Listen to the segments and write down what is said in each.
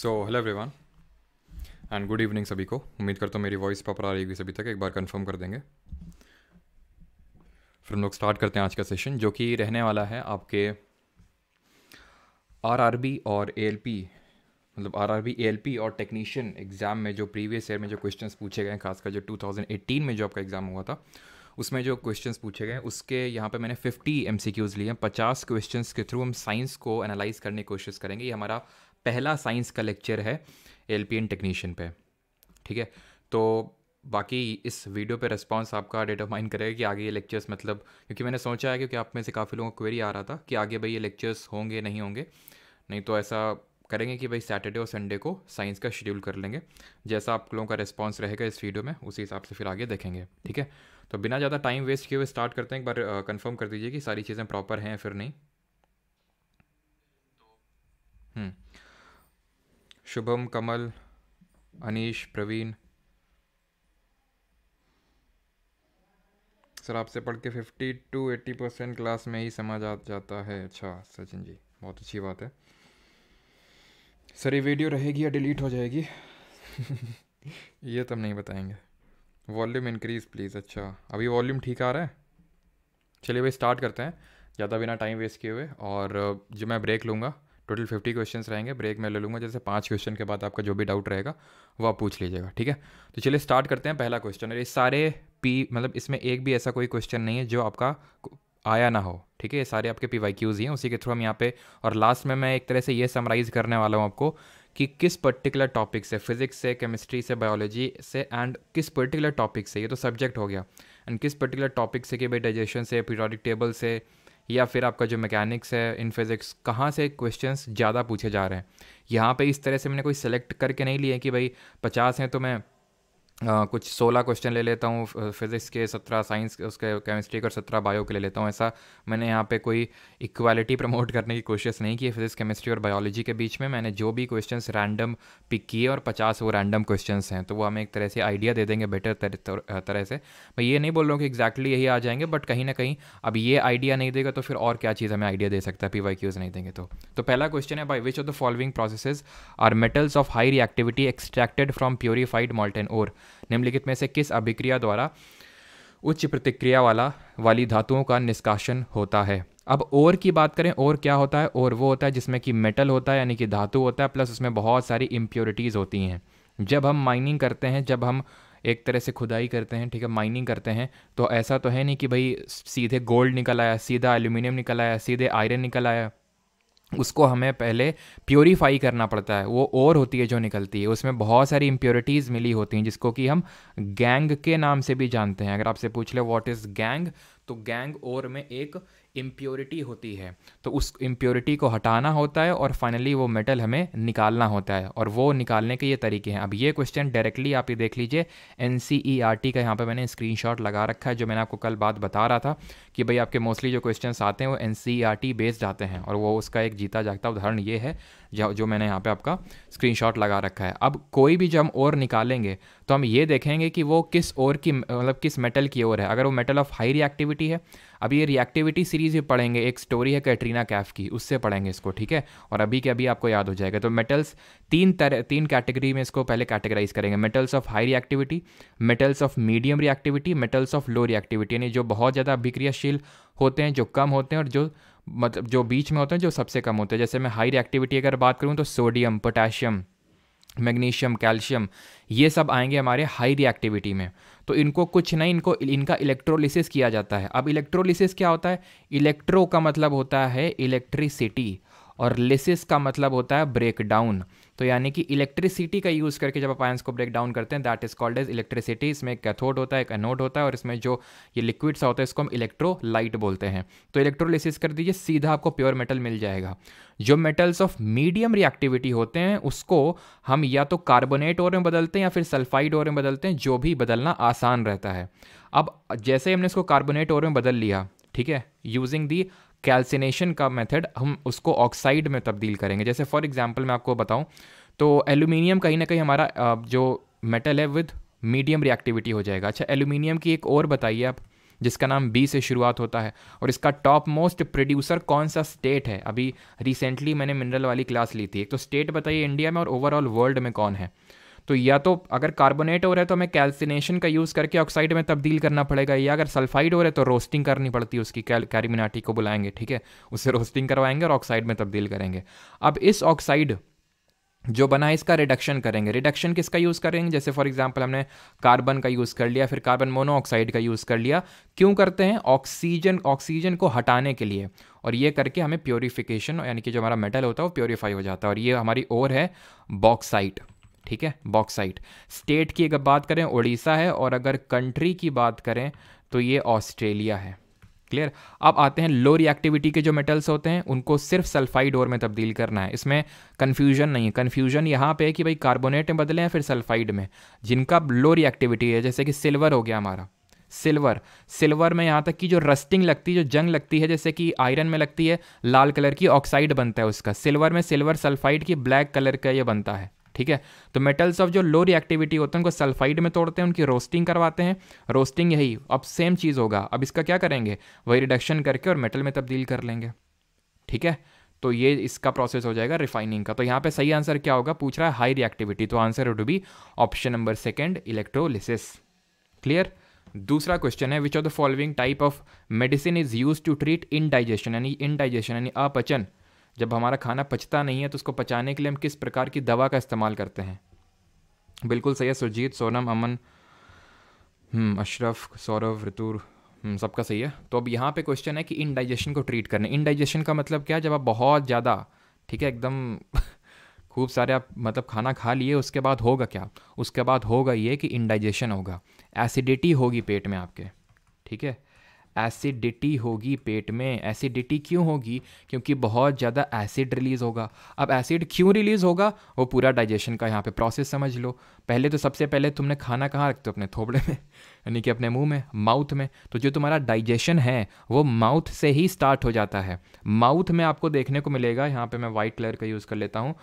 So hello everyone and good evening सभी को उम्मीद करता हूँ मेरी वॉइस पापर आ रही होगी सभी तक एक बार कंफर्म कर देंगे फिर हम लोग स्टार्ट करते हैं आज का सेशन जो कि रहने वाला है आपके आरआरबी और एएलपी मतलब आरआरबी एएलपी और टेक्नीशियन एग्ज़ाम में जो प्रीवियस ईयर में जो क्वेश्चंस पूछे गए हैं खासकर जो 2018 में जो आपका एग्ज़ाम हुआ था उसमें जो क्वेश्चंस पूछे गए उसके यहाँ पे मैंने 50 एम सी क्यूज़ लिए हैं पचास क्वेश्चंस के थ्रू हम साइंस को एनालाइज करने की कोशिश करेंगे ये हमारा पहला साइंस का लेक्चर है एल पी एन टेक्नीशियन पे ठीक है तो बाकी इस वीडियो पे रेस्पॉन्स आपका डेट ऑफ माइंड करेगा कि आगे ये लेक्चर्स मतलब क्योंकि मैंने सोचा है क्योंकि आप में से काफ़ी लोगों को क्वेरी आ रहा था कि आगे भाई ये लेक्चर्स होंगे नहीं होंगे नहीं तो ऐसा करेंगे कि भाई सैटरडे और संडे को साइंस का शेड्यूल कर लेंगे जैसा आप लोगों का रिस्पॉन्स रहेगा इस वीडियो में उसी हिसाब से फिर आगे देखेंगे ठीक है तो बिना ज़्यादा टाइम वेस्ट किए हुए स्टार्ट करते हैं एक बार कंफर्म कर दीजिए कि सारी चीज़ें प्रॉपर हैं फिर नहीं हम्म शुभम कमल अनीश प्रवीण सर आपसे पढ़ के fifty two eighty percent class में ही समझ आ जाता है अच्छा सचिन जी बहुत अच्छी बात है सर ये वीडियो रहेगी या डिलीट हो जाएगी ये तब तो नहीं बताएंगे वॉल्यूम इंक्रीज़ प्लीज़ अच्छा अभी वॉल्यूम ठीक आ रहा है चलिए भाई स्टार्ट करते हैं ज़्यादा बिना टाइम वेस्ट किए हुए और जो मैं ब्रेक लूँगा टोटल फिफ्टी क्वेश्चन रहेंगे ब्रेक में ले लूँगा जैसे पाँच क्वेश्चन के बाद आपका जो भी डाउट रहेगा वो आप पूछ लीजिएगा ठीक है तो चलिए स्टार्ट करते हैं पहला क्वेश्चन ये सारे पी मतलब इसमें एक भी ऐसा कोई क्वेश्चन नहीं है जो आपका आया ना हो ठीक है ये सारे आपके पी वाई क्यूज़ हैं उसी के थ्रू हम यहाँ पे और लास्ट में मैं एक तरह से ये समराइज़ करने वाला हूँ आपको कि किस पर्टिकुलर टॉपिक से फिजिक्स से केमिस्ट्री से बायोलॉजी से एंड किस पर्टिकुलर टॉपिक से ये तो सब्जेक्ट हो गया एंड किस पर्टिकुलर टॉपिक से कि भाई डाइजेशन से पीरियोडिक टेबल से या फिर आपका जो मैकेनिक्स है इन फिज़िक्स कहाँ से क्वेश्चन ज़्यादा पूछे जा रहे हैं यहाँ पे इस तरह से मैंने कोई सेलेक्ट करके नहीं लिए कि भाई पचास हैं तो मैं Uh, कुछ सोलह क्वेश्चन ले लेता हूँ फिज़िक्स के सत्रह साइंस के उसके केमिस्ट्री के और सत्रह बायो के ले लेता हूँ ऐसा मैंने यहाँ पे कोई इक्वालिटी प्रमोट करने की कोशिश नहीं की है फिज़िक्स केमिस्ट्री और बायोलॉजी के बीच में मैंने जो भी क्वेश्चंस रैंडम पिक किए और पचास वो रैंडम क्वेश्चंस हैं तो वो हमें एक तरह से आइडिया दे देंगे बेटर तर, तर, तरह से मैं ये नहीं बोल रहा हूँ कि एग्जैक्टली यही आ जाएंगे बट कहीं ना कहीं अब ये आइडिया नहीं देगा तो फिर और क्या चीज़ हमें आइडिया दे सकता है पी वाई क्यूज़ नहीं देंगे तो तो पहला क्वेश्चन है by which of the following processes are metals of high reactivity extracted from purified molten और ओर निम्नलिखित में से किस अभिक्रिया द्वारा उच्च प्रतिक्रिया वाला वाली धातुओं का निष्कासन होता है अब और की बात करें और क्या होता है और वो होता है जिसमें कि मेटल होता है यानी कि धातु होता है प्लस उसमें बहुत सारी इम्प्योरिटीज़ होती हैं जब हम माइनिंग करते हैं जब हम एक तरह से खुदाई करते हैं ठीक है माइनिंग करते हैं तो ऐसा तो है नहीं कि भाई सीधे गोल्ड निकल आया सीधा एल्यूमिनियम निकल आया सीधे आयरन निकल आया उसको हमें पहले प्योरीफाई करना पड़ता है वो और होती है जो निकलती है उसमें बहुत सारी इम्प्योरिटीज़ मिली होती हैं जिसको कि हम गैंग के नाम से भी जानते हैं अगर आपसे पूछ ले व्हाट इज़ गैंग तो गैंग और में एक इम्प्योरिटी होती है तो उस इम्प्योरिटी को हटाना होता है और फाइनली वो मेटल हमें निकालना होता है और वो निकालने के ये तरीके हैं अब ये क्वेश्चन डायरेक्टली आप ये देख लीजिए N C E R T का यहाँ पर मैंने स्क्रीन शॉट लगा रखा है जो मैंने आपको कल बात बता रहा था कि भाई आपके मोस्टली जो क्वेश्चन आते हैं वो N C E R T based आते हैं और वो उसका एक जीता जागता उदाहरण ये है जो मैंने यहाँ पर आपका शॉट लगा रखा है अब कोई भी जब हम और निकालेंगे तो हम ये देखेंगे कि वो किस और की मतलब किस मेटल की ओर है अगर वो मेटल ऑफ हाई रिएक्टिविटी है अब ये रिएक्टिविटी सीरीज भी पढ़ेंगे एक स्टोरी है कैटरीना कैफ की उससे पढ़ेंगे इसको ठीक है और अभी के अभी आपको याद हो जाएगा तो मेटल्स तीन तरह तीन कैटेगरी में इसको पहले कैटेगराइज करेंगे metals of high reactivity metals of medium reactivity metals of low reactivity यानी जो बहुत ज़्यादा अभिक्रियाशील होते हैं जो कम होते हैं और जो मतलब जो बीच में होते हैं जो सबसे कम होते हैं जैसे मैं हाई रिएक्टिविटी अगर बात करूँ तो सोडियम पोटेशियम मैग्नीशियम कैल्शियम ये सब आएंगे हमारे हाई रिएक्टिविटी में तो इनको कुछ नहीं इनको इनका इलेक्ट्रोलिसिस किया जाता है अब इलेक्ट्रोलिसिस क्या होता है इलेक्ट्रो का मतलब होता है इलेक्ट्रिसिटी और लिसिस का मतलब होता है ब्रेकडाउन तो यानी कि इलेक्ट्रिसिटी का यूज़ करके जब आप आयंस को ब्रेक डाउन करते हैं that is called as electricity इसमें एक कैथोड होता है एक एनोड होता है और इसमें जो ये लिक्विड्स होता है इसको हम इलेक्ट्रोलाइट बोलते हैं तो इलेक्ट्रोलिसिस कर दीजिए सीधा आपको प्योर मेटल मिल जाएगा जो मेटल्स ऑफ मीडियम रिएक्टिविटी होते हैं उसको हम या तो कार्बोनेट और में बदलते हैं या फिर सल्फाइड और में बदलते हैं जो भी बदलना आसान रहता है अब जैसे हमने इसको कार्बोनेट और में बदल लिया ठीक है यूजिंग दी कैल्सिनेशन का मेथड हम उसको ऑक्साइड में तब्दील करेंगे जैसे फॉर एग्जांपल मैं आपको बताऊं तो एल्युमिनियम कहीं ना कहीं हमारा जो मेटल है विद मीडियम रिएक्टिविटी हो जाएगा अच्छा एल्युमिनियम की एक और बताइए आप जिसका नाम बी से शुरुआत होता है और इसका टॉप मोस्ट प्रोड्यूसर कौन सा स्टेट है अभी रिसेंटली मैंने मिनरल वाली क्लास ली थी एक तो स्टेट बताइए इंडिया में और ओवरऑल वर्ल्ड में कौन है तो या तो अगर कार्बोनेट हो रहा है तो हमें कैल्सिनेशन का यूज़ करके ऑक्साइड में तब्दील करना पड़ेगा या अगर सल्फाइड हो रहा है तो रोस्टिंग करनी पड़ती है उसकी कैरिमिनाटी को बुलाएंगे ठीक है उसे रोस्टिंग करवाएंगे और ऑक्साइड में तब्दील करेंगे अब इस ऑक्साइड जो बना है इसका रिडक्शन करेंगे रिडक्शन किसका यूज़ करेंगे जैसे फॉर एग्जांपल हमने कार्बन का यूज़ कर लिया फिर कार्बन मोनोऑक्साइड का यूज़ कर लिया क्यों करते हैं ऑक्सीजन ऑक्सीजन को हटाने के लिए और ये करके हमें प्योरीफिकेशन यानी कि जो हमारा मेटल होता है वो प्योरीफाई हो जाता है और ये हमारी और है बॉक्साइट ठीक है बॉक्साइट स्टेट की अगर बात करें उड़ीसा है और अगर कंट्री की बात करें तो ये ऑस्ट्रेलिया है क्लियर अब आते हैं लो रिएक्टिविटी के जो मेटल्स होते हैं उनको सिर्फ सल्फाइड और में तब्दील करना है इसमें कन्फ्यूजन नहीं है कन्फ्यूजन यहाँ पे है कि भाई कार्बोनेट में बदले हैं फिर सल्फाइड में जिनका लो रिएक्टिविटी है जैसे कि सिल्वर हो गया हमारा सिल्वर सिल्वर में यहाँ तक कि जो रस्टिंग लगती है जो जंग लगती है जैसे कि आयरन में लगती है लाल कलर की ऑक्साइड बनता है उसका सिल्वर में सिल्वर सल्फाइड की ब्लैक कलर का ये बनता है ठीक है तो मेटल्स ऑफ जो लो रिएक्टिविटी होते हैं उनको सल्फाइड में तोड़ते हैं उनकी रोस्टिंग करवाते हैं रोस्टिंग यही अब सेम चीज़ होगा अब इसका क्या करेंगे वही रिडक्शन करके और मेटल में तब्दील कर लेंगे ठीक है तो ये इसका प्रोसेस हो जाएगा रिफाइनिंग का तो यहाँ पे सही आंसर क्या होगा पूछ रहा है हाई रिएक्टिविटी तो answer would be option number second electrolysis clear दूसरा क्वेश्चन है which of the following type of medicine is use to treat indigestion यानी इनडाइजेशन यानी अपचन जब हमारा खाना पचता नहीं है तो उसको पचाने के लिए हम किस प्रकार की दवा का इस्तेमाल करते हैं बिल्कुल सही है सुरजीत सोनम अमन हम्म, अशरफ सौरभ रितुर हम्म, सबका सही है तो अब यहाँ पे क्वेश्चन है कि इन डाइजेशन को ट्रीट करने इन डाइजेशन का मतलब क्या है जब आप बहुत ज़्यादा ठीक है एकदम खूब सारे आप मतलब खाना खा लिए उसके बाद होगा क्या उसके बाद होगा ये कि इनडाइजेशन होगा एसिडिटी होगी पेट में आपके ठीक है एसिडिटी होगी पेट में एसिडिटी क्यों होगी क्योंकि बहुत ज़्यादा एसिड रिलीज़ होगा अब एसिड क्यों रिलीज़ होगा वो पूरा डाइजेशन का यहाँ पे प्रोसेस समझ लो पहले तो सबसे पहले तुमने खाना कहाँ रखते हो अपने थोबड़े में यानी कि अपने मुंह में माउथ में तो जो तुम्हारा डाइजेशन है वो माउथ से ही स्टार्ट हो जाता है माउथ में आपको देखने को मिलेगा यहाँ पर मैं वाइट कलर का यूज़ कर लेता हूँ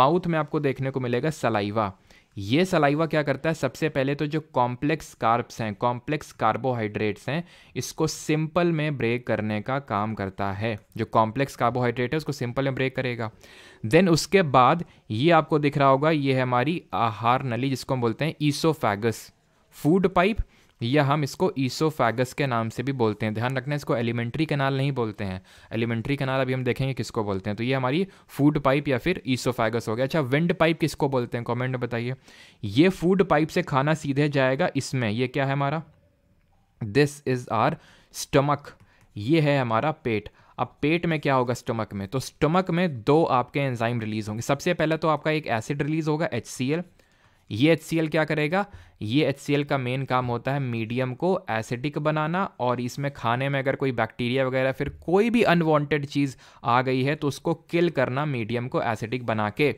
माउथ में आपको देखने को मिलेगा सलाइवा ये सलाइवा क्या करता है सबसे पहले तो जो कॉम्प्लेक्स कार्ब्स हैं कॉम्प्लेक्स कार्बोहाइड्रेट्स हैं इसको सिंपल में ब्रेक करने का काम करता है जो कॉम्प्लेक्स कार्बोहाइड्रेट है उसको सिंपल में ब्रेक करेगा देन उसके बाद ये आपको दिख रहा होगा ये है हमारी आहार नली जिसको हम बोलते हैं ईसोफैगस फूड पाइप या हम इसको ईसोफैगस के नाम से भी बोलते हैं ध्यान रखना इसको एलिमेंट्री कनाल नहीं बोलते हैं एलिमेंट्री कनाल अभी हम देखेंगे किसको बोलते हैं तो ये हमारी फूड पाइप या फिर ईसोफैगस हो गया अच्छा विंड पाइप किसको बोलते हैं कॉमेंट में बताइए ये फूड पाइप से खाना सीधे जाएगा इसमें ये क्या है हमारा दिस इज़ आर स्टमक ये है हमारा पेट अब पेट में क्या होगा स्टमक में तो स्टमक में दो आपके एंजाइम रिलीज होंगे सबसे पहले तो आपका एक एसिड रिलीज होगा एच ये एच क्या करेगा ये एच का मेन काम होता है मीडियम को एसिडिक बनाना और इसमें खाने में अगर कोई बैक्टीरिया वगैरह फिर कोई भी अनवांटेड चीज़ आ गई है तो उसको किल करना मीडियम को एसिडिक बना के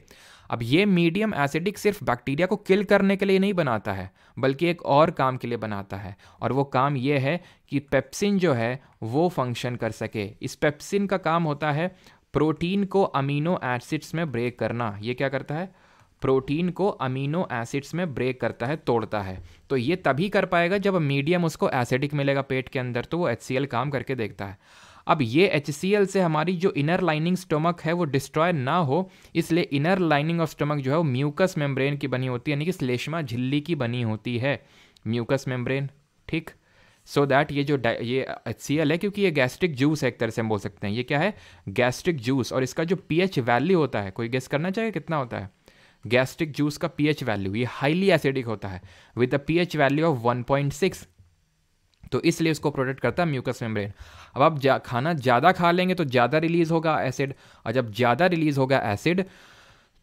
अब ये मीडियम एसिडिक सिर्फ बैक्टीरिया को किल करने के लिए नहीं बनाता है बल्कि एक और काम के लिए बनाता है और वो काम ये है कि पेप्सिन जो है वो फंक्शन कर सके इस पेप्सिन का काम होता है प्रोटीन को अमीनो एसिड्स में ब्रेक करना ये क्या करता है प्रोटीन को अमीनो एसिड्स में ब्रेक करता है तोड़ता है तो ये तभी कर पाएगा जब मीडियम उसको एसिडिक मिलेगा पेट के अंदर तो वो एच काम करके देखता है अब ये एच से हमारी जो इनर लाइनिंग स्टोमक है वो डिस्ट्रॉय ना हो इसलिए इनर लाइनिंग ऑफ स्टोमक जो है वो म्यूकस मेम्ब्रेन की बनी होती है यानी कि स्लेशमा झिल्ली की बनी होती है म्यूकस मेम्ब्रेन ठीक सो so दैट ये जो ये एच है क्योंकि ये गैस्ट्रिक जूस है एक तरह से हम बोल सकते हैं ये क्या है गैस्ट्रिक जूस और इसका जो पी वैल्यू होता है कोई गेस करना चाहिए कितना होता है गैस्ट्रिक जूस का पीएच वैल्यू ये हाईली एसिडिक होता है with a pH value of 1.6 तो इसलिए उसको प्रोटेक्ट करता है म्यूकस मेम्ब्रेन अब आप जा, खाना ज़्यादा खा लेंगे तो ज़्यादा रिलीज होगा एसिड और जब ज़्यादा रिलीज होगा एसिड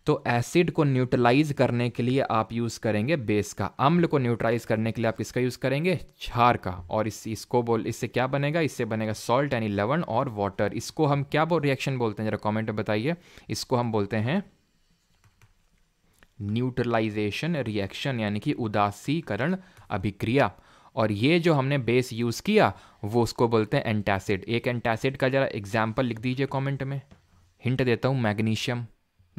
तो एसिड को न्यूट्रलाइज करने के लिए आप यूज़ करेंगे बेस का अम्ल को न्यूट्रलाइज करने के लिए आप किसका यूज़ करेंगे छार का और इस इसको बोल इससे क्या बनेगा इससे बनेगा सॉल्ट यानी लवण और वाटर इसको हम क्या बोल रिएक्शन बोलते हैं जरा कमेंट में बताइए इसको हम बोलते हैं न्यूट्रलाइजेशन रिएक्शन यानी कि उदासीकरण अभिक्रिया और ये जो हमने बेस यूज़ किया वो उसको बोलते हैं एंटासिड एक एंटासिड का ज़रा एग्जाम्पल लिख दीजिए कॉमेंट में हिंट देता हूँ मैग्नीशियम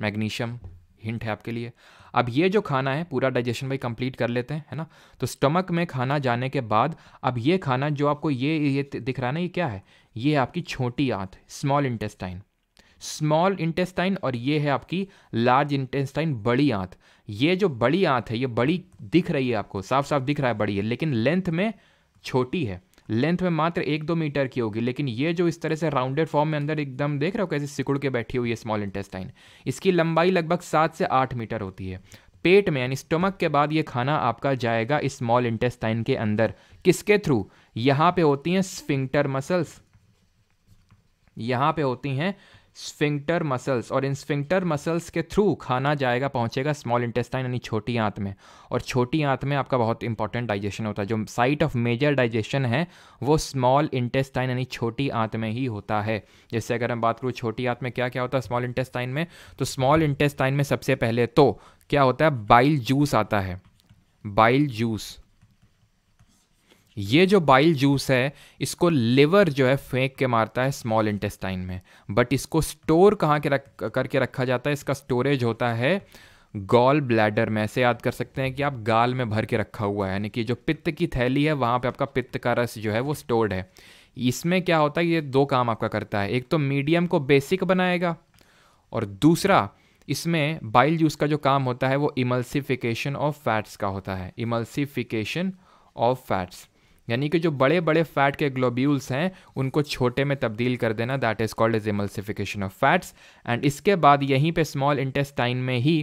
मैग्नीशियम हिंट है आपके लिए अब ये जो खाना है पूरा डाइजेशन भाई कंप्लीट कर लेते हैं है ना तो स्टमक में खाना जाने के बाद अब ये खाना जो आपको ये ये दिख रहा है ना ये क्या है ये आपकी छोटी आंत स्मॉल इंटेस्टाइन स्मॉल इंटेस्टाइन और ये है आपकी लार्ज इंटेस्टाइन बड़ी आंत ये जो बड़ी आंत है ये बड़ी दिख रही है आपको साफ साफ दिख रहा है बड़ी है लेकिन लेंथ में छोटी है लेंथ में मात्र एक दो मीटर की होगी लेकिन ये जो इस तरह से राउंडेड फॉर्म में अंदर एकदम देख रहे हो कैसे सिकुड़ के बैठी हुई है स्मॉल इंटेस्टाइन इसकी लंबाई लगभग सात से आठ मीटर होती है पेट में यानी स्टमक के बाद ये खाना आपका जाएगा स्मॉल इंटेस्टाइन के अंदर किसके थ्रू यहां पे होती हैं स्फिंक्टर मसल्स यहां पे होती हैं स्फिंक्टर मसल्स और इन स्फिंक्टर मसल्स के थ्रू खाना जाएगा पहुंचेगा स्मॉल इंटेस्टाइन यानी छोटी आंत में और छोटी आंत में आपका बहुत इंपॉर्टेंट डाइजेशन होता है जो साइट ऑफ मेजर डाइजेशन है वो स्मॉल इंटेस्टाइन यानी छोटी आंत में ही होता है जैसे अगर हम बात करूँ छोटी आंत में क्या क्या होता है स्मॉल इंटेस्टाइन में तो स्मॉल इंटेस्टाइन में सबसे पहले तो क्या होता है बाइल जूस आता है बाइल जूस ये जो बाइल जूस है इसको लिवर जो है फेंक के मारता है स्मॉल इंटेस्टाइन में बट इसको स्टोर कहाँ के रख करके रखा जाता है इसका स्टोरेज होता है गॉल ब्लैडर में ऐसे याद कर सकते हैं कि आप गाल में भर के रखा हुआ है यानी कि जो पित्त की थैली है वहाँ पे आपका पित्त का रस जो है वो स्टोर्ड है इसमें क्या होता है ये दो काम आपका करता है एक तो मीडियम को बेसिक बनाएगा और दूसरा इसमें बाइल जूस का जो काम होता है वो इमल्सिफिकेशन ऑफ फैट्स का होता है इमल्सिफिकेशन ऑफ फैट्स यानी कि जो बड़े बड़े फैट के ग्लोब्यूल्स हैं उनको छोटे में तब्दील कर देना that is called is emulsification of fats and इसके बाद यहीं पे स्मॉल इंटेस्टाइन में ही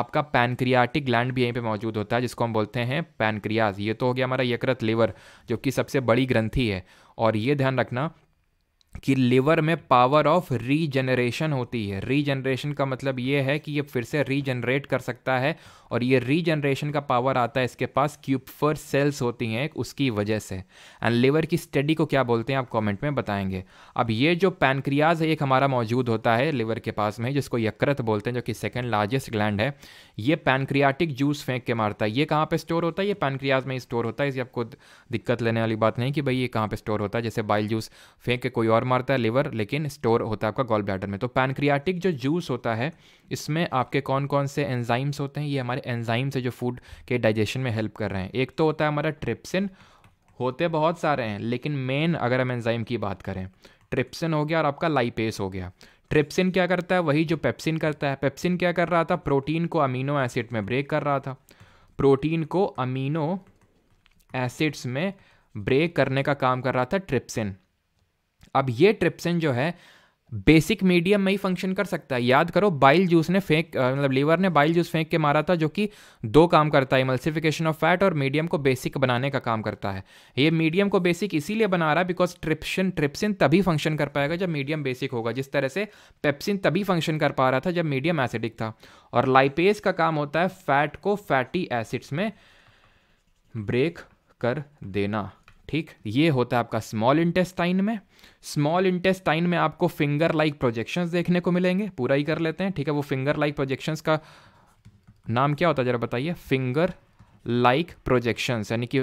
आपका पैनक्रियाटिक ग्लैंड भी यहीं पे मौजूद होता है जिसको हम बोलते हैं पैनक्रियाज ये तो हो गया हमारा यकृत लिवर जो कि सबसे बड़ी ग्रंथी है और ये ध्यान रखना कि लिवर में पावर ऑफ रीजनरेशन होती है रीजनरेशन का मतलब ये है कि ये फिर से रीजनरेट कर सकता है और ये रीजनरेशन का पावर आता है इसके पास क्यूपर सेल्स होती हैं उसकी वजह से एंड लिवर की स्टडी को क्या बोलते हैं आप कमेंट में बताएंगे अब ये जो पैनक्रियाज एक हमारा मौजूद होता है लिवर के पास में जिसको यकृत बोलते हैं जो कि सेकेंड लार्जेस्ट ग्लैंड है ये पैनक्रियाटिक जूस फेंक के मारता है ये कहाँ पर स्टोर होता है ये पैनक्रियाज में स्टोर होता है इसे आपको दिक्कत लेने वाली बात नहीं कि भाई ये कहाँ पर स्टोर होता है जैसे बाइल जूस फेंक के कोई और मारता है लिवर लेकिन स्टोर होता है आपका गॉल ब्लैडर में तो पैनक्रियाटिक जो जूस होता है इसमें आपके कौन कौन से एंजाइम्स होते हैं ये हमारे एंजाइम्स है जो फूड के डाइजेशन में हेल्प कर रहे हैं एक तो होता है हमारा ट्रिप्सिन होते बहुत सारे हैं लेकिन मेन अगर हम एंजाइम की बात करें ट्रिप्सिन हो गया और आपका लाइपेस हो गया ट्रिप्सिन क्या करता है वही जो पेप्सिन करता है पेप्सिन क्या कर रहा था प्रोटीन को अमीनो एसिड में ब्रेक कर रहा था प्रोटीन को अमीनो एसिड्स में ब्रेक करने का काम कर रहा था ट्रिप्सिन अब ये ट्रिप्सिन जो है बेसिक मीडियम में ही फंक्शन कर सकता है याद करो बाइल जूस ने फेंक मतलब लीवर ने बाइल जूस फेंक के मारा था जो कि दो काम करता है इमल्सिफिकेशन ऑफ फैट और मीडियम को बेसिक बनाने का काम करता है ये मीडियम को बेसिक इसीलिए बना रहा है बिकॉज ट्रिप्शन ट्रिप्सिन तभी फंक्शन कर पाएगा जब मीडियम बेसिक होगा जिस तरह से पेप्सिन तभी फंक्शन कर पा रहा था जब मीडियम एसिडिक था और लाइपेज का काम होता है फैट को फैटी एसिड्स में ब्रेक कर देना ठीक ये होता है आपका स्मॉल इंटेस्टाइन में स्मॉल इंटेस्टाइन में आपको फिंगर लाइक प्रोजेक्शंस देखने को मिलेंगे पूरा ही कर लेते हैं ठीक है वो फिंगर लाइक प्रोजेक्शंस का नाम क्या होता है जरा बताइए फिंगर लाइक प्रोजेक्शंस यानी कि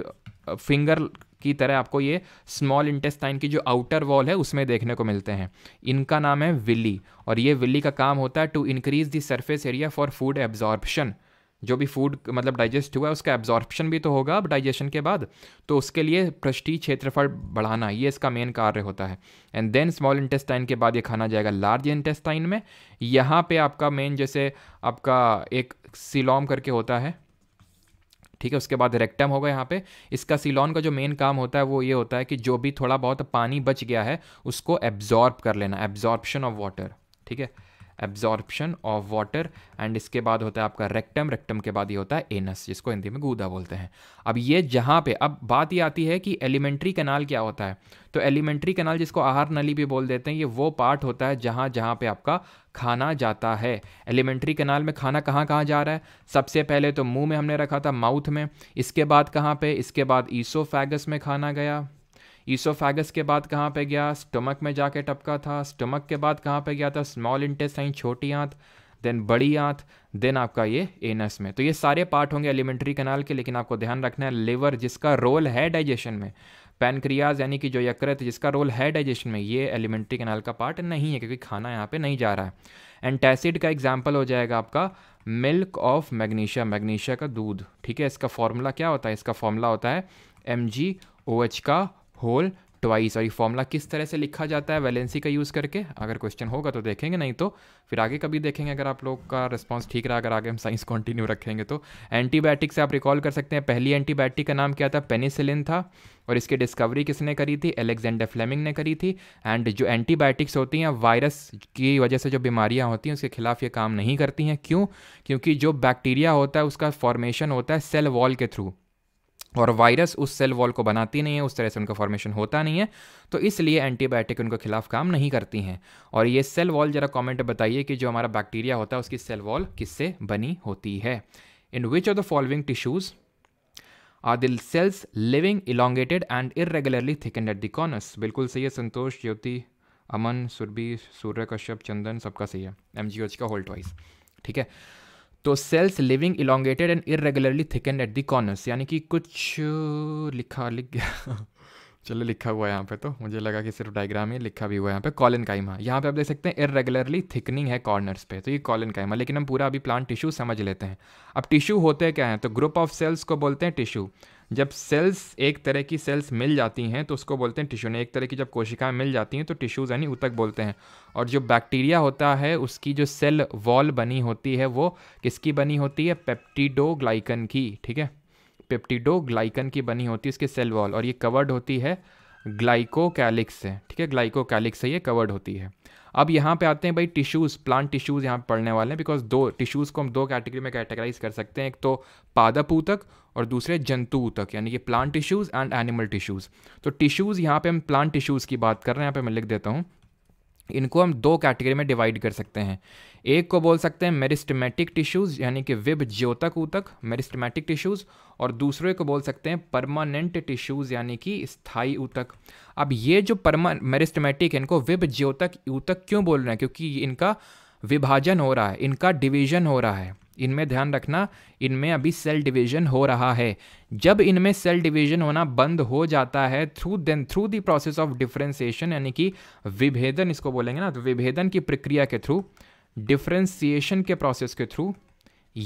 फिंगर की तरह आपको ये स्मॉल इंटेस्टाइन की जो आउटर वॉल है उसमें देखने को मिलते हैं इनका नाम है विली और ये विली का काम होता है to increase the surface area for food absorption जो भी फूड मतलब डाइजेस्ट हुआ है उसका एब्जॉर्प्शन भी तो होगा अब डाइजेशन के बाद तो उसके लिए पृष्ठी क्षेत्रफल बढ़ाना ये इसका मेन कार्य होता है एंड देन स्मॉल इंटेस्टाइन के बाद ये खाना जाएगा लार्ज इंटेस्टाइन में यहाँ पे आपका मेन जैसे आपका एक सिलोम करके होता है ठीक है उसके बाद रेक्टम होगा यहाँ पे इसका सिलोन का जो मेन काम होता है वो ये होता है कि जो भी थोड़ा बहुत पानी बच गया है उसको एब्जॉर्ब कर लेना एब्जॉर्प्शन ऑफ वाटर ठीक है एब्जॉर्प्शन ऑफ वाटर एंड इसके बाद होता है आपका रेक्टम रेक्टम के बाद ये होता है एनस जिसको हिंदी में गूदा बोलते हैं अब ये जहाँ पे अब बात ये आती है कि एलिमेंट्री कनाल क्या होता है तो एलिमेंट्री कनाल जिसको आहार नली भी बोल देते हैं ये वो पार्ट होता है जहाँ जहाँ पे आपका खाना जाता है एलिमेंट्री कनाल में खाना कहाँ कहाँ जा रहा है सबसे पहले तो मुंह में हमने रखा था माउथ में इसके बाद कहाँ पे इसके बाद ईसोफैगस में खाना गया ईसोफेगस के बाद कहाँ पे गया स्टमक में जाके टपका था स्टमक के बाद कहाँ पे गया था स्मॉल इंटेस्टाइन छोटी आंत देन बड़ी आंत देन आपका ये एनस में तो ये सारे पार्ट होंगे एलिमेंट्री कनाल के लेकिन आपको ध्यान रखना है लिवर जिसका रोल है डाइजेशन में पैनक्रियाज यानी कि जो यकृत जिसका रोल है डाइजेशन में ये एलिमेंट्री कनाल का पार्ट नहीं है क्योंकि खाना यहाँ पे नहीं जा रहा है एंटेसिड का एग्जाम्पल हो जाएगा आपका मिल्क ऑफ मैग्नीशिया मैग्नीशिया का दूध ठीक है इसका फॉर्मूला क्या होता है इसका फॉर्मूला होता है एम जी ओ एच का होल ट्वाइस और ये फॉर्मूला किस तरह से लिखा जाता है वैलेंसी का यूज़ करके अगर क्वेश्चन होगा तो देखेंगे नहीं तो फिर आगे कभी देखेंगे अगर आप लोग का रिस्पॉन्स ठीक रहा अगर आगे हम साइंस कंटिन्यू रखेंगे तो एंटीबायोटिक से आप रिकॉल कर सकते हैं पहली एंटीबायोटिक का नाम क्या था पेनिसिलिन था और इसकी डिस्कवरी किसने करी थी एलेक्जेंडर फ्लेमिंग ने करी थी एंड जो एंटीबायोटिक्स होती हैं वायरस की वजह से जो बीमारियाँ होती हैं उसके खिलाफ ये काम नहीं करती हैं क्यों क्योंकि जो बैक्टीरिया होता है उसका फॉर्मेशन होता है सेल वॉल के थ्रू और वायरस उस सेल वॉल को बनाती नहीं है उस तरह से उनका फॉर्मेशन होता नहीं है तो इसलिए एंटीबायोटिक उनके खिलाफ काम नहीं करती हैं और ये सेल वॉल ज़रा कमेंट बताइए कि जो हमारा बैक्टीरिया होता है उसकी सेल वॉल किससे बनी होती है in which of the following tissues are the cells living elongated and irregularly thicken at the corners बिल्कुल सही है संतोष ज्योति अमन सुरभि सूर्य कश्यप चंदन सबका सही है एम जी एच का होल्ट वाइज ठीक है तो cells living elongated and irregularly thicken at the corners यानी कि कुछ लिखा लिख गया चलो लिखा हुआ है यहाँ पे तो मुझे लगा कि सिर्फ डायग्राम ही लिखा भी हुआ है यहाँ पे कॉलन काइमा यहाँ पे आप देख सकते हैं इरेगुलरली थिकनिंग है कॉर्नर्स पे तो ये कॉलन काइमा लेकिन हम पूरा अभी प्लांट टिश्यू समझ लेते हैं अब टिश्यू होते क्या हैं तो ग्रुप ऑफ सेल्स को बोलते हैं टिश्यू जब सेल्स एक तरह की सेल्स मिल जाती हैं तो उसको बोलते हैं टिश्यू ने एक तरह की जब कोशिकाएं मिल जाती हैं तो टिश्यूज़ यानी उतक बोलते हैं और जो बैक्टीरिया होता है उसकी जो सेल वॉल बनी होती है वो किसकी बनी होती है पेप्टिडोग्लाइकन की ठीक है पेप्टिडोग्लाइकन की बनी होती है उसकी सेल वॉल और ये कवर्ड होती है ग्लाइकोकैलिक्स से ठीक है ग्लाइकोकैलिक्स से ये कवर्ड होती है अब यहाँ पे आते हैं भाई टिश्यूज़ प्लांट टिश्यूज़ यहाँ पे पढ़ने वाले हैं बिकॉज दो टिश्यूज़ को हम दो कैटेगरी में कैटेगराइज कर सकते हैं एक तो पादप ऊतक और दूसरे जंतु ऊतक यानी कि plant tissues and animal tissues तो टिश्यूज़ यहाँ पे हम प्लांट टिश्यूज़ की बात कर रहे हैं यहाँ पे मैं लिख देता हूँ इनको हम दो कैटेगरी में डिवाइड कर सकते हैं एक को बोल सकते हैं मेरिस्टमेटिक टिश्यूज़ यानी कि विब ज्योतक ऊतक मेरिस्टमेटिक टिश्यूज़ और दूसरे को बोल सकते हैं परमानेंट टिश्यूज़ यानी कि स्थाई ऊतक अब ये जो परमा मेरिस्टमेटिक है इनको विब ज्योतक ऊतक क्यों बोल रहे हैं क्योंकि इनका विभाजन हो रहा है इनका डिवीजन हो रहा है इनमें ध्यान रखना इनमें अभी सेल डिवीजन हो रहा है जब इनमें सेल डिवीजन होना बंद हो जाता है through then through the process of differentiation यानी कि विभेदन इसको बोलेंगे ना तो विभेदन की प्रक्रिया के थ्रू डिफ्रेंसिएशन के प्रोसेस के थ्रू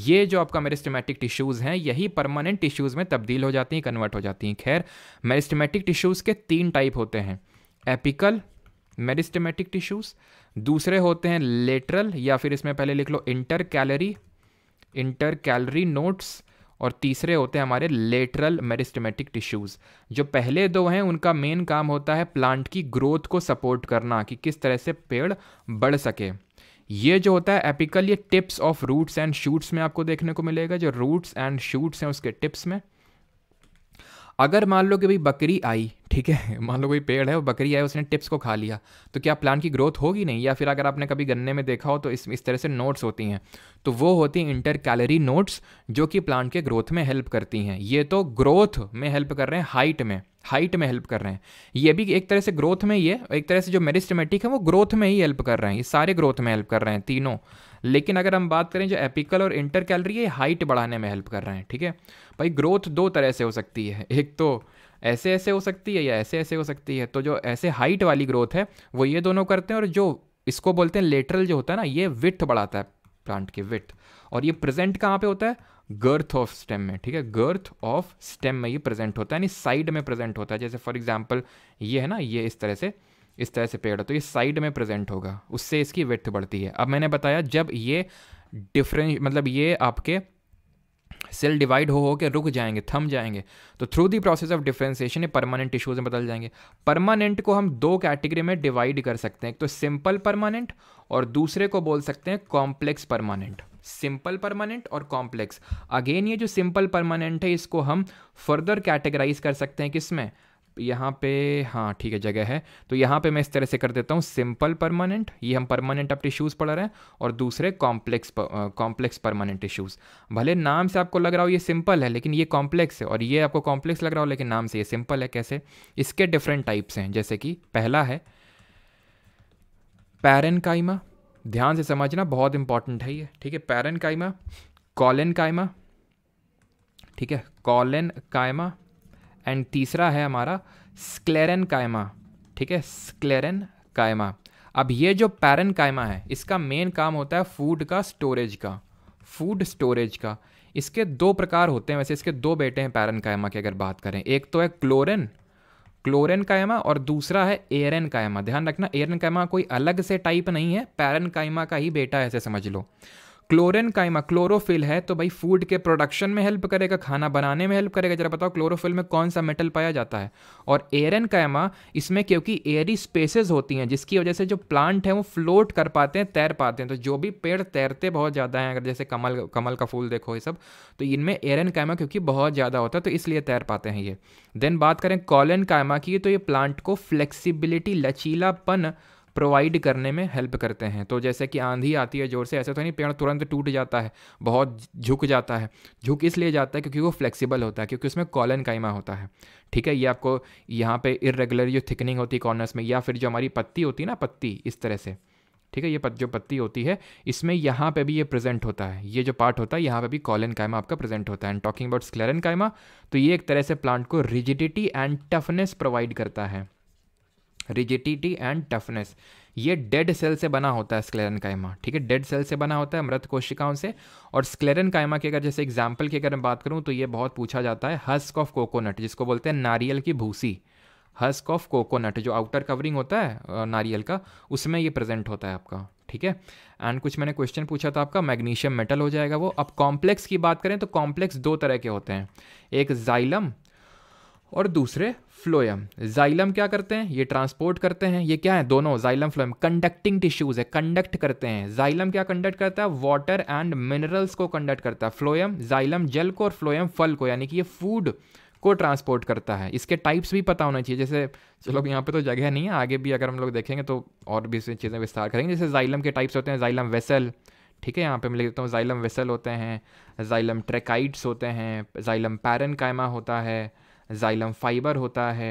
ये जो आपका मेरिस्टमेटिक टिश्यूज़ हैं यही परमानेंट टिश्यूज़ में तब्दील हो जाती हैं कन्वर्ट हो जाती हैं खैर मेरिस्टमेटिक टिश्यूज़ के तीन टाइप होते हैं एपिकल मेरिस्टमेटिक टिश्यूज़ दूसरे होते हैं लेटरल या फिर इसमें पहले लिख लो intercalary intercalary notes और तीसरे होते हैं हमारे लेटरल मेरिस्टमेटिक टिश्यूज़ जो पहले दो हैं उनका मेन काम होता है प्लांट की ग्रोथ को सपोर्ट करना कि किस तरह से पेड़ बढ़ सके ये जो होता है एपिकल ये tips of roots and shoots में आपको देखने को मिलेगा जो रूट्स एंड शूट्स हैं उसके टिप्स में अगर मान लो कि भाई बकरी आई ठीक है मान लो कोई पेड़ है वो बकरी है उसने टिप्स को खा लिया तो क्या प्लांट की ग्रोथ होगी नहीं या फिर अगर आपने कभी गन्ने में देखा हो तो इस इस तरह से नोट्स होती हैं तो वो होती हैं इंटर कैलरी नोट्स जो कि प्लांट के ग्रोथ में हेल्प करती हैं ये तो ग्रोथ में हेल्प कर रहे हैं हाइट में हाइट में हेल्प कर रहे हैं ये भी एक तरह से ग्रोथ में ही है एक तरह से जो मेरिस्टमेटिक है वो ग्रोथ में ही हेल्प कर रहे हैं ये सारे ग्रोथ में हेल्प कर रहे हैं तीनों लेकिन अगर हम बात करें जो एपिकल और इंटर कैलरी ये हाइट बढ़ाने में हेल्प कर रहे हैं ठीक है भाई ग्रोथ दो तरह से हो सकती है एक तो ऐसे ऐसे हो सकती है या ऐसे ऐसे हो सकती है तो जो ऐसे हाइट वाली ग्रोथ है वो ये दोनों करते हैं और जो इसको बोलते हैं लेटरल जो होता है ना ये विथ बढ़ाता है प्लांट की विथ और ये प्रेजेंट कहाँ पे होता है गर्थ ऑफ स्टेम में ठीक है गर्थ ऑफ स्टेम में ये प्रेजेंट होता है यानी साइड में प्रेजेंट होता है जैसे फॉर एग्जाम्पल ये है ना ये इस तरह से इस तरह से पेड़ है तो ये साइड में प्रेजेंट होगा उससे इसकी विथ बढ़ती है अब मैंने बताया जब ये डिफरें मतलब ये आपके सेल डिवाइड हो हो के रुक जाएंगे थम जाएंगे तो through the process of differentiation ये परमानेंट टिश्यूज में बदल जाएंगे परमानेंट को हम दो कैटेगरी में डिवाइड कर सकते हैं एक तो सिंपल परमानेंट और दूसरे को बोल सकते हैं कॉम्प्लेक्स परमानेंट सिंपल परमानेंट और कॉम्प्लेक्स अगेन ये जो सिंपल परमानेंट है इसको हम फर्दर कैटेगराइज कर सकते हैं किसमें यहाँ पे हाँ ठीक है जगह है तो यहाँ पे मैं इस तरह से कर देता हूँ सिंपल परमानेंट ये हम परमानेंट अपने शूज पढ़ रहे हैं और दूसरे कॉम्प्लेक्स कॉम्प्लेक्स परमानेंट इशूज़ भले नाम से आपको लग रहा हो ये सिंपल है लेकिन ये कॉम्प्लेक्स है और ये आपको कॉम्प्लेक्स लग रहा हो लेकिन नाम से ये सिंपल है कैसे इसके डिफरेंट टाइप्स हैं जैसे कि पहला है पैरन कायमा ध्यान से समझना बहुत इंपॉर्टेंट है ये ठीक है पैरन कायमा कॉलन कायमा ठीक है कॉलन कायमा एंड तीसरा है हमारा स्क्लेरन कायमा ठीक है स्क्लेरन कायमा अब ये जो पैरन कायमा है इसका मेन काम होता है फूड का स्टोरेज का फूड स्टोरेज का इसके दो प्रकार होते हैं वैसे इसके दो बेटे हैं पैरन कायमा की अगर बात करें एक तो है क्लोरन क्लोरन कायमा और दूसरा है एरन कायमा ध्यान रखना एरन कायमा कोई अलग से टाइप नहीं है पैरन कायमा का ही बेटा ऐसे समझ लो क्लोरिन काइमा क्लोरोफिल है तो भाई फूड के प्रोडक्शन में हेल्प करेगा खाना बनाने में हेल्प करेगा जरा बताओ क्लोरोफिल में कौन सा मेटल पाया जाता है और एरन काइमा इसमें क्योंकि एयरी स्पेसेस होती हैं जिसकी वजह से जो प्लांट है वो फ्लोट कर पाते हैं तैर पाते हैं तो जो भी पेड़ तैरते बहुत ज़्यादा हैं अगर जैसे कमल कमल का फूल देखो ये सब तो इनमें एरन काइमा क्योंकि बहुत ज़्यादा होता है तो इसलिए तैर पाते हैं ये देन बात करें कॉलन कायमा की तो ये प्लांट को फ्लेक्सीबिलिटी लचीलापन प्रोवाइड करने में हेल्प करते हैं तो जैसे कि आंधी आती है जोर से ऐसे तो नहीं पेड़ तुरंत टूट जाता है बहुत झुक जाता है झुक इसलिए जाता है क्योंकि वो फ्लेक्सिबल होता है क्योंकि उसमें कॉलन कायमा होता है ठीक है ये आपको यहाँ पे इरेगुलर जो थिकनिंग होती है कॉर्नर्स में या फिर जो हमारी पत्ती होती है ना पत्ती इस तरह से ठीक है ये पत, जो पत्ती होती है इसमें यहाँ पे भी ये प्रेजेंट होता है ये जो पार्ट होता है यहाँ पे भी कॉलन कायमा आपका प्रेजेंट होता है एंड टॉकिंग अबाउट स्क्लेरन कायमा तो ये एक तरह से प्लांट को रिजिडिटी एंड टफनेस प्रोवाइड करता है रिजिडिटी एंड टफनेस ये डेड सेल से बना होता है स्क्लेरन कायमा ठीक है डेड सेल से बना होता है मृत कोशिकाओं से और स्क्लेरन कायमा की अगर जैसे एग्जाम्पल की अगर मैं बात करूँ तो ये बहुत पूछा जाता है हस्क ऑफ कोकोनट जिसको बोलते हैं नारियल की भूसी हस्क ऑफ कोकोनट जो आउटर कवरिंग होता है नारियल का उसमें ये प्रेजेंट होता है आपका ठीक है एंड कुछ मैंने क्वेश्चन पूछा था आपका मैग्नीशियम मेटल हो जाएगा वो अब कॉम्प्लेक्स की बात करें तो कॉम्प्लेक्स दो तरह के होते हैं एक जाइलम और दूसरे फ्लोएम जाइलम क्या करते हैं ये ट्रांसपोर्ट करते हैं ये क्या है दोनों जाइलम फ्लोएम कंडक्टिंग टिश्यूज है कंडक्ट करते हैं जाइलम क्या कंडक्ट करता है वाटर एंड मिनरल्स को कंडक्ट करता है फ्लोएम जाइलम जल को और फ्लोएम फल को यानी कि ये फूड को ट्रांसपोर्ट करता है इसके टाइप्स भी पता होना चाहिए जैसे चलो यहाँ पे तो जगह नहीं है आगे भी अगर हम लोग देखेंगे तो और भी चीज़ें विस्तार करेंगे जैसे जाइलम के टाइप्स होते हैं जाइलम वेसल ठीक है यहाँ पे मैं लिख देता हूँ जाइलम वेसल होते हैं जाइलम ट्रेकाइट्स होते हैं जाइलम पैरन कायमा होता है जाइलम फाइबर होता है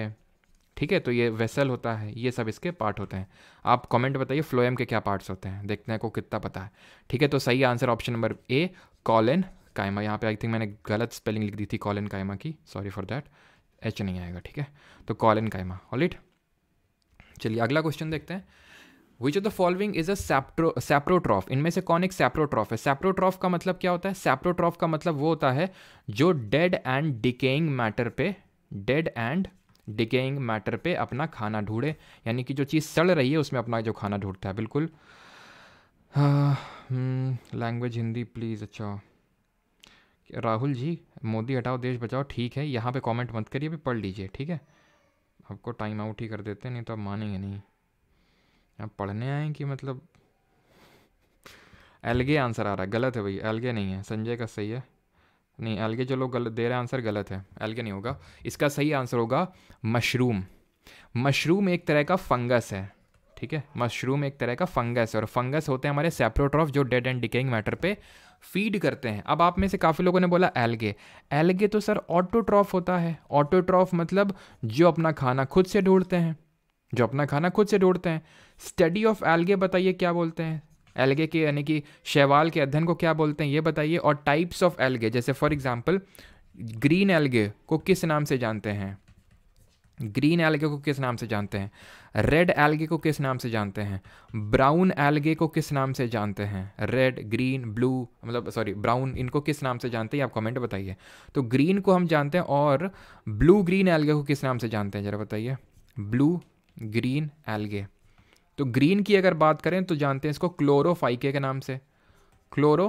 ठीक है तो ये वेसल होता है ये सब इसके पार्ट होते हैं आप कमेंट बताइए फ्लोएम के क्या पार्ट्स होते हैं देखते हैं को कितना पता है ठीक है तो सही answer option number A collenchyma यहाँ पे आई थिंक मैंने गलत स्पेलिंग लिख दी थी कॉलन कायमा की सॉरी फॉर दैट एच नहीं आएगा ठीक है तो कॉलन कायमा ऑलिट चलिए अगला क्वेश्चन देखते हैं which of the following is अप्रो सेप्रोट्रॉफ सैप्रोट्रॉफ इनमें से कौन एक सैप्रोट्रॉफ है सेप्रोट्रॉफ का मतलब क्या होता है सैप्रोट्रॉफ का मतलब वो होता है जो डेड एंड डिकेइंग मैटर पे डेड एंड डिगेइंग मैटर पे अपना खाना ढूंढे यानी कि जो चीज़ सड़ रही है उसमें अपना जो खाना ढूंढता है बिल्कुल लैंग्वेज हाँ, हम्म, हिंदी प्लीज़ अच्छा राहुल जी मोदी हटाओ देश बचाओ ठीक है यहाँ पे कमेंट मत करिए अभी पढ़ लीजिए ठीक है आपको टाइम आउट ही कर देते हैं नहीं तो आप मानेंगे नहीं आप पढ़ने आए कि मतलब एलगे आंसर आ रहा है गलत है भाई एलगे नहीं है संजय का सही है नहीं एल्गे जो लोग गलत दे रहे हैं आंसर गलत है एल्गे नहीं होगा इसका सही आंसर होगा मशरूम मशरूम एक तरह का फंगस है ठीक है मशरूम एक तरह का फंगस है और फंगस होते हैं हमारे सेप्रोट्रॉफ जो डेड एंड डिकेइंग मैटर पे फीड करते हैं अब आप में से काफ़ी लोगों ने बोला एल्गे एल्गे तो सर ऑटोट्रॉफ होता है ऑटोट्रॉफ मतलब जो अपना खाना खुद से ढूंढते हैं जो अपना खाना खुद से ढूंढते हैं स्टडी ऑफ एल्गे बताइए क्या बोलते हैं एल्गे के यानी कि शैवाल के अध्ययन को क्या बोलते हैं ये बताइए और टाइप्स ऑफ एल्गे जैसे फॉर एग्जाम्पल ग्रीन एल्गे को किस नाम से जानते हैं ग्रीन एल्गे को किस नाम से जानते हैं रेड एल्गे को किस नाम से जानते हैं ब्राउन एल्गे को किस नाम से जानते हैं रेड ग्रीन ब्लू मतलब सॉरी ब्राउन इनको किस नाम से जानते हैं आप कमेंट बताइए तो ग्रीन को हम जानते हैं और ब्लू ग्रीन एल्गे को किस नाम से जानते हैं जरा बताइए ब्लू ग्रीन एल्गे तो ग्रीन की अगर बात करें तो जानते हैं इसको क्लोरोफाइके के नाम से क्लोरो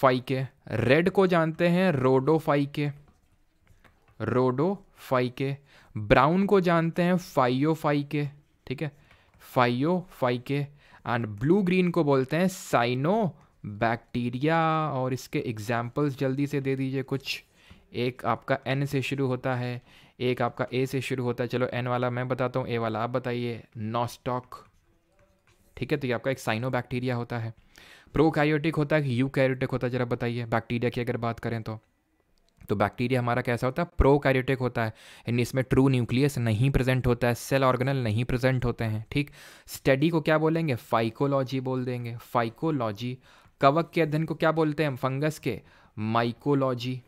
फाइके रेड को जानते हैं रोडोफाइके रोडोफाइके ब्राउन को जानते हैं फाइयोफाइके ठीक है फाइयोफाइके एंड ब्लू ग्रीन को बोलते हैं साइनो बैक्टीरिया और इसके एग्जाम्पल्स जल्दी से दे दीजिए कुछ एक आपका एन से शुरू होता है एक आपका ए से शुरू होता है चलो एन वाला मैं बताता हूँ ए वाला आप बताइए नॉस्टॉक ठीक है तो ये आपका एक साइनो बैक्टीरिया होता है प्रोकायोटिक होता है यू कैरियोटिक होता है जरा बताइए बैक्टीरिया की अगर बात करें तो तो बैक्टीरिया हमारा कैसा होता है प्रोकैरियोटिक होता है यानी इसमें ट्रू न्यूक्लियस नहीं प्रेजेंट होता है सेल ऑर्गेनल नहीं प्रेजेंट होते हैं ठीक स्टडी को क्या बोलेंगे फाइकोलॉजी बोल देंगे फाइकोलॉजी कवक के अध्ययन को क्या बोलते हैं फंगस के माइकोलॉजी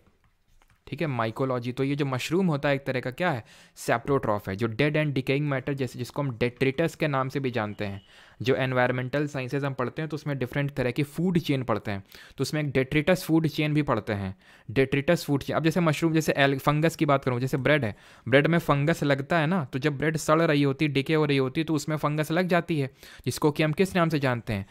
ठीक है माइकोलॉजी तो ये जो मशरूम होता है एक तरह का क्या है सेप्टोट्रॉफ है जो डेड एंड डिकेइंग मैटर जैसे जिसको हम डेट्रिटस के नाम से भी जानते हैं जो एनवायरमेंटल साइंसेज हम पढ़ते हैं तो उसमें डिफरेंट तरह की फूड चेन पढ़ते हैं तो उसमें एक डेट्रिटस फूड चेन भी पढ़ते हैं डेट्रिटस फूड चेन अब जैसे मशरूम जैसे एल फंगस की बात करूँ जैसे ब्रेड है ब्रेड में फंगस लगता है ना तो जब ब्रेड सड़ रही होती डिके हो रही होती तो उसमें फंगस लग जाती है जिसको कि हम किस नाम से जानते हैं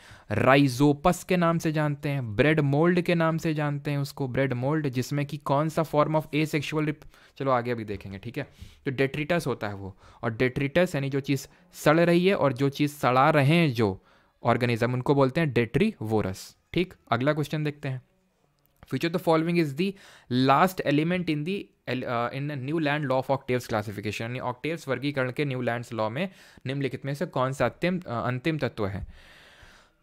राइजोपस के नाम से जानते हैं ब्रेड मोल्ड के नाम से जानते हैं उसको ब्रेड मोल्ड जिसमें कि कौन सा फॉर्म ऑफ ए सेक्शुअल चलो आगे अभी देखेंगे ठीक है तो डेट्रिटस होता है वो और डेट्रिटस यानी जो चीज़ सड़ रही है और जो चीज़ सड़ा रहे हैं जो ऑर्गेनिज्म उनको बोलते हैं डेट्री वोरस ठीक अगला क्वेश्चन देखते हैं future the following is the last element in the in Newlands law of octaves classification यानी ऑक्टेव्स वर्गीकरण के न्यू लैंड लॉ में निम्नलिखित में से कौन सा अत्यम uh, अंतिम तत्व है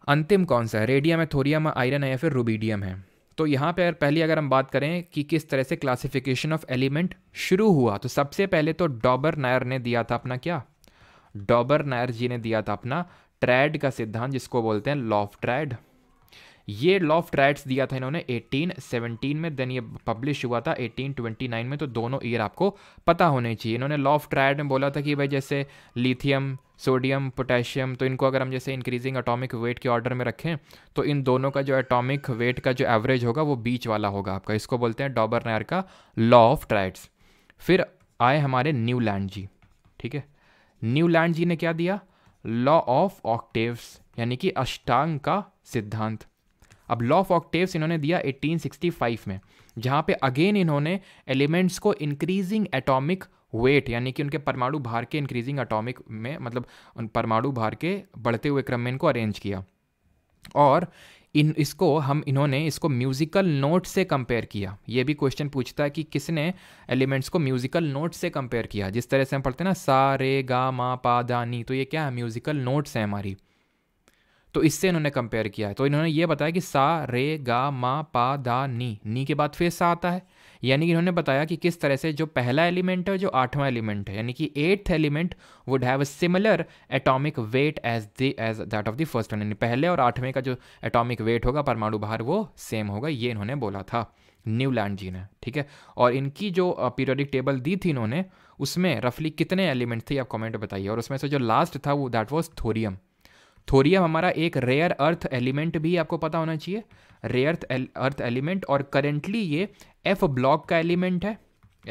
अंतिम कौन सा है रेडियम है थोरियम आयरन है या फिर रूबीडियम है तो यहाँ पर पहले अगर हम बात करें कि किस तरह से क्लासिफिकेशन ऑफ एलिमेंट शुरू हुआ तो सबसे पहले तो डॉबर नायर ने दिया था अपना क्या डॉबर नायर जी ने दिया था अपना ट्रैड का सिद्धांत जिसको बोलते हैं लॉफ ट्रैड ये लॉ ऑफ दिया था इन्होंने 1817 में देन ये पब्लिश हुआ था 1829 में तो दोनों ईयर आपको पता होने चाहिए इन्होंने लॉ ऑफ में बोला था कि भाई जैसे लिथियम सोडियम पोटेशियम तो इनको अगर हम जैसे इंक्रीजिंग एटॉमिक वेट के ऑर्डर में रखें तो इन दोनों का जो एटॉमिक वेट का जो एवरेज होगा वो बीच वाला होगा आपका इसको बोलते हैं डॉबर नायर का लॉ ऑफ ट्राइड्स फिर आए हमारे न्यू लैंड जी ठीक है न्यू लैंड जी ने क्या दिया लॉ ऑफ ऑक्टिव्स यानी कि अष्टांग का सिद्धांत अब लॉ ऑफ ऑक्टेव्स इन्होंने दिया 1865 में जहाँ पे अगेन इन्होंने एलिमेंट्स को इंक्रीजिंग एटॉमिक वेट यानी कि उनके परमाणु भार के इंक्रीजिंग एटॉमिक में मतलब उन परमाणु भार के बढ़ते हुए क्रम में इनको अरेंज किया और इन इसको हम इन्होंने इसको म्यूज़िकल नोट से कंपेयर किया ये भी क्वेश्चन पूछता है कि किसने एलिमेंट्स को म्यूज़िकल नोट से कंपेयर किया जिस तरह से हम पढ़ते हैं ना सा रे गा मा पा दा नी तो ये क्या है म्यूज़िकल नोट्स हैं हमारी तो इससे इन्होंने कंपेयर किया है तो इन्होंने ये बताया कि सा रे गा मा पा दा नी नी के बाद फिर सा आता है यानी कि इन्होंने बताया कि किस तरह से जो पहला एलिमेंट है जो आठवां एलिमेंट है यानी कि eighth element would have a similar atomic weight as the as that of the first one यानी पहले और आठवें का जो एटॉमिक वेट होगा परमाणु भार वो सेम होगा ये इन्होंने बोला था न्यूलैंड जी ने ठीक है और इनकी जो पीरियोडिक टेबल दी थी इन्होंने उसमें रफली कितने एलिमेंट थे आप कमेंट बताइए और उसमें से जो लास्ट था वो दैट वॉज थोरियम थोरियम हमारा एक रेयर अर्थ एलिमेंट भी आपको पता होना चाहिए रेयर अर्थ एलिमेंट और करेंटली ये एफ ब्लॉक का एलिमेंट है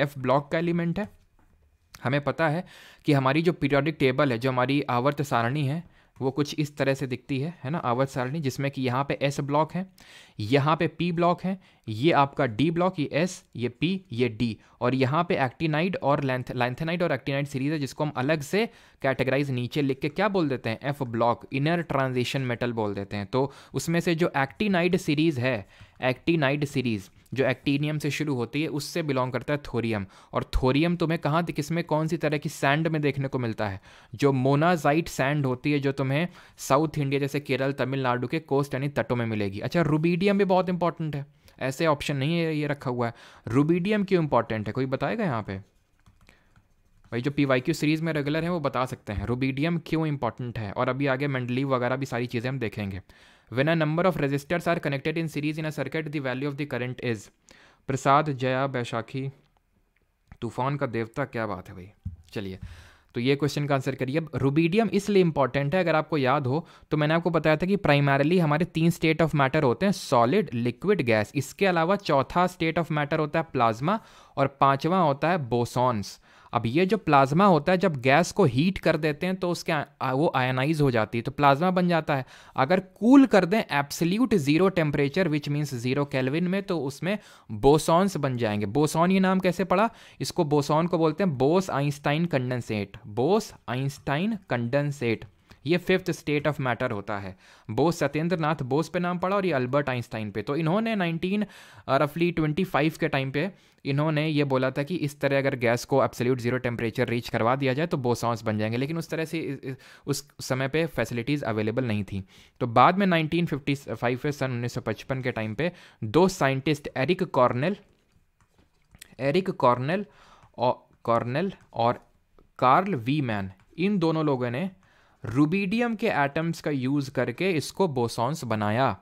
एफ ब्लॉक का एलिमेंट है हमें पता है कि हमारी जो पीरियोडिक टेबल है जो हमारी आवर्त सारणी है वो कुछ इस तरह से दिखती है है ना आवर्त सारणी जिसमें कि यहाँ पे एस ब्लॉक है यहाँ पे पी ब्लॉक है ये आपका डी ब्लॉक ये एस ये पी ये डी और यहाँ पे एक्टिनाइड और लेंथ लेंथेनाइड और एक्टिनाइड सीरीज है जिसको हम अलग से कैटेगराइज नीचे लिख के क्या बोल देते हैं F block inner transition metal बोल देते हैं तो उसमें से जो एक्टिनाइड सीरीज है एक्टिनाइड सीरीज़ जो एक्टीनियम से शुरू होती है उससे बिलोंग करता है थोरियम और थोरियम तुम्हें कहाँ किसमें कौन सी तरह की सैंड में देखने को मिलता है जो मोनाजाइट सैंड होती है जो तुम्हें साउथ इंडिया जैसे केरल तमिलनाडु के कोस्ट यानी तटों में मिलेगी अच्छा रूबीडियम भी बहुत इंपॉर्टेंट है ऐसे ऑप्शन नहीं है ये रखा हुआ है रूबीडियम क्यों इंपॉर्टेंट है कोई बताएगा यहाँ पे भाई जो पी वाई क्यू सीरीज़ में रेगुलर है वो बता सकते हैं रूबीडियम क्यों इंपॉर्टेंट है और अभी आगे मंडली वगैरह भी सारी चीज़ें हम देखेंगे When a number of resistors are connected in series in a circuit, the value of the current is. प्रसाद जया बैशाखी तूफान का देवता क्या बात है भाई चलिए तो ये क्वेश्चन का आंसर करिए अब रूबीडियम इसलिए इंपॉर्टेंट है अगर आपको याद हो तो मैंने आपको बताया था कि प्राइमरली हमारे तीन स्टेट ऑफ मैटर होते हैं सॉलिड लिक्विड गैस इसके अलावा चौथा स्टेट ऑफ मैटर होता है प्लाज्मा और पांचवा होता है बोसॉन्स अब ये जो प्लाज्मा होता है जब गैस को हीट कर देते हैं तो उसके आ, वो आयनाइज हो जाती है तो प्लाज्मा बन जाता है अगर कूल cool कर दें absolute zero temperature which means zero kelvin में तो उसमें बोसॉन्स बन जाएंगे बोसॉन ये नाम कैसे पड़ा इसको बोसॉन को बोलते हैं Bose Einstein condensate Bose Einstein condensate ये फिफ्थ स्टेट ऑफ मैटर होता है बोस सत्येंद्र नाथ बोस पे नाम पड़ा और ये अल्बर्ट आइंस्टाइन पे तो इन्होंने 19 रफली फाइव के टाइम पे इन्होंने ये बोला था कि इस तरह अगर गैस को एब्सोल्यूट जीरो टेम्परेचर रीच करवा दिया जाए तो बोसॉन्स बन जाएंगे लेकिन उस तरह से उस समय पे फैसिलिटीज़ अवेलेबल नहीं थी तो बाद में 1955 से सन 1955 के टाइम पे दो scientist Eric Cornell Eric Cornell और कॉर्नेल और कार्ल वी मैन इन दोनों लोगों ने रूबीडियम के एटम्स का यूज़ करके इसको बोसॉन्स बनाया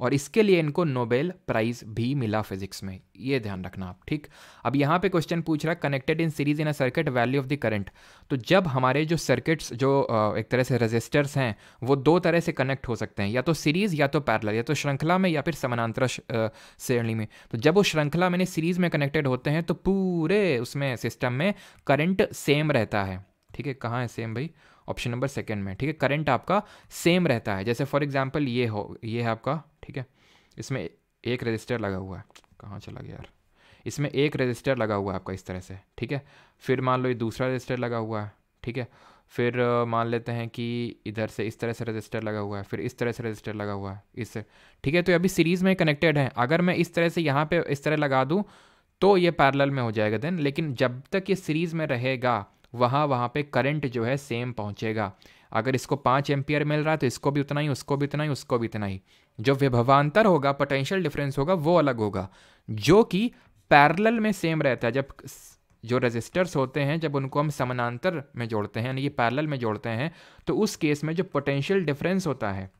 और इसके लिए इनको नोबेल प्राइज भी मिला फिजिक्स में ये ध्यान रखना आप ठीक अब यहाँ पे क्वेश्चन पूछ रहा है connected in series in a circuit value of the current तो जब हमारे जो सर्किट्स जो एक तरह से रजिस्टर्स हैं वो दो तरह से कनेक्ट हो सकते हैं या तो सीरीज या तो पैरल या तो श्रृंखला में या फिर समानांतर श्रेणी में तो जब वो श्रृंखला मैंने सीरीज में कनेक्टेड होते हैं तो पूरे उसमें सिस्टम में करंट सेम रहता है ठीक है कहाँ है सेम भाई ऑप्शन नंबर सेकेंड में ठीक है करंट आपका सेम रहता है जैसे फॉर एग्जाम्पल ये हो ये है आपका ठीक है इसमें एक रजिस्टर लगा हुआ है कहाँ चला गया यार इसमें एक रजिस्टर लगा हुआ है आपका इस तरह से ठीक है फिर मान लो ये दूसरा रजिस्टर लगा हुआ है ठीक है फिर मान लेते हैं कि इधर से इस तरह से रजिस्टर लगा हुआ है फिर इस तरह से रजिस्टर लगा हुआ है इससे ठीक है तो अभी सीरीज़ में कनेक्टेड है अगर मैं इस तरह से यहाँ पे इस तरह लगा दूँ तो ये पैरल में हो जाएगा देन लेकिन जब तक ये सीरीज़ में रहेगा वहाँ वहाँ पे करंट जो है सेम पहुँचेगा अगर इसको पाँच एम्पियर मिल रहा है तो इसको भी उतना ही उसको भी उतना ही उसको भी उतना ही जो विभवान्तर होगा पोटेंशियल डिफरेंस होगा वो अलग होगा जो कि पैरल में सेम रहता है जब जो रजिस्टर्स होते हैं जब उनको हम समानांतर में जोड़ते हैं यानी कि पैरल में जोड़ते हैं तो उस केस में जो पोटेंशियल डिफरेंस होता है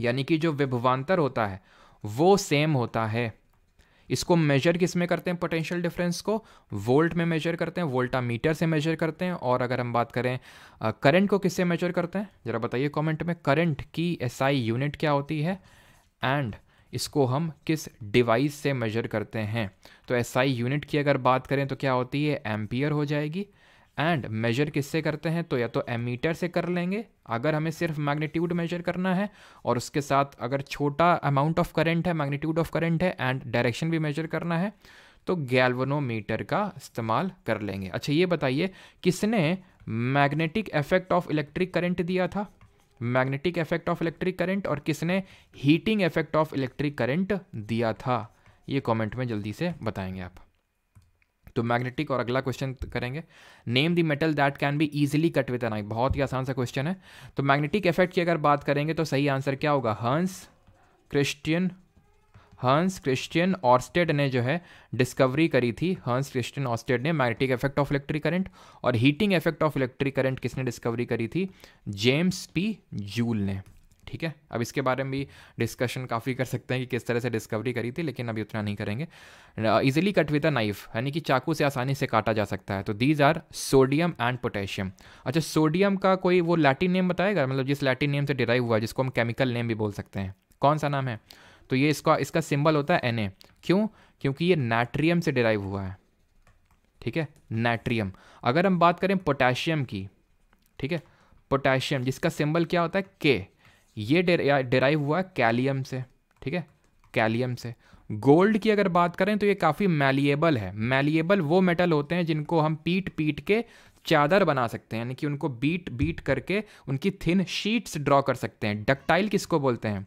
यानी कि जो विभवान्तर होता है वो सेम होता है इसको मेजर किस में करते हैं पोटेंशियल डिफरेंस को वोल्ट में मेजर करते हैं वोल्टा मीटर से मेजर करते हैं और अगर हम बात करें करंट को किससे मेजर करते हैं ज़रा बताइए कमेंट में करंट की एसआई यूनिट क्या होती है एंड इसको हम किस डिवाइस से मेजर करते हैं तो एसआई यूनिट की अगर बात करें तो क्या होती है एम्पियर हो जाएगी एंड मेजर किससे करते हैं तो या तो एमीटर से कर लेंगे अगर हमें सिर्फ मैग्नीट्यूड मेजर करना है और उसके साथ अगर छोटा अमाउंट ऑफ करंट है मैग्नीट्यूड ऑफ करंट है एंड डायरेक्शन भी मेजर करना है तो गैल्वनोमीटर का इस्तेमाल कर लेंगे अच्छा ये बताइए किसने magnetic effect of electric current दिया था magnetic effect of electric current और किसने heating effect of electric current दिया था ये कमेंट में जल्दी से बताएंगे आप तो मैग्नेटिक और अगला क्वेश्चन करेंगे name the metal that can be easily cut with knife बहुत ही आसान सा क्वेश्चन है तो मैग्नेटिक इफेक्ट की अगर बात करेंगे तो सही आंसर क्या होगा हंस क्रिश्चियन हंस क्रिश्चियन ऑर्स्टेड ने जो है डिस्कवरी करी थी हंस क्रिश्चियन ऑस्टेड ने magnetic effect of electric current और heating effect of electric current किसने डिस्कवरी करी थी जेम्स पी जूल ने ठीक है अब इसके बारे में भी डिस्कशन काफ़ी कर सकते हैं कि किस तरह से डिस्कवरी करी थी लेकिन अभी उतना नहीं करेंगे easily cut with a knife यानी कि चाकू से आसानी से काटा जा सकता है तो these are sodium and potassium अच्छा सोडियम का कोई वो लैटिन नेम बताएगा मतलब जिस लैटिन नेम से डिराइव हुआ जिसको हम केमिकल नेम भी बोल सकते हैं कौन सा नाम है तो ये इसका इसका सिंबल होता है एन क्यों क्योंकि ये नैट्रियम से डिराइव हुआ है ठीक है नैट्रियम अगर हम बात करें पोटेशियम की ठीक है पोटेशियम जिसका सिंबल क्या होता है के ये डिराइव हुआ कैलियम से ठीक है कैलियम से गोल्ड की अगर बात करें तो ये काफ़ी मैलिएबल है मैलिएबल वो मेटल होते हैं जिनको हम पीट पीट के चादर बना सकते हैं यानी कि उनको बीट बीट करके उनकी थिन शीट्स ड्रॉ कर सकते हैं डक्टाइल किसको बोलते हैं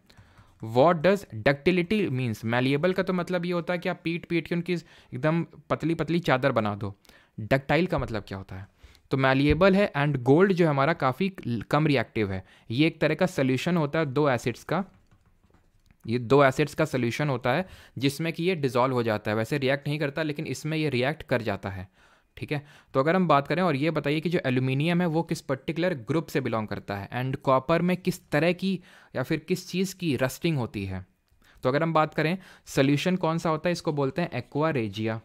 what does ductility means malleable का तो मतलब ये होता है कि आप पीट पीट के उनकी एकदम पतली पतली चादर बना दो डक्टाइल का मतलब क्या होता है तो मैलिएबल है एंड गोल्ड जो है हमारा काफ़ी कम रिएक्टिव है ये एक तरह का सोल्यूशन होता है दो एसिड्स का ये दो एसिड्स का सोल्यूशन होता है जिसमें कि ये डिजोल्व हो जाता है वैसे रिएक्ट नहीं करता लेकिन इसमें ये रिएक्ट कर जाता है ठीक है तो अगर हम बात करें और ये बताइए कि जो एल्यूमिनियम है वो किस पर्टिकुलर ग्रुप से बिलोंग करता है एंड कॉपर में किस तरह की या फिर किस चीज़ की रस्टिंग होती है तो अगर हम बात करें सोल्यूशन कौन सा होता है इसको बोलते हैं एक्वा रेजिया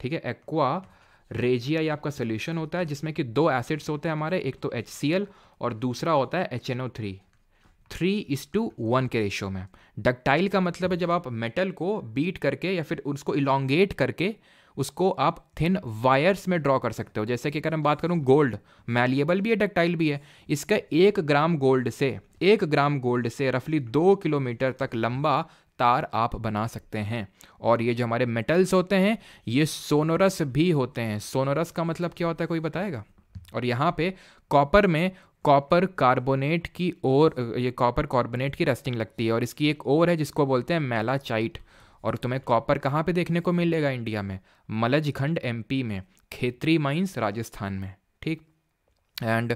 ठीक है एक्वा रेजिया ये आपका सोल्यूशन होता है जिसमें कि दो एसिड्स होते हैं हमारे एक तो एच और दूसरा होता है H N O three three is two one के रेशियो में डक्टाइल का मतलब है जब आप मेटल को बीट करके या फिर उसको इलांगेट करके उसको आप थिन वायर्स में ड्रॉ कर सकते हो जैसे कि अगर मैं बात करूँ गोल्ड मैलिएबल भी है डक्टाइल भी है इसका एक ग्राम गोल्ड से एक ग्राम गोल्ड से रफली दो किलोमीटर तक लंबा तार आप बना सकते हैं और ये जो हमारे मेटल्स होते हैं ये सोनोरस भी होते हैं सोनोरस का मतलब क्या होता है कोई बताएगा और यहाँ पे कॉपर में कॉपर कार्बोनेट की ओर ये कॉपर कार्बोनेट की रस्टिंग लगती है और इसकी एक ओर है जिसको बोलते हैं मेलाचाइट और तुम्हें कॉपर कहाँ पे देखने को मिलेगा इंडिया में मलजखंड एमपी में खेत्री माइंस राजस्थान में ठीक एंड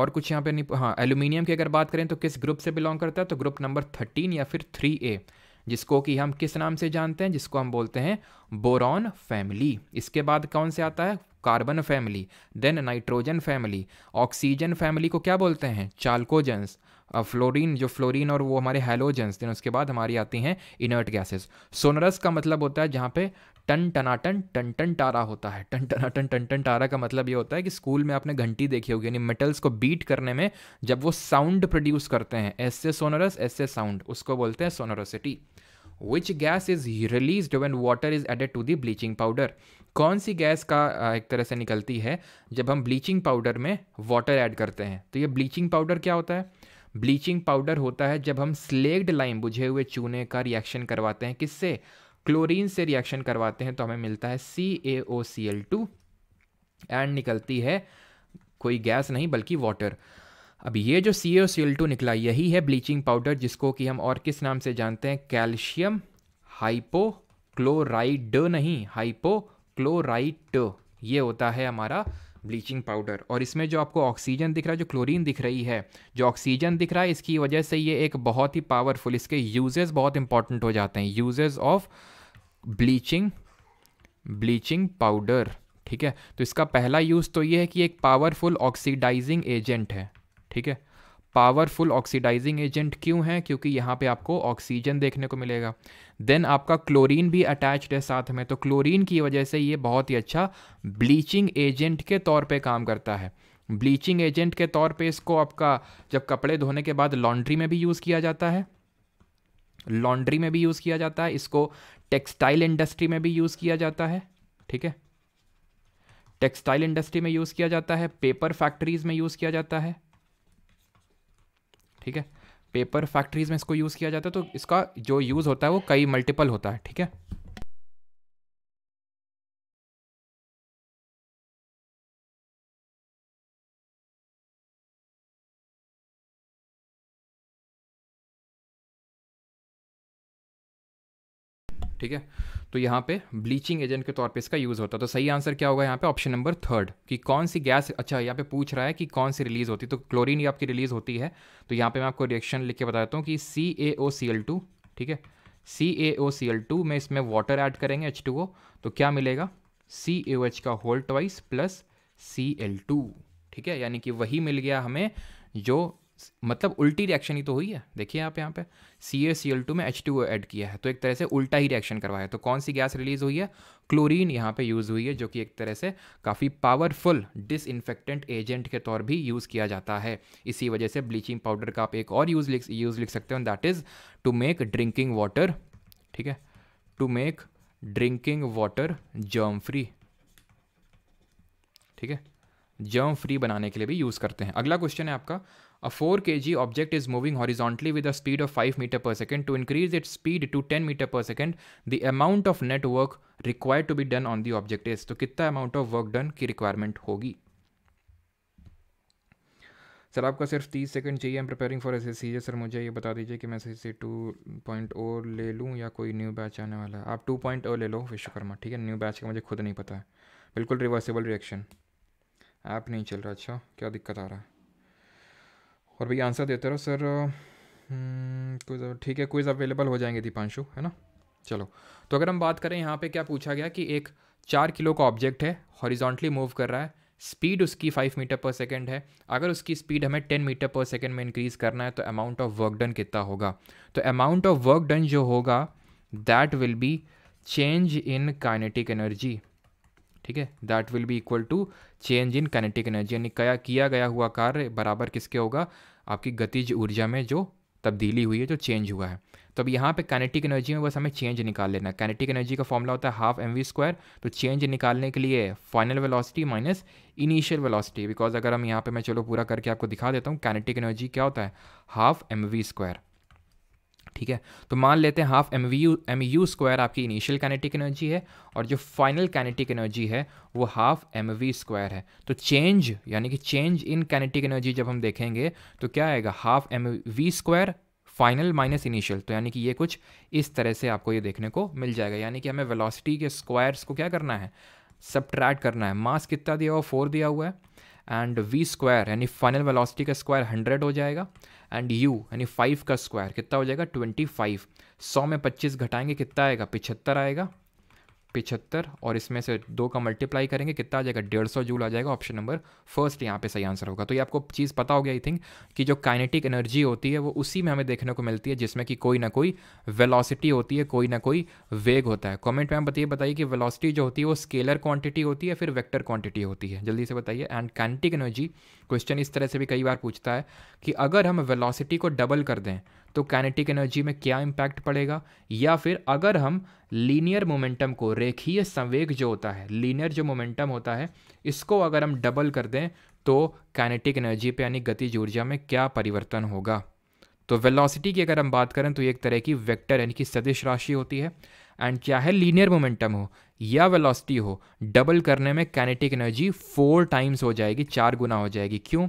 और कुछ यहाँ पे नहीं हाँ एल्यूमिनियम की अगर बात करें तो किस ग्रुप से बिलोंग करता है तो ग्रुप नंबर थर्टीन या फिर थ्री ए जिसको कि हम किस नाम से जानते हैं जिसको हम बोलते हैं बोरॉन फैमिली इसके बाद कौन से आता है carbon family then nitrogen family oxygen family को क्या बोलते हैं चालकोजेंस फ्लोरीन जो फ्लोरीन और वो हमारे हेलोजेंस देन उसके बाद हमारी आती हैं इनर्ट गैसेस सोनरस का मतलब होता है जहाँ पे टन टनाटन टन टन टारा होता है टन टनाटन टन टन टारा का मतलब ये होता है कि स्कूल में आपने घंटी देखी होगी यानी मेटल्स को बीट करने में जब वो साउंड प्रोड्यूस करते हैं ऐसे सोनरस ऐसे साउंड उसको बोलते हैं sonority which gas is release when water is added to the bleaching powder कौन सी गैस का एक तरह से निकलती है जब हम ब्लीचिंग पाउडर में वाटर ऐड करते हैं तो ये ब्लीचिंग पाउडर क्या होता है ब्लीचिंग पाउडर होता है जब हम स्लेग्ड लाइम बुझे हुए चूने का रिएक्शन करवाते हैं किससे क्लोरीन से रिएक्शन करवाते हैं तो हमें मिलता है C A O C L two and निकलती है कोई गैस नहीं बल्कि वाटर अब ये जो सी ओ सी एल टू निकला यही है ब्लीचिंग पाउडर जिसको कि हम और किस नाम से जानते हैं कैल्शियम हाइपोक्लोराइड नहीं हाइपोक्लोराइट ये होता है हमारा ब्लीचिंग पाउडर और इसमें जो आपको ऑक्सीजन दिख रहा है जो क्लोरीन दिख रही है जो ऑक्सीजन दिख रहा है इसकी वजह से ये एक बहुत ही पावरफुल इसके यूजेस बहुत इंपॉर्टेंट हो जाते हैं uses of bleaching bleaching powder ठीक है तो इसका पहला यूज़ तो ये है कि एक पावरफुल ऑक्सीडाइजिंग एजेंट है ठीक है पावरफुल ऑक्सीडाइजिंग एजेंट क्यों है क्योंकि यहाँ पे आपको ऑक्सीजन देखने को मिलेगा देन आपका क्लोरीन भी अटैच्ड है साथ में तो क्लोरीन की वजह से ये बहुत ही अच्छा ब्लीचिंग एजेंट के तौर पे काम करता है ब्लीचिंग एजेंट के तौर पे इसको आपका जब कपड़े धोने के बाद लॉन्ड्री में भी यूज़ किया जाता है लॉन्ड्री में भी यूज़ किया जाता है इसको टेक्सटाइल इंडस्ट्री में भी यूज़ किया जाता है ठीक है टेक्सटाइल इंडस्ट्री में यूज़ किया जाता है पेपर फैक्ट्रीज़ में यूज़ किया जाता है ठीक है पेपर फैक्ट्रीज़ में इसको यूज़ किया जाता है तो इसका जो यूज़ होता है वो कई मल्टीपल होता है ठीक है ठीक है तो यहाँ पे ब्लीचिंग एजेंट के तौर पे इसका यूज़ होता है तो सही आंसर क्या होगा यहाँ पे ऑप्शन नंबर थर्ड कि कौन सी गैस अच्छा यहाँ पे पूछ रहा है कि कौन सी रिलीज़ होती है तो क्लोरीन आपकी रिलीज़ होती है तो यहाँ पे मैं आपको रिएक्शन लिख के बता देता हूँ कि सी A O C L two ठीक है C A O C L two में इसमें वाटर ऐड करेंगे एच टू ओ तो क्या मिलेगा सी ए ओ एच का whole twice plus C L two ठीक है यानी कि वही मिल गया हमें जो मतलब उल्टी रिएक्शन ही तो हुई है देखिए आप यहाँ पे C A C L two में एच टू एड किया है तो एक तरह से उल्टा ही रिएक्शन करवाया है तो कौन सी गैस रिलीज हुई है क्लोरीन यहाँ पे यूज़ हुई है जो कि एक तरह से काफ़ी पावरफुल डिसइनफेक्टेंट एजेंट के तौर भी यूज़ किया जाता है इसी वजह से ब्लीचिंग पाउडर का आप एक और यूज़ लिख यूज़ लिख सकते हो that is to make drinking water ठीक है to make drinking water germ free ठीक है जर्म फ्री बनाने के लिए भी यूज़ करते हैं अगला क्वेश्चन है आपका A 4 kg object is moving horizontally with a speed of 5 meter per second. To increase its speed to 10 meter per second, the amount of net work required to be done on the object is. तो कितना amount of work done की requirement होगी sir आपका सिर्फ 30 second चाहिए I am preparing for S S C sir मुझे ये बता दीजिए कि मैं सी सी टू पॉइंट ओ ले लूँ या कोई न्यू बैच आने वाला है आप टू पॉइंट ओ ले लो विश्वकर्मा ठीक है न्यू बैच का मुझे खुद नहीं पता है बिल्कुल रिवर्सिबल रिएक्शन ऐप नहीं चल रहा अच्छा क्या दिक्कत आ रहा है और भैया आंसर देते रहो सर हम्म, क्विज तो ठीक है क्विज अवेलेबल हो जाएंगे दीपांशु है ना चलो तो अगर हम बात करें यहाँ पे क्या पूछा गया कि एक चार किलो का ऑब्जेक्ट है हॉरिजॉन्टली मूव कर रहा है स्पीड उसकी फाइव मीटर पर सेकेंड है अगर उसकी स्पीड हमें टेन मीटर पर सेकेंड में इंक्रीज़ करना है तो अमाउंट ऑफ वर्क डन कितना होगा तो अमाउंट ऑफ वर्क डन जो होगा that will be change in kinetic energy ठीक है that will be equal to change in kinetic energy यानी क्या किया गया हुआ कार्य बराबर किसके होगा आपकी गतिज ऊर्जा में जो तब्दीली हुई है जो चेंज हुआ है तो अब यहाँ पे कैनेटिक एनर्जी में बस हमें चेंज निकाल लेना है कैनेटिक एनर्जी का फॉर्मूला होता है हाफ एम वी स्क्वायर तो चेंज निकालने के लिए final velocity minus initial velocity because अगर हम यहाँ पे मैं चलो पूरा करके आपको दिखा देता हूँ कैनेटिक एनर्जी क्या होता है हाफ एम वी स्क्वायर ठीक है तो मान लेते हैं half M V U M U square आपकी इनिशियल कैनेटिक एनर्जी है और जो फाइनल कैनेटिक एनर्जी है वो हाफ एम वी स्क्वायर है तो चेंज यानी कि चेंज इन कैनेटिक एनर्जी जब हम देखेंगे तो क्या आएगा half M V square final minus initial तो यानी कि ये कुछ इस तरह से आपको ये देखने को मिल जाएगा यानी कि हमें वेलोसिटी के स्क्वायर्स को क्या करना है सब्ट्रैक्ट करना है मास कितना दिया हुआ फोर दिया हुआ है एंड वी स्क्वायर यानी फाइनल वेलोसिटी का स्क्वायर हंड्रेड हो जाएगा एंड यू यानी फाइव का स्क्वायर कितना हो जाएगा ट्वेंटी फाइव सौ में पच्चीस घटाएंगे कितना आएगा पिछहत्तर आएगा पिछहत्तर और इसमें से दो का मल्टीप्लाई करेंगे कितना आ जाएगा डेढ़ सौ जूल आ जाएगा ऑप्शन नंबर फर्स्ट यहाँ पे सही आंसर होगा तो ये आपको चीज़ पता होगी आई थिंक कि जो काइनेटिक एनर्जी होती है वो उसी में हमें देखने को मिलती है जिसमें कि कोई ना कोई वेलोसिटी होती है कोई ना कोई वेग होता है कॉमेंट में बताइए बताइए कि वेलासिटी जो होती है वो स्केलर क्वान्टिटी होती है फिर वैक्टर क्वान्टिटी होती है जल्दी से बताइए एंड काइनेटिक एनर्जी क्वेश्चन इस तरह से भी कई बार पूछता है कि अगर हम वेलासिटी को डबल कर दें तो कैनेटिक एनर्जी में क्या इम्पैक्ट पड़ेगा या फिर अगर हम लीनियर मोमेंटम को रेखीय संवेग जो होता है लीनियर जो मोमेंटम होता है इसको अगर हम डबल कर दें तो कैनेटिक एनर्जी पे यानी गतिज ऊर्जा में क्या परिवर्तन होगा तो वेलोसिटी की अगर हम बात करें तो एक तरह की वेक्टर यानी कि सदिश राशि होती है एंड चाहे लीनियर मोमेंटम हो या वेलोसिटी हो डबल करने में कैनेटिक एनर्जी फोर टाइम्स हो जाएगी चार गुना हो जाएगी क्यों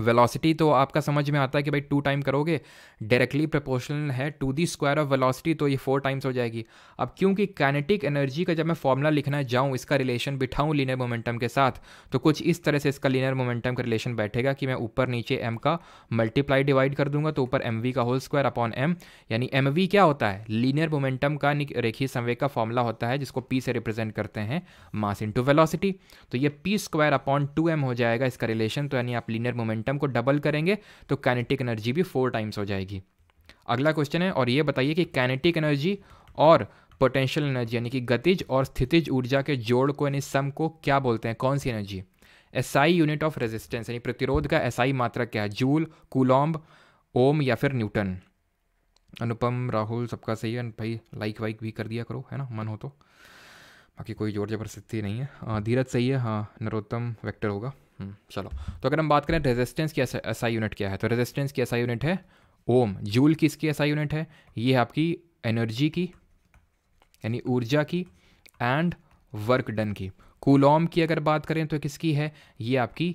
वेलोसिटी तो आपका समझ में आता है कि भाई टू टाइम करोगे डायरेक्टली प्रपोर्शनल है to the square of velocity तो ये फोर टाइम्स हो जाएगी अब क्योंकि कैनेटिक एनर्जी का जब मैं फॉर्मूला लिखना जाऊँ इसका रिलेशन बिठाऊँ लीनियर मोमेंटम के साथ तो कुछ इस तरह से इसका लीनियर मोमेंटम का रिलेशन बैठेगा कि मैं ऊपर नीचे एम का मल्टीप्लाई डिवाइड कर दूंगा तो ऊपर एम का होल स्क्वायर अपॉन एम यानी एम क्या होता है लीनियर मोमेंटम का रेखीय संवेग का फॉर्मूला होता है जिसको पी से रिप्रेजेंट करते हैं मास इंटू वेलोसिटी तो ये P square upon two M हो जाएगा इसका रिलेशन तो यानी आप लीनियर मोमेंट मोमेंटम को डबल करेंगे तो कैनेटिक एनर्जी भी फोर टाइम्स हो जाएगी अगला क्वेश्चन है और ये बताइए कि कैनेटिक एनर्जी और पोटेंशियल एनर्जी यानी कि गतिज और स्थितिज ऊर्जा के जोड़ को यानी सम को क्या बोलते हैं कौन सी energy SI unit of resistance यानी प्रतिरोध का एसआई मात्रा क्या है जूल कूलॉम्ब ओम या फिर न्यूटन अनुपम राहुल सबका सही है भाई लाइक वाइक भी कर दिया करो है ना मन हो तो बाकी कोई जोर जबरदस्ती नहीं है धीरज सही है हाँ नरोत्तम वेक्टर होगा हम्म, चलो तो अगर हम बात करें रेजिस्टेंस की एस आई यूनिट क्या है तो रेजिस्टेंस की एस आई यूनिट है ओम जूल की इसकी एस आई यूनिट है ये है आपकी एनर्जी की यानी ऊर्जा की एंड वर्क डन की कूलॉम की अगर बात करें तो किसकी है ये आपकी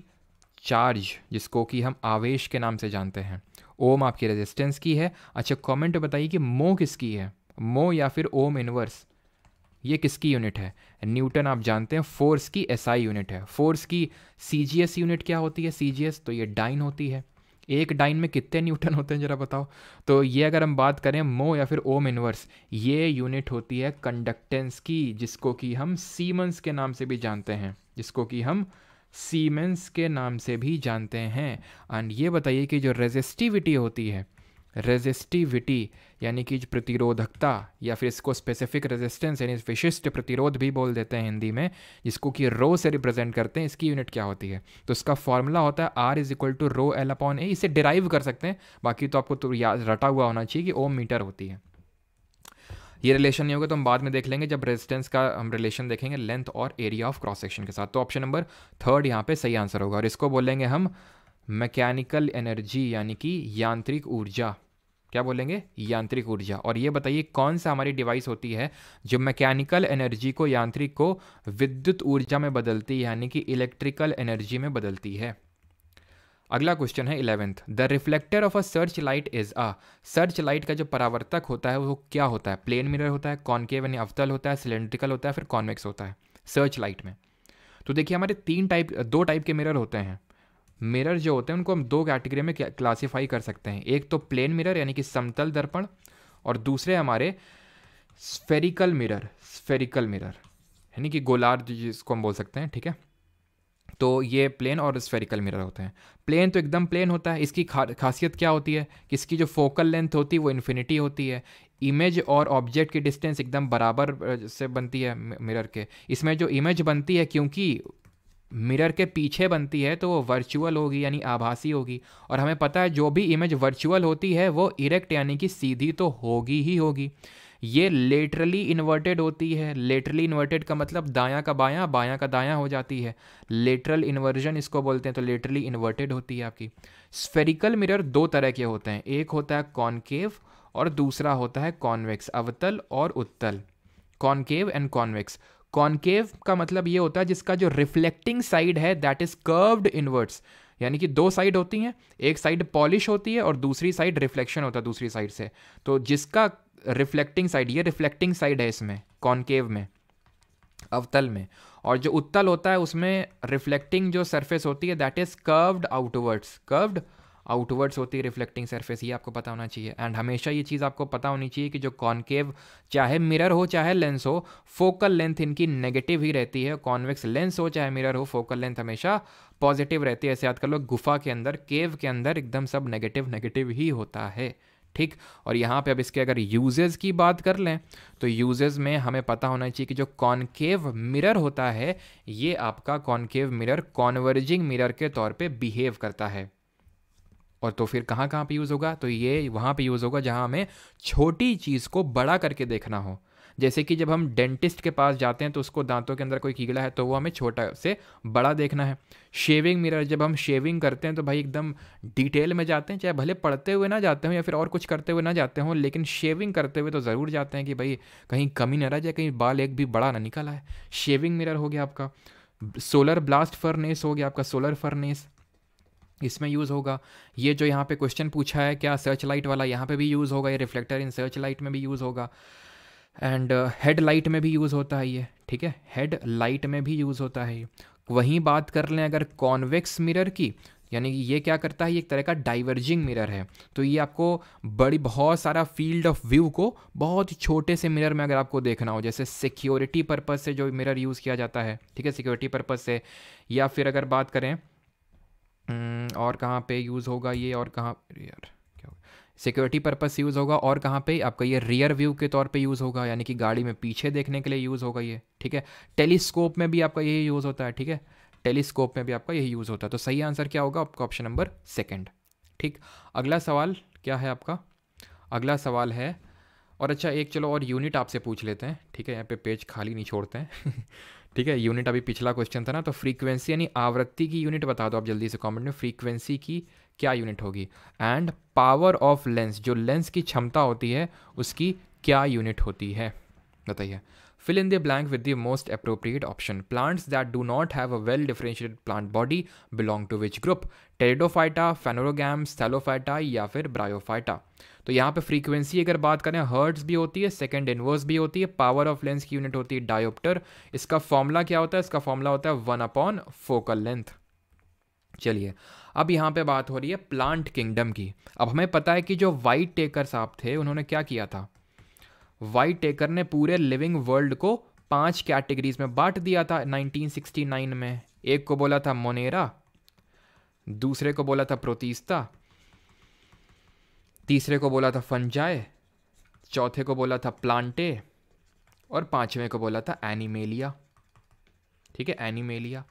चार्ज जिसको कि हम आवेश के नाम से जानते हैं ओम आपकी रेजिस्टेंस की है अच्छा कमेंट बताइए कि मो किसकी है मो या फिर ओम इनवर्स ये किसकी यूनिट है न्यूटन आप जानते हैं फोर्स की एसआई यूनिट है फोर्स की सीजीएस यूनिट क्या होती है सीजीएस तो ये डाइन होती है एक डाइन में कितने न्यूटन होते हैं जरा बताओ तो ये अगर हम बात करें मो या फिर ओम इनवर्स ये यूनिट होती है कंडक्टेंस की जिसको कि हम सीमेंस के नाम से भी जानते हैं जिसको कि हम सीमेंस के नाम से भी जानते हैं एंड ये बताइए कि जो रेजिस्टिविटी होती है रेजिस्टिविटी यानी कि प्रतिरोधकता या फिर इसको स्पेसिफिक रेजिस्टेंस यानी विशिष्ट प्रतिरोध भी बोल देते हैं हिंदी में जिसको कि रो से रिप्रेजेंट करते हैं इसकी यूनिट क्या होती है तो इसका फॉर्मूला होता है R is equal to rho L upon A इसे डिराइव कर सकते हैं बाकी तो आपको तो याद रटा हुआ होना चाहिए कि ओम मीटर होती है ये रिलेशन नहीं होगा तो हम बाद में देख लेंगे जब रेजिस्टेंस का हम रिलेशन देखेंगे लेंथ और एरिया ऑफ क्रॉस सेक्शन के साथ तो ऑप्शन नंबर थर्ड यहाँ पे सही आंसर होगा और इसको बोलेंगे हम मैकेनिकल एनर्जी यानी कि यांत्रिक ऊर्जा क्या बोलेंगे यांत्रिक ऊर्जा और ये बताइए कौन सा हमारी डिवाइस होती है जो मैकेनिकल एनर्जी को यांत्रिक को विद्युत ऊर्जा में बदलती है यानी कि इलेक्ट्रिकल एनर्जी में बदलती है अगला क्वेश्चन है eleventh the reflector of a search light is a search light का जो परावर्तक होता है वो क्या होता है प्लेन मिरर होता है कॉनकेव यानी अवतल होता है सिलेंड्रिकल होता है फिर कॉन्वेक्स होता है सर्च लाइट में तो देखिए हमारे तीन टाइप दो टाइप के मिरर होते हैं मिरर जो होते हैं उनको हम दो कैटेगरी में क्लासीफाई कर सकते हैं एक तो प्लेन मिरर यानी कि समतल दर्पण और दूसरे हमारे स्फेरिकल मिरर स्फेरिकल मिरर यानी कि गोलार जिसको हम बोल सकते हैं ठीक है तो ये प्लेन और स्फेरिकल मिरर होते हैं प्लेन तो एकदम प्लेन होता है इसकी खा, खासियत क्या होती है कि इसकी जो फोकल लेंथ होती है वो इन्फिनिटी होती है इमेज और ऑब्जेक्ट की डिस्टेंस एकदम बराबर से बनती है मिरर के इसमें जो इमेज बनती है क्योंकि मिरर के पीछे बनती है तो वो वर्चुअल होगी यानी आभासी होगी और हमें पता है जो भी इमेज वर्चुअल होती है वो इरेक्ट यानी कि सीधी तो होगी ही होगी ये लेटरली इन्वर्टेड होती है लेटरली इन्वर्टेड का मतलब दायां का बायां बायां का दायां हो जाती है लेटरल इन्वर्जन इसको बोलते हैं तो लेटरली इन्वर्टेड होती है आपकी स्फेरिकल मिरर दो तरह के होते हैं एक होता है कॉनकेव और दूसरा होता है कॉन्वेक्स अवतल और उत्तल कॉनकेव एंड कॉन्वेक्स कॉनकेव का मतलब ये होता है जिसका जो रिफ्लेक्टिंग साइड है दैट इज कर्व्ड इनवर्ड्स यानी कि दो साइड होती हैं एक साइड पॉलिश होती है और दूसरी साइड रिफ्लेक्शन होता है दूसरी साइड से तो जिसका रिफ्लेक्टिंग साइड ये रिफ्लेक्टिंग साइड है इसमें कॉन्केव में अवतल में और जो उत्तल होता है उसमें रिफ्लेक्टिंग जो सरफेस होती है that is curved outwards curved outwards होती है रिफ्लेक्टिंग सरफेस ये आपको पता होना चाहिए एंड हमेशा ये चीज़ आपको पता होनी चाहिए कि जो कॉन्केव चाहे मिरर हो चाहे लेंस हो फोकल लेंथ इनकी नेगेटिव ही रहती है कॉन्वेक्स लेंस हो चाहे मिरर हो फोकल लेंथ हमेशा पॉजिटिव रहती है ऐसे याद कर लो गुफा के अंदर केव के अंदर एकदम सब नेगेटिव नेगेटिव ही होता है ठीक और यहाँ पे अब इसके अगर यूजेस की बात कर लें तो यूजेस में हमें पता होना चाहिए कि जो कॉन्केव मिरर होता है ये आपका कॉन्केव मिरर कॉन्वर्जिंग मिरर के तौर पे बिहेव करता है और तो फिर कहाँ कहाँ पे यूज़ होगा तो ये वहाँ पे यूज़ होगा जहाँ हमें छोटी चीज़ को बड़ा करके देखना हो जैसे कि जब हम डेंटिस्ट के पास जाते हैं तो उसको दांतों के अंदर कोई कीड़ा है तो वो हमें छोटा से बड़ा देखना है शेविंग मिरर जब हम शेविंग करते हैं तो भाई एकदम डिटेल में जाते हैं चाहे भले पढ़ते हुए ना जाते हों या फिर और कुछ करते हुए ना जाते हों लेकिन शेविंग करते हुए तो ज़रूर जाते हैं कि भाई कहीं कमी ना रह जाए कहीं बाल एक भी बड़ा ना निकला है शेविंग मिरर हो गया आपका सोलर ब्लास्ट फर्नेस हो गया आपका सोलर फर्नेस इसमें यूज़ होगा ये जो यहाँ पे क्वेश्चन पूछा है क्या सर्च लाइट वाला यहाँ पे भी यूज़ होगा ये रिफ्लेक्टर इन सर्च लाइट में भी यूज़ होगा एंड हेड लाइट में भी यूज़ होता है ये ठीक है हेड लाइट में भी यूज़ होता है ये वहीं बात कर लें अगर कॉन्वेक्स मिरर की यानी कि ये क्या करता है ये एक तरह का डाइवर्जिंग मिरर है तो ये आपको बड़ी बहुत सारा फील्ड ऑफ व्यू को बहुत छोटे से मिरर में अगर आपको देखना हो जैसे सिक्योरिटी पर्पज़ से जो मिरर यूज़ किया जाता है ठीक है सिक्योरिटी पर्पज़ से या फिर अगर बात करें हम्म, और कहाँ पे यूज़ होगा ये और कहाँ रियर क्या होगा सिक्योरिटी पर्पस यूज़ होगा और कहाँ पे आपका ये रियर व्यू के तौर पे यूज़ होगा यानी कि गाड़ी में पीछे देखने के लिए यूज़ होगा ये ठीक है टेलीस्कोप में भी आपका यही यूज़ होता है ठीक है टेलीस्कोप में भी आपका यही यूज़ होता है तो सही आंसर क्या होगा आपका ऑप्शन नंबर सेकेंड ठीक अगला सवाल क्या है आपका अगला सवाल है और अच्छा एक चलो और यूनिट आपसे पूछ लेते हैं ठीक है यहाँ पे पेज खाली नहीं छोड़ते हैं ठीक है यूनिट अभी पिछला क्वेश्चन था ना तो फ्रीक्वेंसी यानी आवृत्ति की यूनिट बता दो आप जल्दी से कमेंट में फ्रीक्वेंसी की क्या यूनिट होगी एंड पावर ऑफ लेंस जो लेंस की क्षमता होती है उसकी क्या यूनिट होती है बताइए fill in the blank with the most appropriate option plants that do not have a well differentiated plant body belong to which group pteridophyta phanerogam thallophyta या फिर ब्रायोफाइटा तो यहाँ पे फ्रीक्वेंसी अगर बात करें हर्ट्स भी होती है सेकंड इनवर्स भी होती है पावर ऑफ लेंस की यूनिट होती है डायोप्टर इसका फॉर्मूला क्या होता है इसका फॉर्मूला होता है वन अपॉन फोकल लेंथ चलिए अब यहाँ पे बात हो रही है प्लांट किंगडम की अब हमें पता है कि जो वाइट टेकर साहब थे उन्होंने क्या किया था वाइट टेकर ने पूरे लिविंग वर्ल्ड को पांच कैटेगरीज में बांट दिया था 1969 में एक को बोला था मोनेरा दूसरे को बोला था प्रोतीस्ता तीसरे को बोला था फंजाए चौथे को बोला था प्लांटे और पांचवें को बोला था एनिमेलिया ठीक है एनिमेलिया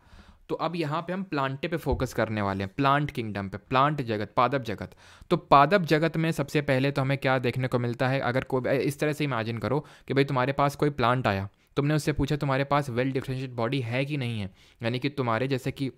तो अब यहाँ पे हम प्लांटे पे फोकस करने वाले हैं प्लांट किंगडम पे प्लांट जगत पादप जगत तो पादप जगत में सबसे पहले तो हमें क्या देखने को मिलता है अगर कोई इस तरह से इमेजिन करो कि भाई तुम्हारे पास कोई प्लांट आया तुमने उससे पूछा तुम्हारे पास वेल डिफ्रेंशिएट बॉडी है कि नहीं है यानी कि तुम्हारे जैसे कि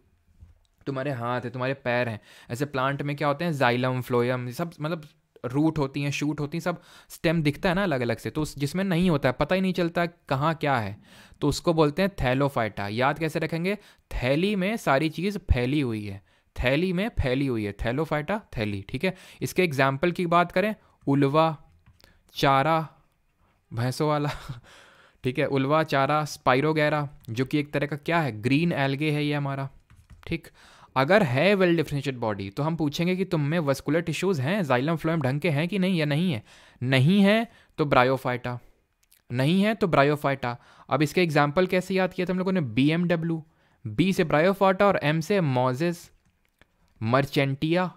तुम्हारे हाथ है तुम्हारे पैर हैं ऐसे प्लांट में क्या होते हैं जाइलम फ्लोयम सब मतलब रूट होती हैं शूट होती हैं सब स्टेम दिखता है ना अलग अलग से तो जिसमें नहीं होता है पता ही नहीं चलता कहाँ क्या है तो उसको बोलते हैं थैलोफाइटा याद कैसे रखेंगे थैली में सारी चीज़ फैली हुई है थैली में फैली हुई है थैलोफाइटा थैली ठीक है इसके एग्जाम्पल की बात करें उलवा चारा भैंसों वाला ठीक है उलवा चारा स्पाइरोगैरा जो कि एक तरह का क्या है ग्रीन एल्गे है ये हमारा ठीक अगर है वेल डिफ्रेंशिएट बॉडी तो हम पूछेंगे कि तुम में वस्कुलर टिश्यूज़ हैं जाइलम फ्लोएम ढंग के हैं कि नहीं या नहीं है नहीं है तो ब्रायोफाइटा नहीं है तो ब्रायोफाइटा अब इसके एग्जाम्पल कैसे याद किया था हम लोगों ने बी एम डब्ल्यू बी से ब्रायोफाटा और एम से मोजेस मर्चेंटिया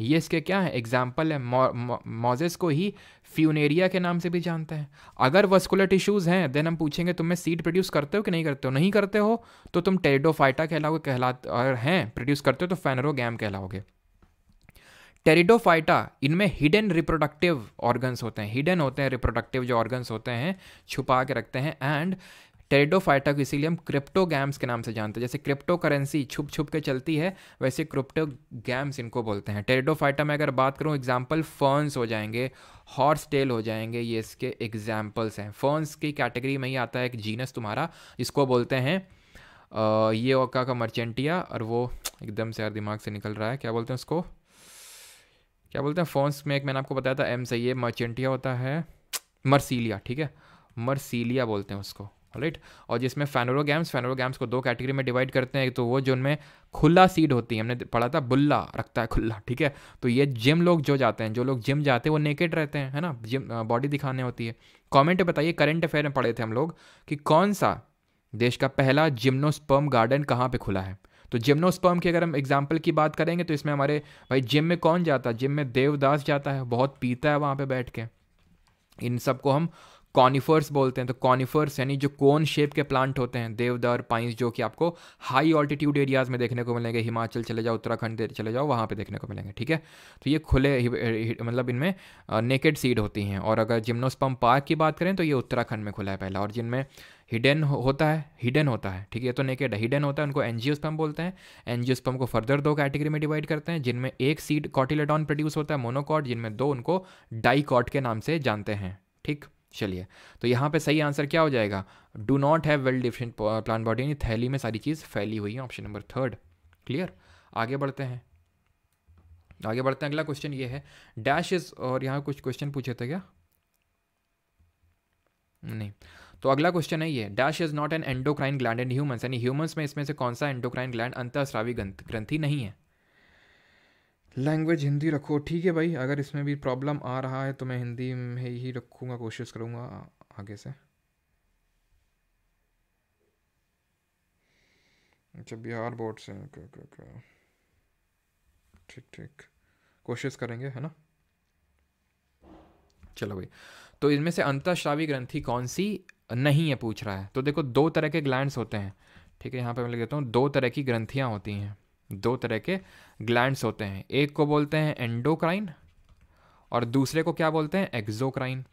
ये इसके क्या है एग्जाम्पल है मोजेस को ही फ्यूनेरिया के नाम से भी जानते हैं अगर वस्कुलर टिश्यूज़ हैं देन हम पूछेंगे तुम्हें सीड प्रोड्यूस करते हो कि नहीं करते हो नहीं करते हो तो तुम टेरिडोफाइटा कहलाओगे कहला और हैं प्रोड्यूस करते हो तो फेनरोगैम कहलाओगे टेरिडोफाइटा इनमें हिडन रिप्रोडक्टिव ऑर्गन्स होते हैं हिडन होते हैं रिप्रोडक्टिव जो ऑर्गन्स होते हैं छुपा के रखते हैं एंड टेरिडोफाइटा को इसीलिए हम क्रिप्टो गैम्स के नाम से जानते हैं जैसे क्रिप्टो करेंसी छुप छुप के चलती है वैसे क्रिप्टो गैम्स इनको बोलते हैं टेरिडोफाइटा में अगर बात करूँ एग्जाम्पल फर्न्स हो जाएंगे हॉर्स टेल हो जाएंगे ये इसके एग्जाम्पल्स हैं फर्न्स की कैटेगरी में ही आता है एक जीनस तुम्हारा इसको बोलते हैं ये ओका का मर्चेंटिया और वो एकदम से यार दिमाग से निकल रहा है क्या बोलते हैं उसको क्या बोलते हैं फोन्स में एक मैंने आपको बताया था एम से ये मर्चेंटिया होता है मर्सीलिया ठीक है मर्सीलिया बोलते हैं उसको राइट और जिसमें फेनोरोगैम्स फेनोरोगैम्स को दो कैटेगरी में डिवाइड करते हैं तो वो जो उनमें खुला सीड होती है हमने पढ़ा था बुल्ला रखता है खुला ठीक है तो ये जिम लोग जो जाते हैं जो लोग जिम जाते हैं वो नेकेड रहते हैं है ना जिम बॉडी दिखाने होती है कमेंट बताइए करंट अफेयर में पढ़े थे हम लोग कि कौन सा देश का पहला जिम्नोस्पर्म गार्डन कहाँ पर खुला है तो जिम्नोस्पर्म की अगर हम एग्जाम्पल की बात करेंगे तो इसमें हमारे भाई जिम में कौन जाता है जिम में देवदास जाता है बहुत पीता है वहाँ पर बैठ के इन सबको हम कॉनिफर्स बोलते हैं तो कॉनिफर्स यानी जो कोन शेप के प्लांट होते हैं देवदार पाइंस जो कि आपको हाई ऑल्टीट्यूड एरियाज़ में देखने को मिलेंगे हिमाचल चले जाओ उत्तराखंड चले जाओ वहाँ पे देखने को मिलेंगे ठीक है तो ये खुले मतलब इनमें नेकेड सीड होती हैं और अगर जिम्नोस्पम पार्क की बात करें तो ये उत्तराखंड में खुला है पहला और जिनमें हिडन होता है हिडन होता है ठीक है तो नेकेड हिडन होता है उनको एनजियोस्पम बोलते हैं एनजियोस्पम को फर्दर दो कैटेगरी में डिवाइड करते हैं जिनमें एक सीड कॉटिलेडॉन प्रोड्यूस होता है मोनोकॉट जिनमें दो उनको डाईकॉट के नाम से जानते हैं ठीक चलिए तो यहाँ पे सही आंसर क्या हो जाएगा do not have well different plant body यानी थैली में सारी चीज़ फैली हुई है ऑप्शन नंबर थर्ड क्लियर आगे बढ़ते हैं आगे बढ़ते हैं अगला क्वेश्चन ये है डैश इज और यहाँ कुछ क्वेश्चन पूछे थे क्या नहीं तो अगला क्वेश्चन है ये dash is not an endocrine gland in humans यानी ह्यूमंस में इसमें से कौन सा एंडोक्राइन ग्लैंड ग्रंथ ग्रंथी नहीं है लैंग्वेज हिंदी रखो ठीक है भाई अगर इसमें भी प्रॉब्लम आ रहा है तो मैं हिंदी में ही रखूँगा कोशिश करूँगा आगे से अच्छा बिहार बोर्ड से ठीक ठीक कोशिश करेंगे है ना चलो भाई तो इनमें से अंतःश्रावी ग्रंथि कौन सी नहीं है पूछ रहा है तो देखो दो तरह के ग्लैंड्स होते हैं ठीक है यहाँ पे मैं लिख देता हूँ दो तरह की ग्रंथियाँ होती हैं दो तरह के ग्लैंड्स होते हैं एक को बोलते हैं एंडोक्राइन और दूसरे को क्या बोलते हैं एक्जोक्राइन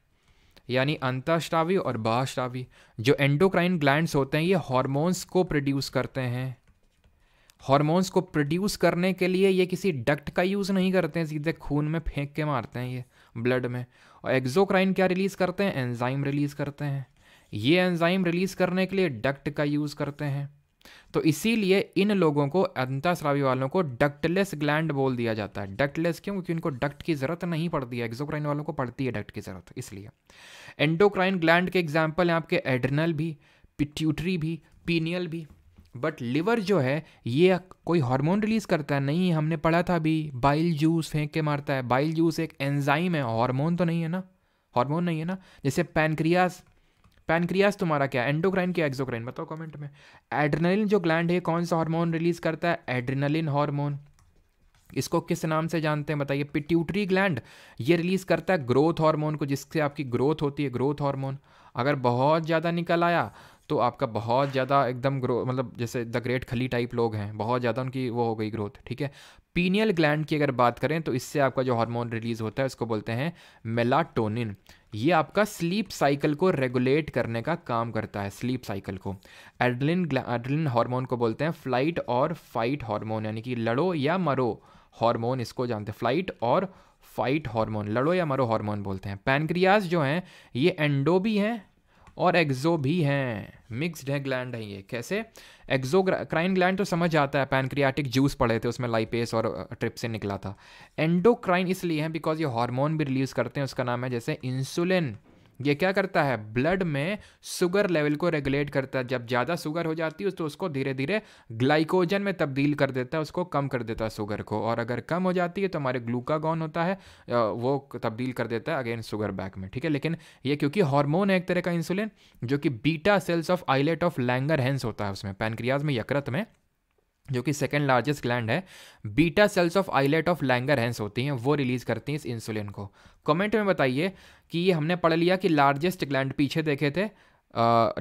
यानी अंतःस्रावी और बाहश्रावी जो एंडोक्राइन ग्लैंड्स होते हैं ये हॉर्मोन्स को प्रोड्यूस करते हैं हॉर्मोन्स को प्रोड्यूस करने के लिए ये किसी डक्ट का यूज़ नहीं करते हैं सीधे खून में फेंक के मारते हैं ये ब्लड में और एक्जोक्राइन क्या रिलीज़ करते हैं एंजाइम रिलीज़ करते हैं ये एंजाइम रिलीज़ करने के लिए डक्ट का यूज़ करते हैं तो इसीलिए इन लोगों को श्रावी वालों को डक्टलेस ग्लैंड बोल दिया जाता है डक्टलेस क्यों क्योंकि इनको डक्ट की ज़रूरत नहीं पड़ती है एक्जोक्राइन वालों को पड़ती है डक्ट की ज़रूरत इसलिए एंडोक्राइन ग्लैंड के एग्जाम्पल हैं आपके एड्रनल भी पिट्यूटरी भी पीनियल भी बट लिवर जो है ये कोई हार्मोन रिलीज करता है नहीं हमने पढ़ा था अभी बाइल जूस फेंक के मारता है बाइल जूस एक एंजाइम है हार्मोन तो नहीं है ना हार्मोन नहीं है ना जैसे पैनक्रियास पैनक्रियाज तुम्हारा क्या एंडोक्राइन क्या एक्सोक्राइन बताओ कमेंट में एड्रेनलिन जो ग्लैंड है कौन सा हार्मोन रिलीज करता है एड्रेनलिन हार्मोन इसको किस नाम से जानते हैं बताइए पिट्यूटरी ग्लैंड ये रिलीज करता है ग्रोथ हार्मोन को जिससे आपकी ग्रोथ होती है ग्रोथ हार्मोन अगर बहुत ज़्यादा निकल आया तो आपका बहुत ज़्यादा एकदम ग्रो मतलब जैसे द ग्रेट खली टाइप लोग हैं बहुत ज़्यादा उनकी वो हो गई ग्रोथ ठीक है पीनियल ग्लैंड की अगर बात करें तो इससे आपका जो हार्मोन रिलीज़ होता है उसको बोलते हैं मेलाटोनिन ये आपका स्लीप साइकिल को रेगुलेट करने का काम करता है स्लीप साइकिल को एडलिन एडलिन हार्मोन को बोलते हैं फ्लाइट और फाइट हार्मोन यानी कि लड़ो या मरो हार्मोन इसको जानते हैं फ्लाइट और फाइट हार्मोन लड़ो या मरो हार्मोन बोलते हैं पैनक्रियाज जो हैं ये एंडो भी हैं और एग्जो भी हैं मिक्सड है ग्लैंड है ये कैसे एग्जो क्राइन ग्लैंड तो समझ आता है पैनक्रियाटिक जूस पड़े थे उसमें लाइपेस और ट्रिप से निकला था एंडोक्राइन इसलिए है बिकॉज ये हार्मोन भी रिलीज करते हैं उसका नाम है जैसे इंसुलिन ये क्या करता है ब्लड में शुगर लेवल को रेगुलेट करता है जब ज़्यादा शुगर हो जाती है तो उसको धीरे धीरे ग्लाइकोजन में तब्दील कर देता है उसको कम कर देता है शुगर को और अगर कम हो जाती है तो हमारे ग्लूकागॉन होता है वो तब्दील कर देता है अगेन शुगर बैक में ठीक है लेकिन ये क्योंकि हॉर्मोन है एक तरह का इंसुलिन जो कि beta cells of islet of Langerhans होता है उसमें पैनक्रियाज में यकृत में जो कि सेकेंड लार्जेस्ट ग्लैंड है beta cells of islet of Langerhans होती हैं वो रिलीज़ करती हैं इस इंसुलिन को कमेंट में बताइए कि ये हमने पढ़ लिया कि लार्जेस्ट ग्लैंड पीछे देखे थे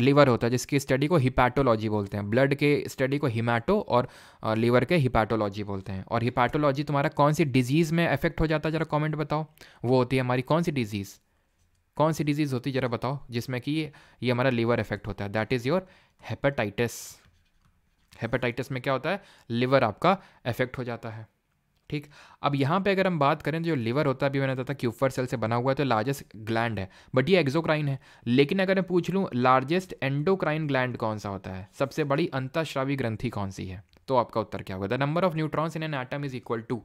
लीवर होता है जिसकी स्टडी को हिपैटोलॉजी बोलते हैं ब्लड के स्टडी को हिमाटो और लीवर के हिपैटोलॉजी बोलते हैं और हिपैटोलॉजी तुम्हारा कौन सी डिजीज़ में अफेक्ट हो जाता है ज़रा कमेंट बताओ वो होती है हमारी कौन सी डिजीज़ कौन सी डिजीज़ होती है ज़रा बताओ जिसमें कि ये हमारा लीवर इफेक्ट होता है that is your hepatitis hepatitis में क्या होता है लिवर आपका इफेक्ट हो जाता है ठीक अब यहाँ पे अगर हम बात करें तो जो लिवर होता है अभी मैंने बताया था क्यूफर सेल से बना हुआ है तो लार्जेस्ट ग्लैंड है बट ये एक्जोक्राइन है लेकिन अगर मैं पूछ लूँ लार्जेस्ट एंडोक्राइन ग्लैंड कौन सा होता है सबसे बड़ी अंतःश्रावी ग्रंथि कौन सी है तो आपका उत्तर क्या होगा the number of neutrons in an atom is equal to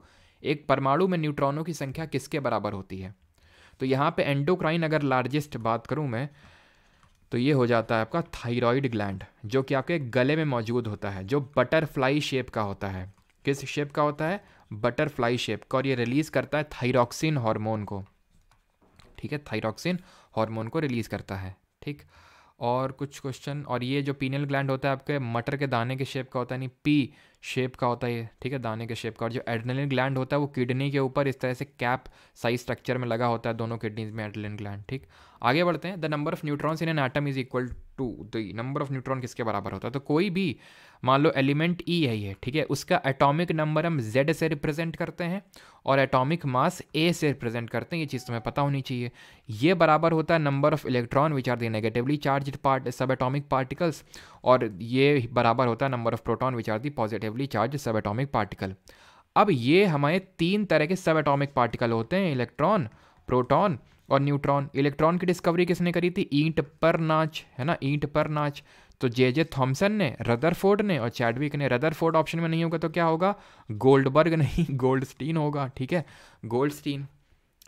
एक परमाणु में न्यूट्रॉनों की संख्या किसके बराबर होती है तो यहाँ पे एंडोक्राइन अगर लार्जेस्ट बात करूँ मैं तो ये हो जाता है आपका थाइरॉयड ग्लैंड जो कि आपके गले में मौजूद होता है जो बटरफ्लाई शेप का होता है किस शेप का होता है बटरफ्लाई शेप का और ये रिलीज़ करता है थाइरोक्सिन हार्मोन को ठीक है थाइरोक्सिन हार्मोन को रिलीज़ करता है ठीक और कुछ क्वेश्चन और ये जो पीनल ग्लैंड होता है आपके मटर के दाने के शेप का होता है यानी पी शेप का होता है ये ठीक है दाने के शेप का और जो एड्रेनलिन ग्लैंड होता है वो किडनी के ऊपर इस तरह से कैप साइज स्ट्रक्चर में लगा होता है दोनों किडनीज में एडलिन ग्लैंड ठीक आगे बढ़ते हैं the number of neutrons in an atom is equal to the number of neutron किसके बराबर होता है तो कोई भी मान लो एलिमेंट ई e है ये ठीक है उसका एटॉमिक नंबर हम जेड से रिप्रेजेंट करते हैं और एटॉमिक मास ए से रिप्रेजेंट करते हैं ये चीज़ तुम्हें पता होनी चाहिए ये बराबर होता है number of electron which are the negatively charge part sub atomic particles और ये बराबर होता है number of proton which are the positively charge sub atomic particle अब ये हमारे तीन तरह के सब एटॉमिक पार्टिकल होते हैं इलेक्ट्रॉन प्रोटॉन और न्यूट्रॉन इलेक्ट्रॉन की डिस्कवरी किसने करी थी ईंट पर नाच है ना ईंट पर नाच तो जे जे थॉम्सन ने रदरफोर्ड ने और चैडविक ने रदरफोर्ड ऑप्शन में नहीं होगा तो क्या होगा गोल्डबर्ग नहीं गोल्डस्टीन होगा ठीक है गोल्डस्टीन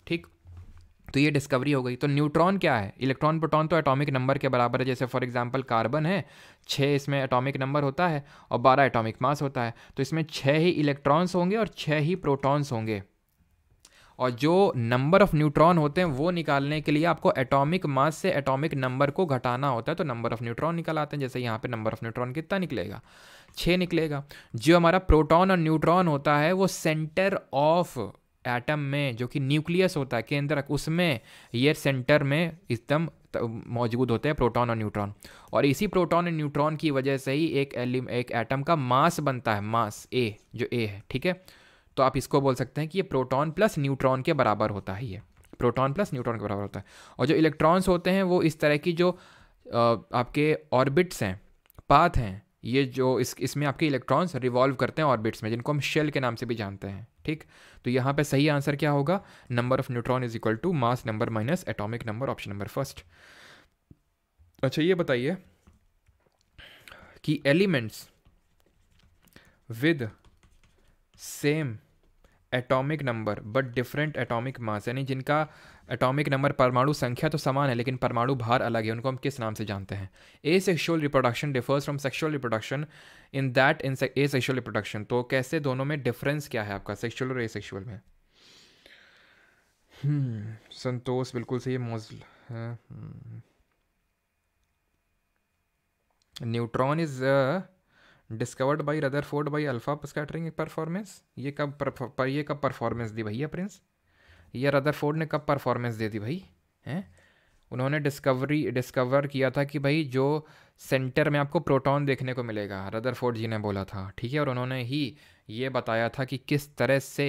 ठीक तो ये डिस्कवरी हो गई तो न्यूट्रॉन क्या है इलेक्ट्रॉन प्रोटॉन तो एटॉमिक नंबर के बराबर है जैसे फॉर एग्जांपल कार्बन है छः इसमें एटॉमिक नंबर होता है और बारह एटॉमिक मास होता है तो इसमें छः ही इलेक्ट्रॉन्स होंगे और छः ही प्रोटॉन्स होंगे और जो नंबर ऑफ न्यूट्रॉन होते हैं वो निकालने के लिए आपको एटॉमिक मास से एटॉमिक नंबर को घटाना होता है तो नंबर ऑफ न्यूट्रॉन निकल आते हैं जैसे यहाँ पे नंबर ऑफ न्यूट्रॉन कितना निकलेगा छः निकलेगा जो हमारा प्रोटॉन और न्यूट्रॉन होता है वो सेंटर ऑफ एटम में जो कि न्यूक्लियस होता है केंद्र उसमें ये सेंटर में एकदम मौजूद होते हैं प्रोटॉन और न्यूट्रॉन और इसी प्रोटॉन और न्यूट्रॉन की वजह से ही एक एलिम एक एटम का मास बनता है मास ए जो ए है ठीक है तो आप इसको बोल सकते हैं कि ये प्रोटॉन प्लस न्यूट्रॉन के बराबर होता है ये प्रोटॉन प्लस न्यूट्रॉन के बराबर होता है और जो इलेक्ट्रॉन्स होते हैं वो इस तरह की जो आपके ऑर्बिट्स हैं पाथ हैं ये जो इस इसमें आपके इलेक्ट्रॉन्स रिवॉल्व करते हैं ऑर्बिट्स में जिनको हम शेल के नाम से भी जानते हैं ठीक तो यहाँ पे सही आंसर क्या होगा number of neutron is equal to mass number minus atomic number option number first अच्छा ये बताइए कि elements with same atomic number but different atomic mass यानी जिनका एटॉमिक नंबर परमाणु संख्या तो समान है लेकिन परमाणु भार अलग है उनको हम किस नाम से जानते हैं asexual reproduction differs from sexual reproduction in that in asexual reproduction तो कैसे दोनों में डिफरेंस क्या है आपका सेक्शुअल और ए सेक्शुअल में hmm, संतोष बिल्कुल सही मोजल neutron is discovered by Rutherford by alpha scattering performance ये कब पर ये कब परफॉर्मेंस दी भैया प्रिंस ये फोर्ड ने कब परफॉर्मेंस दे दी भाई हैं उन्होंने डिस्कवरी डिस्कवर किया था कि भाई जो सेंटर में आपको प्रोटॉन देखने को मिलेगा रदर फोर्ड जी ने बोला था ठीक है और उन्होंने ही ये बताया था कि किस तरह से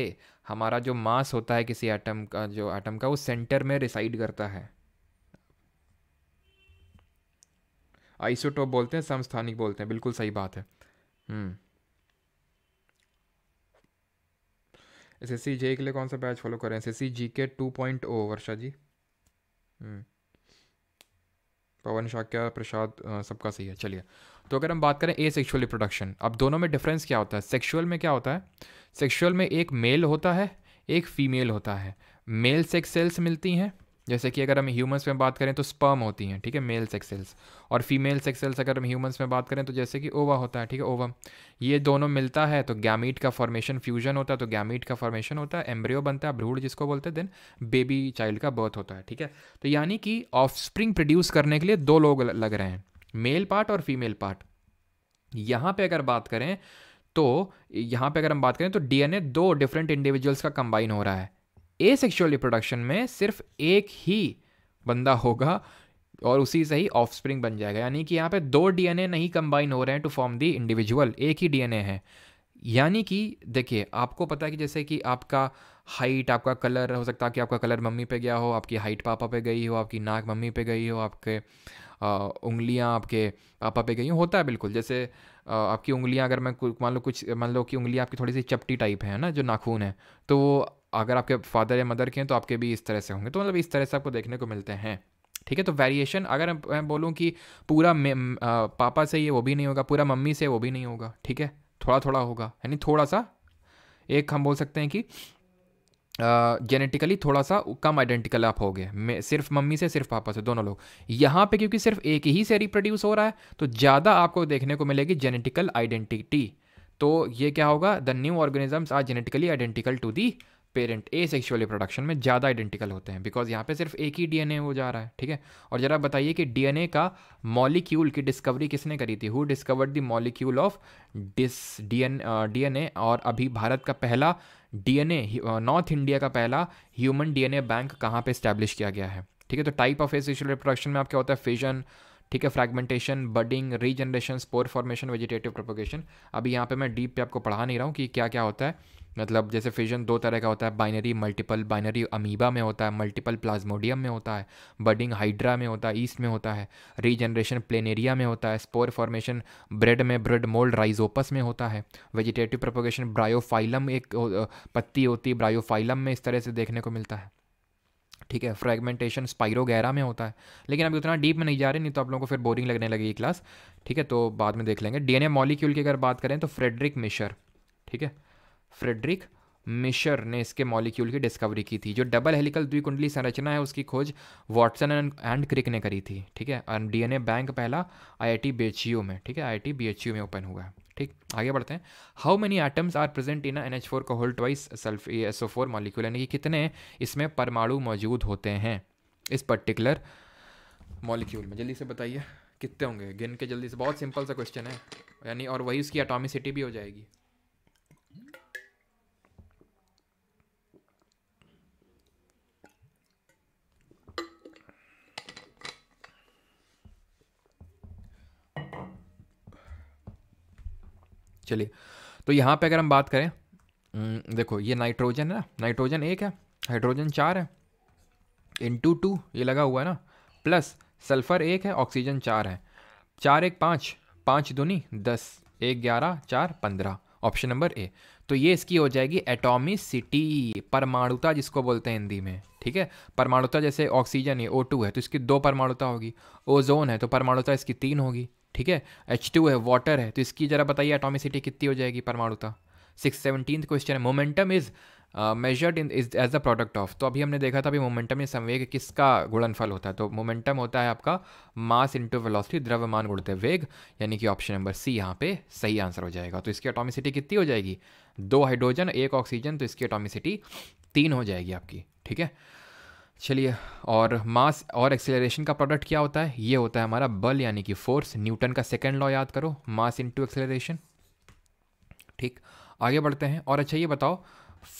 हमारा जो मास होता है किसी एटम का जो एटम का वो सेंटर में रिसाइड करता है आइसोटोप बोलते हैं समस्थानिक बोलते हैं बिल्कुल सही बात है हम्म एस एस सी जे के लिए कौन सा बैच फॉलो करें S S C G K to point ओ वर्षा जी हम्म। पवन क्या प्रसाद सबका सही है चलिए तो अगर हम बात करें ए सेक्शुअल रिप्रोडक्शन अब दोनों में डिफरेंस क्या होता है सेक्शुअल में क्या होता है सेक्शुअल में एक मेल होता है एक फीमेल होता है मेल सेक्स सेल्स मिलती हैं जैसे कि अगर हम ह्यूमन्स में बात करें तो स्पर्म होती हैं ठीक है मेल सेक्सेल्स और फीमेल सेक्सेल्स अगर हम ह्यूमन्स में बात करें तो जैसे कि ओवा होता है ठीक है ओवम ये दोनों मिलता है तो गैमीट का फॉर्मेशन फ्यूजन होता है तो गैमीट का फॉर्मेशन होता है एम्ब्रियो बनता है भ्रूढ़ जिसको बोलते हैं देन बेबी चाइल्ड का बर्थ होता है ठीक है तो यानी कि ऑफ प्रोड्यूस करने के लिए दो लोग लग रहे हैं मेल पार्ट और फीमेल पार्ट यहाँ पर अगर बात करें तो यहाँ पे अगर हम बात करें तो डीएनए दो डिफरेंट इंडिविजुअल्स का कंबाइन हो रहा है ए सेक्शुअल रिप्रोडक्शन में सिर्फ एक ही बंदा होगा और उसी से ही ऑफस्प्रिंग बन जाएगा यानी कि यहाँ पे दो डीएनए नहीं कंबाइन हो रहे हैं टू फॉर्म दी इंडिविजुअल एक ही डीएनए है यानी कि देखिए आपको पता है कि जैसे कि आपका हाइट आपका कलर हो सकता है कि आपका कलर मम्मी पे गया हो आपकी हाइट पापा पे गई हो आपकी नाक मम्मी पे गई हो आपके उंगलियां आपके पापा पे गई हो होता है बिल्कुल जैसे आ, आपकी उंगलियां अगर मैं मान लो कुछ मान लो कि उंगलियां आपकी थोड़ी सी चपटी टाइप है ना जो नाखून है तो वो अगर आपके फादर या मदर के हैं तो आपके भी इस तरह से होंगे तो मतलब इस तरह से आपको देखने को मिलते हैं ठीक है तो वेरिएशन अगर मैं बोलूँ कि पूरा आ, पापा से ये वो भी नहीं होगा पूरा मम्मी से वो भी नहीं होगा ठीक है थोड़ा थोड़ा होगा यानी थोड़ा सा एक हम बोल सकते हैं कि जेनेटिकली uh, थोड़ा सा कम आइडेंटिकल आप हो गए सिर्फ मम्मी से सिर्फ पापा से दोनों लोग यहाँ पे क्योंकि सिर्फ एक ही से रिप्रोड्यूस हो रहा है तो ज़्यादा आपको देखने को मिलेगी जेनेटिकल आइडेंटिटी तो ये क्या होगा the new organisms are genetically identical to the parent asexual reproduction में ज़्यादा आइडेंटिकल होते हैं बिकॉज यहाँ पे सिर्फ एक ही डीएनए हो जा रहा है ठीक है और ज़रा बताइए कि डीएनए का मॉलिक्यूल की डिस्कवरी किसने करी थी who discovered the molecule of this DN DNA और अभी भारत का पहला डीएनए नॉर्थ इंडिया का पहला ह्यूमन डीएनए बैंक कहाँ पर इस्टेब्लिश किया गया है ठीक है तो type of asexual reproduction में आप क्या होता है फिजन ठीक है fragmentation budding regeneration spore formation vegetative propagation अभी यहाँ पे मैं डीप पे आपको पढ़ा नहीं रहा हूँ कि क्या क्या होता है मतलब जैसे फिजन दो तरह का होता है बाइनरी मल्टीपल बाइनरी अमीबा में होता है मल्टीपल प्लाज्मोडियम में होता है बडिंग हाइड्रा में होता है ईस्ट में होता है रीजनरेशन प्लेनेरिया में होता है स्पोर फॉर्मेशन ब्रेड में ब्रेड मोल्ड राइजोपस में होता है वेजिटेटिव प्रोपोगेशन ब्रायोफाइलम एक पत्ती होती है ब्रायोफाइलम में इस तरह से देखने को मिलता है ठीक है फ्रेगमेंटेशन स्पाइरोगैरा में होता है लेकिन अभी उतना डीप में नहीं जा रहे नहीं तो आप लोगों को फिर बोरिंग लगने लगेगी क्लास ठीक है तो बाद में देख लेंगे डीएनए मॉलिक्यूल की अगर बात करें तो फ्रेडरिक मिशर ठीक है फ्रेडरिक मिशर ने इसके मॉलिक्यूल की डिस्कवरी की थी जो डबल हेलिकल द्विकुंडली संरचना है उसकी खोज वॉटसन एंड क्रिक ने करी थी ठीक है और डीएनए बैंक पहला आईआईटी बीएचयू में ठीक है आईआईटी बीएचयू में ओपन हुआ है ठीक आगे बढ़ते हैं how many items are present in N H four का होल ट्वाइस सल्फ एस ओ फोर मॉलिक्यूल यानी कि कितने इसमें परमाणु मौजूद होते हैं इस पर्टिकुलर मॉलिक्यूल में जल्दी से बताइए कितने होंगे गिन के जल्दी से बहुत सिंपल सा क्वेश्चन है यानी और वही उसकी एटॉमिसिटी भी हो जाएगी चलिए तो यहाँ पे अगर हम बात करें देखो ये नाइट्रोजन है ना नाइट्रोजन एक है हाइड्रोजन चार है इंटू टू ये लगा हुआ है ना प्लस सल्फर एक है ऑक्सीजन चार है चार एक पाँच पाँच दूनी दस एक ग्यारह चार पंद्रह ऑप्शन नंबर ए तो ये इसकी हो जाएगी सिटी परमाणुता जिसको बोलते हैं हिंदी में ठीक है परमाणुता जैसे ऑक्सीजन है ओ टू है तो इसकी दो परमाणुता होगी ओजोन है तो परमाणुता इसकी तीन होगी ठीक है एच टू है वाटर है तो इसकी ज़रा बताइए एटोमिसिटी कितनी हो जाएगी परमाणुता सिक्स सेवनटीन क्वेश्चन है momentum is measured in is as the product of तो अभी हमने देखा था अभी मोमेंटम या संवेग किसका गुणनफल होता है तो मोमेंटम होता है आपका मास इंटू वेलोसिटी द्रव्यमान गुणते वेग यानी कि ऑप्शन नंबर सी यहाँ पे सही आंसर हो जाएगा तो इसकी एटॉमिसिटी कितनी हो जाएगी दो हाइड्रोजन एक ऑक्सीजन तो इसकी एटॉमिसिटी तीन हो जाएगी आपकी ठीक है चलिए और मास और एक्सेलरेशन का प्रोडक्ट क्या होता है ये होता है हमारा बल यानी कि फोर्स न्यूटन का सेकेंड लॉ याद करो मास इंटू एक्सेलरेशन ठीक आगे बढ़ते हैं और अच्छा ये बताओ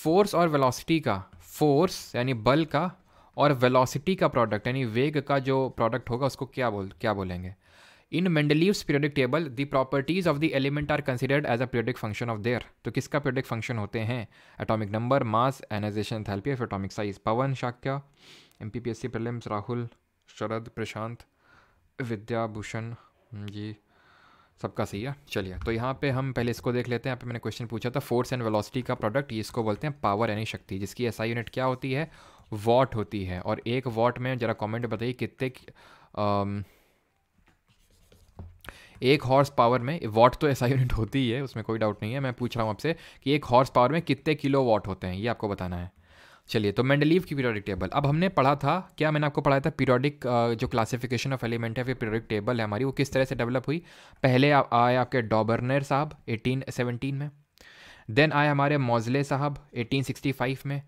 फोर्स और वेलोसिटी का फोर्स यानी बल का और वेलोसिटी का प्रोडक्ट यानी वेग का जो प्रोडक्ट होगा उसको क्या बोल क्या बोलेंगे in Mendeleev's periodic table the properties of the element are considered as a periodic function of their तो किसका पीरियडिक फंक्शन होते हैं atomic number mass ionization enthalpy of atomic size Pawan Shakya M P P S C prelims Rahul Sharad Prashant Vidyabhushan ji हम्म, सबका सही है चलिए तो यहाँ पे हम पहले इसको देख लेते हैं यहाँ पे मैंने क्वेश्चन पूछा था फोर्स एंड वेलोसिटी का प्रोडक्ट ये इसको बोलते हैं पावर यानी शक्ति जिसकी एसआई यूनिट क्या होती है वॉट होती है और एक वॉट में ज़रा कमेंट बताइए कितने एक हॉर्स पावर में वॉट तो ऐसा यूनिट होती ही है उसमें कोई डाउट नहीं है मैं पूछ रहा हूँ आपसे कि एक हॉर्स पावर में कितने किलो वॉट होते हैं ये आपको बताना है चलिए तो मैंडलीव की पीरियोडिक टेबल अब हमने पढ़ा था क्या मैंने आपको पढ़ाया था पीरियोडिक जो क्लासिफिकेशन ऑफ एलिमेंट है फिर पीरियोडिक टेबल है हमारी वो किस तरह से डेवलप हुई पहले आ, आए आपके डॉबर्नर साहब 1817 में देन आए हमारे मोजले साहब 1865 में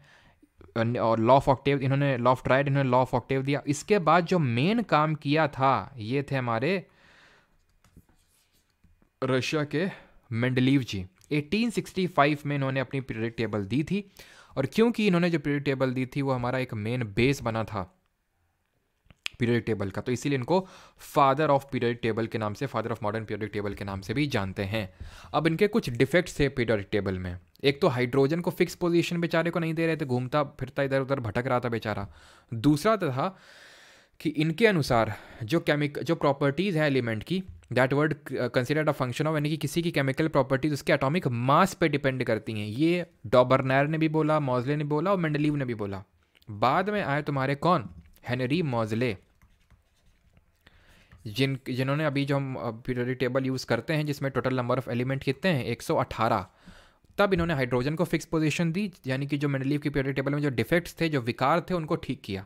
और लॉ ऑफ ऑक्टेव इन्होंने लॉ ऑफ ट्राइड इन्होंने लॉ ऑफ ऑक्टेव दिया इसके बाद जो मेन काम किया था ये थे हमारे रशिया के मेंडलीव जी 1865 में इन्होंने अपनी पीरियड टेबल दी थी और क्योंकि इन्होंने जो पीरियड टेबल दी थी वो हमारा एक मेन बेस बना था पीरियड टेबल का तो इसीलिए इनको फादर ऑफ पीरियड टेबल के नाम से father of modern period table के नाम से भी जानते हैं अब इनके कुछ डिफेक्ट्स थे पीरियड टेबल में एक तो हाइड्रोजन को फिक्स पोजीशन बेचारे को नहीं दे रहे थे घूमता फिरता इधर उधर भटक रहा था बेचारा दूसरा था कि इनके अनुसार जो केमिक जो प्रॉपर्टीज़ हैं एलिमेंट की that were considered a function of यानी कि किसी की केमिकल प्रॉपर्टीज उसके एटॉमिक मास पे डिपेंड करती हैं ये डॉबरनैर ने भी बोला मॉजले ने बोला और मेंडलीव ने भी बोला बाद में आए तुम्हारे कौन हेनरी मॉजले जिन जिन्होंने अभी जो हम पीरियडिक टेबल यूज़ करते हैं जिसमें टोटल नंबर ऑफ एलिमेंट कितने हैं 118 तब इन्होंने हाइड्रोजन को फिक्स पोजीशन दी यानी कि जो मेंडलीव की पीरियडिक टेबल में जो डिफेक्ट्स थे जो विकार थे उनको ठीक किया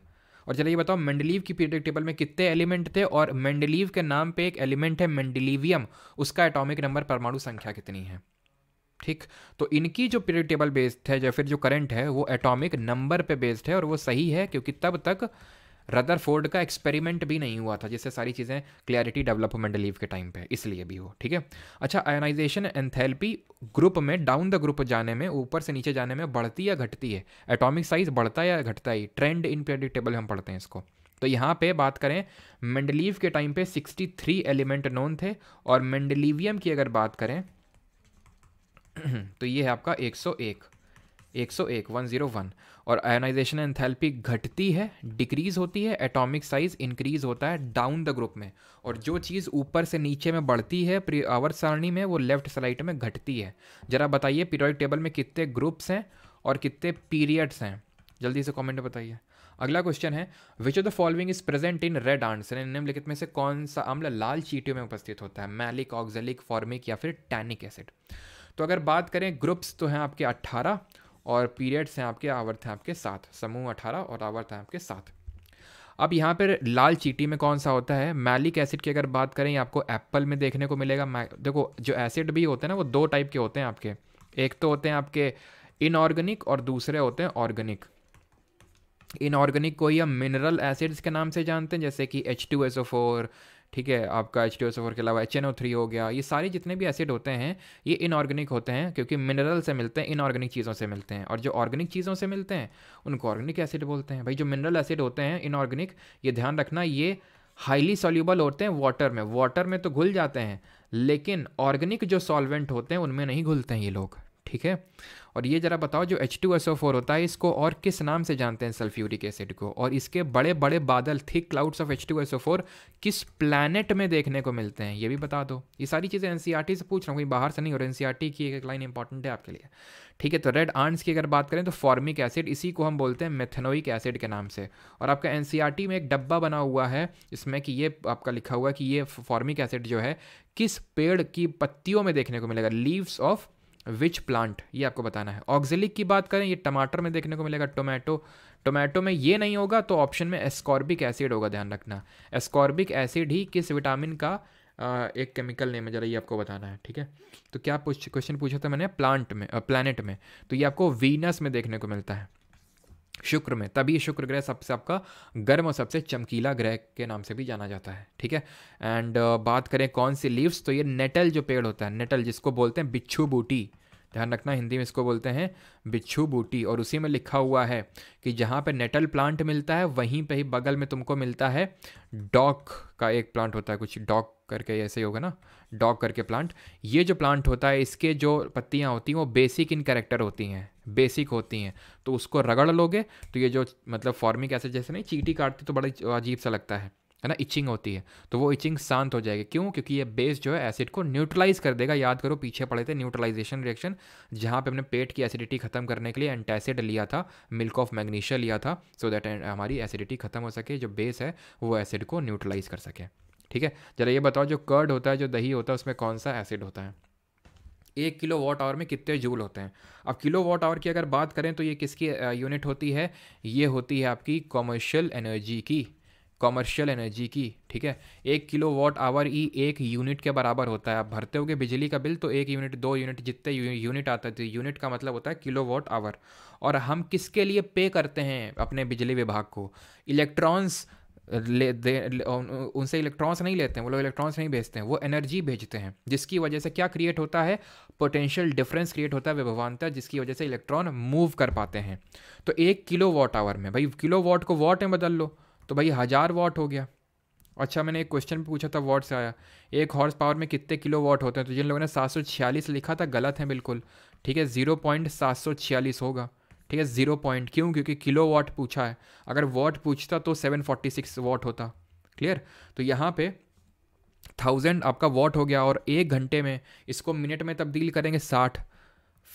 और चलिए बताओ मेंडलीव की पीरियडिक टेबल में कितने एलिमेंट थे और मेंडलीव के नाम पे एक एलिमेंट है मेंडलीवियम उसका एटॉमिक नंबर परमाणु संख्या कितनी है ठीक तो इनकी जो पीरियड टेबल बेस्ड है या फिर जो करंट है वो एटॉमिक नंबर पे बेस्ड है और वो सही है क्योंकि तब तक रदरफोर्ड का एक्सपेरिमेंट भी नहीं हुआ था जिससे सारी चीज़ें क्लैरिटी डेवलपमेंट लीव के टाइम पे इसलिए भी हो ठीक है अच्छा आयोनाइजेशन एंथेल्पी ग्रुप में डाउन द ग्रुप जाने में ऊपर से नीचे जाने में बढ़ती या घटती है एटॉमिक साइज बढ़ता या घटता ही ट्रेंड इन प्रेडिक्टेबल हम पढ़ते हैं इसको तो यहाँ पे बात करें मेंडलीव के टाइम पे 63 एलिमेंट नोन थे और मेंडलीवियम की अगर बात करें तो ये है आपका 101 101 101 और आयोनाइजेशन एंथैल्पी घटती है डिक्रीज होती है एटॉमिक साइज इंक्रीज होता है डाउन द ग्रुप में और जो चीज़ ऊपर से नीचे में बढ़ती है आवर सारणी में वो लेफ्ट साइड में घटती है ज़रा बताइए पीरियड टेबल में कितने ग्रुप्स हैं और कितने पीरियड्स हैं जल्दी से कॉमेंट बताइए अगला क्वेश्चन है which of the following is present in red answer निम्नलिखित में से कौन सा आम्ल लाल चीटियों में उपस्थित होता है मैलिक ऑक्जेलिक फॉर्मिक या फिर टैनिक एसिड तो अगर बात करें ग्रुप्स तो हैं आपके अट्ठारह और पीरियड्स हैं आपके आवर्त हैं आपके साथ समूह अठारह और आवर्त हैं आपके साथ अब यहाँ पर लाल चीटी में कौन सा होता है मैलिक एसिड की अगर बात करें आपको एप्पल में देखने को मिलेगा देखो जो एसिड भी होते हैं ना वो दो टाइप के होते हैं आपके एक तो होते हैं आपके इनऑर्गेनिक और दूसरे होते हैं ऑर्गेनिक इनऑर्गेनिक को ही हम मिनरल एसिड्स के नाम से जानते हैं जैसे कि H two S O four ठीक है आपका एच के अलावा एच हो गया ये सारे जितने भी एसिड होते हैं ये इनऑर्गेनिक होते हैं क्योंकि मिनरल से मिलते हैं इनऑर्गेनिक चीज़ों से मिलते हैं और जो ऑर्गेनिक चीज़ों से मिलते हैं उनको ऑर्गेनिक एसिड बोलते हैं भाई जो मिनरल एसिड होते हैं इनऑर्गेनिक ये ध्यान रखना ये हाईली सॉल्यूबल होते हैं वाटर में वाटर में तो घुल जाते हैं लेकिन ऑर्गेनिक जो सॉल्वेंट होते हैं उनमें नहीं घुलते हैं ये लोग ठीक है और ये ज़रा बताओ जो H two S O four होता है इसको और किस नाम से जानते हैं सल्फ्यूरिक एसिड को और इसके बड़े बड़े बादल thick clouds of H two S O four किस प्लानट में देखने को मिलते हैं ये भी बता दो ये सारी चीज़ें N C R e T से पूछ रहा हूँ बाहर से नहीं और एन सी आर टी की एक लाइन इंपॉर्टेंट है आपके लिए ठीक है तो रेड आंट्स की अगर बात करें तो फॉर्मिक एसिड इसी को हम बोलते हैं मेथनोइक एसिड के नाम से और आपका एन e में एक डब्बा बना हुआ है इसमें कि ये आपका लिखा हुआ है कि ये फॉर्मिक एसिड जो है किस पेड़ की पत्तियों में देखने को मिलेगा लीव्स ऑफ विच प्लांट ये आपको बताना है ऑक्जिलिक की बात करें ये टमाटर में देखने को मिलेगा टोमेटो टोमेटो में ये नहीं होगा तो ऑप्शन में एस्कॉर्बिक एसिड होगा ध्यान रखना एस्कॉर्बिक एसिड ही किस विटामिन का एक केमिकल नेम है जरा ये आपको बताना है ठीक है तो क्या पूछ क्वेश्चन पूछा था मैंने प्लांट में प्लानट में तो ये आपको वीनस में देखने को मिलता है शुक्र में तभी शुक्र ग्रह सबसे आपका गर्म और सबसे चमकीला ग्रह के नाम से भी जाना जाता है ठीक है एंड uh, बात करें कौन सी लीव्स तो ये नेटल जो पेड़ होता है नेटल जिसको बोलते हैं बिच्छू बूटी ध्यान रखना हिंदी में इसको बोलते हैं बिच्छू बूटी और उसी में लिखा हुआ है कि जहाँ पे नेटल प्लांट मिलता है वहीं पे ही बगल में तुमको मिलता है डॉक का एक प्लांट होता है कुछ डॉक करके ऐसे ही होगा ना डॉक करके प्लांट ये जो प्लांट होता है इसके जो पत्तियाँ होती हैं वो बेसिक इन करेक्टर होती हैं बेसिक होती हैं तो उसको रगड़ लोगे तो ये जो मतलब फॉर्मिक ऐसे जैसे नहीं चीटी काटती तो बड़ा अजीब सा लगता है है ना इचिंग होती है तो वो इचिंग शांत हो जाएगी क्यों क्योंकि ये बेस जो है एसिड को न्यूट्रलाइज कर देगा याद करो पीछे पड़े थे न्यूट्रलाइजेशन रिएक्शन जहाँ पे हमने पेट की एसिडिटी खत्म करने के लिए एंटासिड लिया था मिल्क ऑफ मैग्नीशिया लिया था सो so दैट uh, हमारी एसिडिटी खत्म हो सके जो बेस है वो एसिड को न्यूट्रलाइज कर सके ठीक है जरा ये बताओ जो कर्ड होता है जो दही होता है उसमें कौन सा एसिड होता है एक किलो वॉट आवर में कितने जूल होते हैं अब किलो वॉट आवर की अगर बात करें तो ये किसकी यूनिट uh, होती है ये होती है आपकी कॉमर्शियल एनर्जी की कॉमर्शियल एनर्जी की ठीक है एक किलो वॉट आवर ई एक यूनिट के बराबर होता है आप भरते हो बिजली का बिल तो एक यूनिट दो यूनिट जितने यूनिट आता थे यूनिट तो का मतलब होता है किलो वॉट आवर और हम किसके लिए पे करते हैं अपने बिजली विभाग को इलेक्ट्रॉन्स ले दे उनसे इलेक्ट्रॉन्स नहीं लेते हैं वो लोग इलेक्ट्रॉन्स नहीं भेजते हैं वो एनर्जी भेजते हैं जिसकी वजह से क्या क्रिएट होता है पोटेंशियल डिफरेंस क्रिएट होता है विभवान्तर जिसकी वजह से इलेक्ट्रॉन मूव कर पाते हैं तो एक किलो वॉट आवर में भाई किलो वॉट को वॉट में बदल लो तो भाई हज़ार वाट हो गया अच्छा मैंने एक क्वेश्चन पूछा था वाट से आया एक हॉर्स पावर में कितने किलो वाट होते हैं तो जिन लोगों ने सात सौ छियालीस लिखा था गलत है बिल्कुल ठीक है ज़ीरो पॉइंट सात सौ छियालीस होगा ठीक है ज़ीरो पॉइंट क्यों क्योंकि किलो वाट पूछा है अगर वाट पूछता तो सेवन फोर्टी सिक्स वाट होता क्लियर तो यहाँ पे थाउजेंड आपका वॉट हो गया और एक घंटे में इसको मिनट में तब्दील करेंगे साठ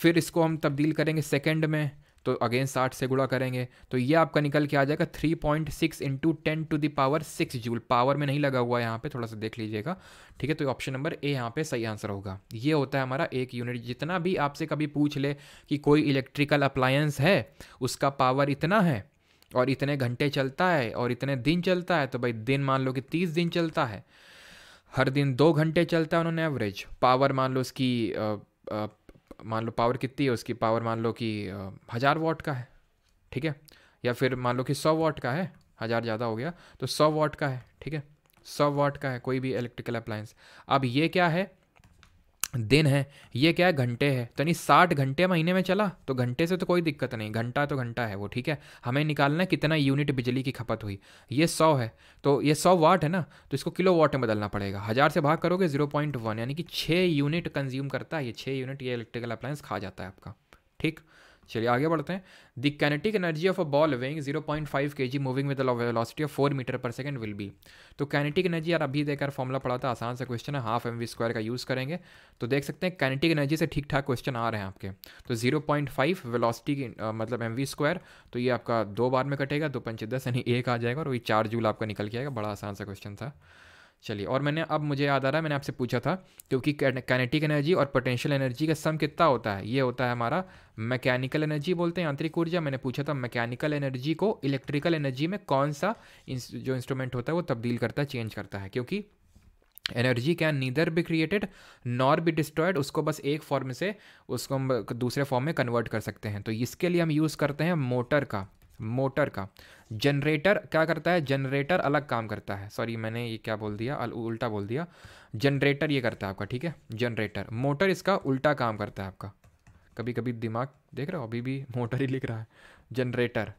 फिर इसको हम तब्दील करेंगे सेकेंड में तो अगेन साठ से गुड़ा करेंगे तो ये आपका निकल के आ जाएगा three point six into ten to the power six joule power में नहीं लगा हुआ है यहाँ पे थोड़ा सा देख लीजिएगा ठीक है तो ऑप्शन नंबर ए यहाँ पे सही आंसर होगा ये होता है हमारा एक यूनिट जितना भी आपसे कभी पूछ ले कि कोई इलेक्ट्रिकल अप्लायंस है उसका पावर इतना है और इतने घंटे चलता है और इतने दिन चलता है तो भाई दिन मान लो कि तीस दिन चलता है हर दिन दो घंटे चलता है उन्होंने एवरेज पावर मान लो उसकी मान लो पावर कितनी है उसकी पावर मान लो कि हज़ार वाट का है ठीक है या फिर मान लो कि सौ वाट का है हज़ार ज़्यादा हो गया तो सौ वाट का है ठीक है सौ वाट का है कोई भी इलेक्ट्रिकल अप्लायंस अब ये क्या है दिन है ये क्या है घंटे है तो यानी साठ घंटे महीने में चला तो घंटे से तो कोई दिक्कत नहीं घंटा तो घंटा है वो ठीक है हमें निकालना है कितना यूनिट बिजली की खपत हुई ये सौ है तो ये सौ वाट है ना तो इसको किलो वाट में बदलना पड़ेगा हज़ार से भाग करोगे जीरो पॉइंट वन यानी कि छः यूनिट कंज्यूम करता है ये छः यूनिट ये इलेक्ट्रिकल अप्लायंस खा जाता है आपका ठीक चलिए आगे बढ़ते हैं the kinetic energy of a ball weighing 0.5 point five K G moving with velocity of four metre per second will be तो कैनेटिक एनर्जी यार अभी देखकर फॉर्मूला पड़ा था आसान सा क्वेश्चन है हाफ एम वी स्क्वायर का यूज़ करेंगे तो देख सकते हैं कैनेटिक एनर्जी से ठीक ठाक क्वेश्चन आ रहे हैं आपके तो जीरो पॉइंट फाइव वेलासिटी मतलब एम वी स्क्वायर तो ये आपका दो बार में कटेगा दो पंच दस यानी एक आ जाएगा और वही चार जूल आपका निकल के आएगा बड़ा आसान सा क्वेश्चन था चलिए और मैंने अब मुझे याद आ रहा है मैंने आपसे पूछा था क्योंकि कैनेटिक एनर्जी और पोटेंशियल एनर्जी का सम कितना होता है ये होता है हमारा मैकेनिकल एनर्जी बोलते हैं यांत्रिक ऊर्जा मैंने पूछा था मैकेनिकल एनर्जी को इलेक्ट्रिकल एनर्जी में कौन सा जो इंस्ट्रूमेंट होता है वो तब्दील करता है चेंज करता है क्योंकि energy can neither be created nor be destroyed उसको बस एक फॉर्म से उसको हम दूसरे फॉर्म में कन्वर्ट कर सकते हैं तो इसके लिए हम यूज़ करते हैं मोटर का मोटर का जनरेटर क्या करता है जनरेटर अलग काम करता है सॉरी मैंने ये क्या बोल दिया अल, उल्टा बोल दिया जनरेटर ये करता है आपका ठीक है जनरेटर मोटर इसका उल्टा काम करता है आपका कभी कभी दिमाग देख रहे हो अभी भी मोटर ही लिख रहा है जनरेटर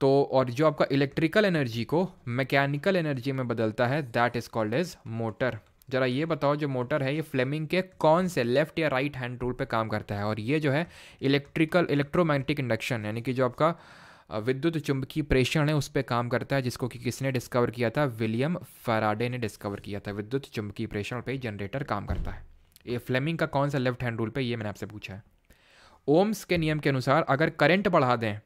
तो और जो आपका इलेक्ट्रिकल एनर्जी को मैकेनिकल एनर्जी में बदलता है that is called as motor जरा ये बताओ जो मोटर है ये फ्लेमिंग के कौन से लेफ्ट या राइट हैंड रूल पे काम करता है और ये जो है इलेक्ट्रिकल इलेक्ट्रोमैग्नेटिक इंडक्शन यानी कि जो आपका विद्युत चुंबकीय प्रेषण है उस पर काम करता है जिसको कि किसने डिस्कवर किया था विलियम फराडे ने डिस्कवर किया था विद्युत चुंबकीय प्रेषण पर जनरेटर काम करता है ये फ्लेमिंग का कौन सा लेफ्ट हैंड रूल पे ये मैंने आपसे पूछा है ओम्स के नियम के अनुसार अगर करंट बढ़ा दें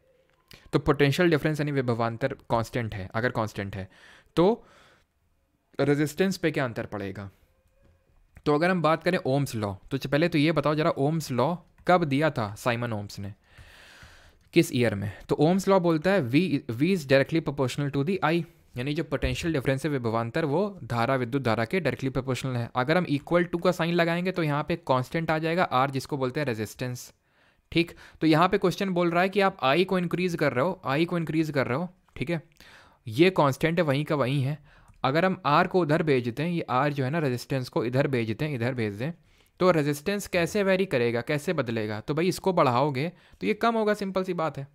तो पोटेंशियल डिफरेंस यानी विभवान्तर कांस्टेंट है अगर कांस्टेंट है तो रेजिस्टेंस पे क्या अंतर पड़ेगा तो अगर हम बात करें ओम्स लॉ तो पहले तो ये बताओ जरा ओम्स लॉ कब दिया था साइमन ओम्स ने किस ईयर में तो ओम्स लॉ बोलता है V V is directly proportional to the I यानी जो पोटेंशियल डिफरेंस है विभवान्तर वो धारा विद्युत धारा के डायरेक्टली प्रोपोर्शनल है अगर हम इक्वल टू का साइन लगाएंगे तो यहाँ पे कांस्टेंट आ जाएगा आर जिसको बोलते हैं रेजिस्टेंस ठीक तो यहाँ पे क्वेश्चन बोल रहा है कि आप आई को इंक्रीज़ कर रहे हो आई को इंक्रीज़ कर रहे हो ठीक है ये कॉन्स्टेंट है वहीं का वहीं है अगर हम आर को उधर भेज दें ये आर जो है ना रेजिस्टेंस को इधर भेज दें इधर भेज दें तो रेजिस्टेंस कैसे वेरी करेगा कैसे बदलेगा तो भाई इसको बढ़ाओगे तो ये कम होगा सिंपल सी बात है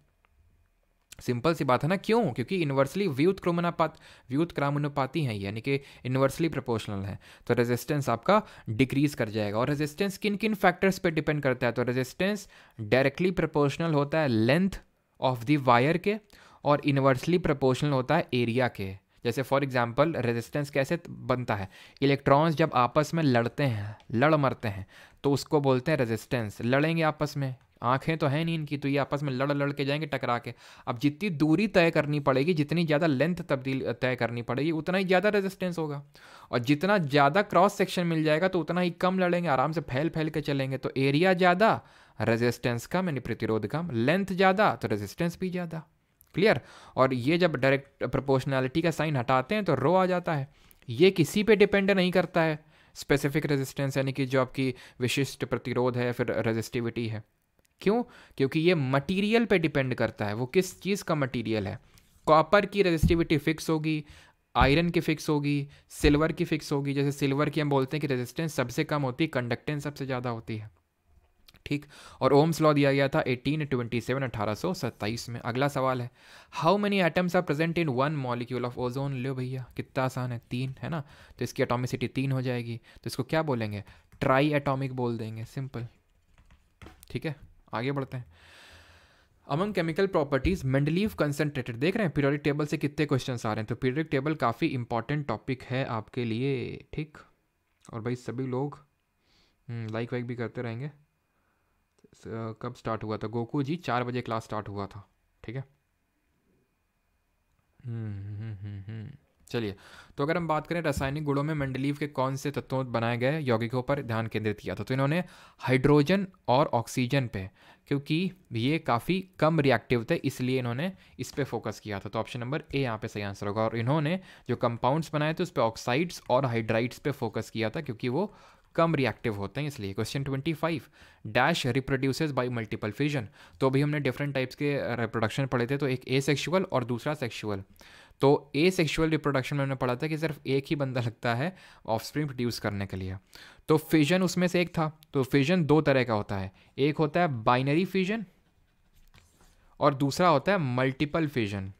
सिंपल सी बात है ना क्यों क्योंकि इन्वर्सली व्यूथ क्रोमनुपात व्यूथ क्रामनुपाती हैं यानी कि इन्वर्सली प्रोपोर्शनल है तो रेजिस्टेंस आपका डिक्रीज कर जाएगा और रेजिस्टेंस किन किन फैक्टर्स पे डिपेंड करता है तो रेजिस्टेंस डायरेक्टली प्रोपोर्शनल होता है लेंथ ऑफ द वायर के और इन्वर्सली प्रोपोर्शनल होता है एरिया के जैसे फॉर एग्जांपल रेजिस्टेंस कैसे बनता है इलेक्ट्रॉन्स जब आपस में लड़ते हैं लड़ मरते हैं तो उसको बोलते हैं रेजिस्टेंस लड़ेंगे आपस में आंखें तो हैं नहीं इनकी तो ये आपस में लड़ लड़ के जाएंगे टकरा के अब जितनी दूरी तय करनी पड़ेगी जितनी ज़्यादा लेंथ तब्दील तय करनी पड़ेगी उतना ही ज़्यादा रेजिस्टेंस होगा और जितना ज़्यादा क्रॉस सेक्शन मिल जाएगा तो उतना ही कम लड़ेंगे आराम से फैल फैल के चलेंगे तो एरिया ज़्यादा रेजिस्टेंस कम यानी प्रतिरोध कम लेंथ ज़्यादा तो रेजिस्टेंस भी ज़्यादा क्लियर और ये जब डायरेक्ट प्रोपोर्शनैलिटी का साइन हटाते हैं तो रो आ जाता है ये किसी पे डिपेंड नहीं करता है स्पेसिफिक रेजिस्टेंस यानी कि जो आपकी विशिष्ट प्रतिरोध है फिर रेजिस्टिविटी है क्यों क्योंकि ये मटेरियल पे डिपेंड करता है वो किस चीज़ का मटेरियल है कॉपर की रेजिस्टिविटी फिक्स होगी आयरन की फिक्स होगी सिल्वर की फिक्स होगी जैसे सिल्वर की हम बोलते हैं कि रेजिस्टेंस सबसे कम होती है कंडक्टेंस सबसे ज़्यादा होती है ठीक और ओम्स लॉ दिया गया था 1827 ट्वेंटी में अगला सवाल है how many atoms are present in one molecule of ozone लो भैया कितना आसान है तीन है ना तो इसकी एटोमिसिटी तीन हो जाएगी तो इसको क्या बोलेंगे ट्राई एटॉमिक बोल देंगे सिंपल ठीक है आगे बढ़ते हैं among chemical properties Mendeleev concentrated देख रहे हैं पीरियडिक टेबल से कितने क्वेश्चन आ रहे हैं तो पीरियडिक टेबल काफ़ी इंपॉर्टेंट टॉपिक है आपके लिए ठीक और भाई सभी लोग लाइक हम्म, वाइक भी करते रहेंगे कब स्टार्ट हुआ था गोकू जी चार बजे क्लास स्टार्ट हुआ था ठीक है हम्म, हम्म, हम्म, चलिए तो अगर हम बात करें रासायनिक गुणों में मंडलीव के कौन से तत्वों बनाए गए यौगिकों पर ध्यान केंद्रित किया था तो, तो इन्होंने हाइड्रोजन और ऑक्सीजन पे क्योंकि ये काफ़ी कम रिएक्टिव थे इसलिए इन्होंने इस पर फोकस किया था तो ऑप्शन नंबर ए यहाँ पे सही आंसर होगा और इन्होंने जो कंपाउंड्स बनाए थे उस पर ऑक्साइड्स और हाइड्राइड्स पे फोकस किया था क्योंकि वो कम रिएक्टिव होते हैं इसलिए question twenty five dash reproduces by multiple fusion तो अभी हमने डिफरेंट टाइप्स के रिप्रोडक्शन पढ़े थे तो एक ए सेक्शुअल और दूसरा सेक्शुअल तो ए सेक्शुअल रिप्रोडक्शन में हमने पढ़ा था कि सिर्फ एक ही बंदा लगता है ऑफ स्प्रिंग प्रोड्यूस करने के लिए तो फ्यूजन उसमें से एक था तो फ्यूजन दो तरह का होता है एक होता है बाइनरी फ्यूजन और दूसरा होता है मल्टीपल फ्यूजन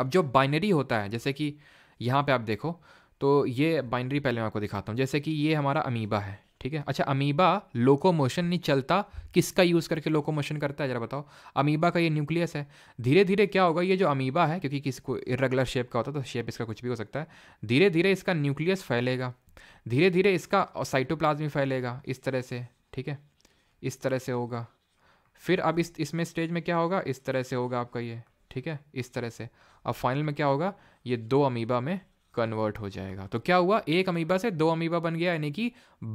अब जो बाइनरी होता है जैसे कि यहाँ पे आप देखो तो ये बाइनरी पहले मैं आपको दिखाता हूँ जैसे कि ये हमारा अमीबा है ठीक है अच्छा अमीबा लोकोमोशन नहीं चलता किसका यूज़ करके लोकोमोशन करता है जरा बताओ अमीबा का ये न्यूक्लियस है धीरे धीरे क्या होगा ये जो अमीबा है क्योंकि किसको इरेगुलर शेप का होता है तो शेप इसका कुछ भी हो सकता है धीरे धीरे इसका न्यूक्लियस फैलेगा धीरे धीरे इसका साइटोप्लाज्मी फैलेगा इस तरह से ठीक है इस तरह से होगा फिर अब इस इसमें स्टेज में क्या होगा इस तरह से होगा आपका ये ठीक है इस तरह से अब फाइनल में क्या होगा ये दो अमीबा में कन्वर्ट हो जाएगा तो क्या हुआ एक अमीबा से दो अमीबा बन गया यानी कि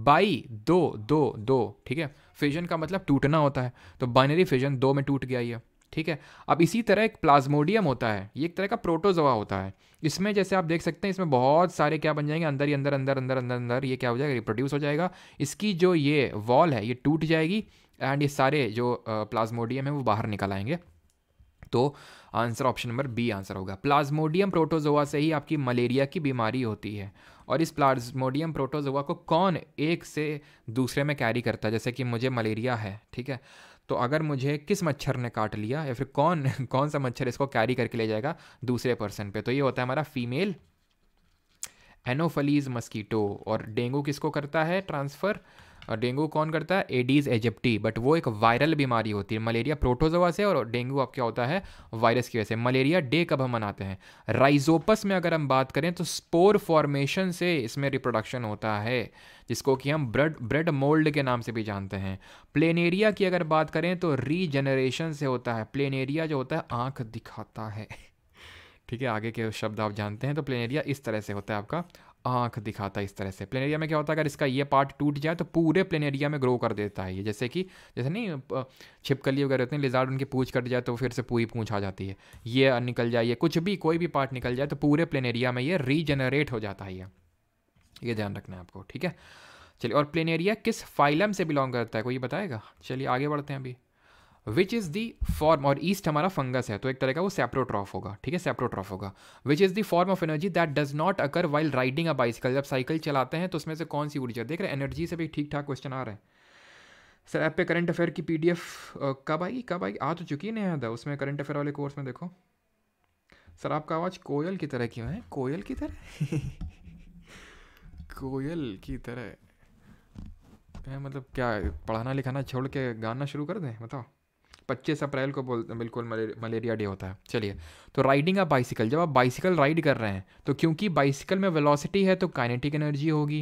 बाई दो दो दो ठीक है फ्यूजन का मतलब टूटना होता है तो बाइनरी फ्यूजन दो में टूट गया ये ठीक है अब इसी तरह एक प्लाज्मोडियम होता है ये एक तरह का प्रोटोजोआ होता है इसमें जैसे आप देख सकते हैं इसमें बहुत सारे क्या बन जाएंगे अंदर ही अंदर अंदर अंदर अंदर अंदर ये क्या हो जाएगा रिप्रोड्यूस हो जाएगा इसकी जो ये वॉल है ये टूट जाएगी एंड ये सारे जो प्लाज्मोडियम है वो बाहर निकल आएंगे तो answer option number B answer होगा प्लाज्मोडियम प्रोटोजोआ से ही आपकी मलेरिया की बीमारी होती है और इस प्लाज्मोडियम प्रोटोजोआ को कौन एक से दूसरे में कैरी करता है जैसे कि मुझे मलेरिया है ठीक है तो अगर मुझे किस मच्छर ने काट लिया या फिर कौन कौन सा मच्छर इसको कैरी करके ले जाएगा दूसरे पर्सन पे तो ये होता है हमारा फीमेल एनोफलीज मस्कीटो और डेंगू किसको करता है ट्रांसफ़र और डेंगू कौन करता है एडीज एजिप्टी बट वो एक वायरल बीमारी होती है मलेरिया प्रोटोजोवा से और डेंगू अब क्या होता है वायरस की वजह से मलेरिया डे कब हम मनाते हैं राइजोपस में अगर हम बात करें तो स्पोर फॉर्मेशन से इसमें रिप्रोडक्शन होता है जिसको कि हम ब्रेड ब्रेड मोल्ड के नाम से भी जानते हैं प्लेनेरिया की अगर बात करें तो रीजनरेशन से होता है प्लेनेरिया जो होता है आँख दिखाता है ठीक है आगे के शब्द आप जानते हैं तो प्लेनेरिया इस तरह से होता है आपका आँख दिखाता है इस तरह से प्लेन एरिया में क्या होता है अगर इसका ये पार्ट टूट जाए तो पूरे प्लेन एरिया में ग्रो कर देता है ये जैसे कि जैसे नहीं छिपकली वगैरह होती है लिजार्ड उनकी पूछ कट जाए तो फिर से पूरी पूछ आ जाती है ये निकल जाए ये कुछ भी कोई भी पार्ट निकल जाए तो पूरे प्लेन एरिया में ये रीजनरेट हो जाता है ये ये ध्यान रखना है आपको ठीक है चलिए और प्लेन एरिया किस फाइलम से बिलोंग करता है कोई बताएगा चलिए आगे बढ़ते हैं अभी विच इज़ दी फॉर्म और ईस्ट हमारा फंगस है तो एक तरह का वो सेप्रोट्रॉफ होगा ठीक है सेप्रोट्रॉफ होगा which is the form of energy that does not occur while riding a bicycle जब साइकिल चलाते हैं तो उसमें से कौन सी ऊर्जा देख रहे एनर्जी से भी ठीक ठाक क्वेश्चन आ रहे हैं सर ऐप पे करंट अफेयर की पीडीएफ कब आएगी कब आएगी आ तो चुकी है नहीं उसमें करंट अफेयर वाले कोर्स में देखो सर आपका आवाज़ कोयल की तरह क्यों है कोयल की तरह कोयल की तरह मतलब क्या पढ़ाना लिखाना छोड़ के गाना शुरू कर दें बताओ पच्चीस अप्रैल को बोलते बिल्कुल मलेरिया डे होता है चलिए तो राइडिंग अ बाइसिकल जब आप बाइसिकल राइड कर रहे हैं तो क्योंकि बाइसिकल में वेलोसिटी है तो काइनेटिक एनर्जी होगी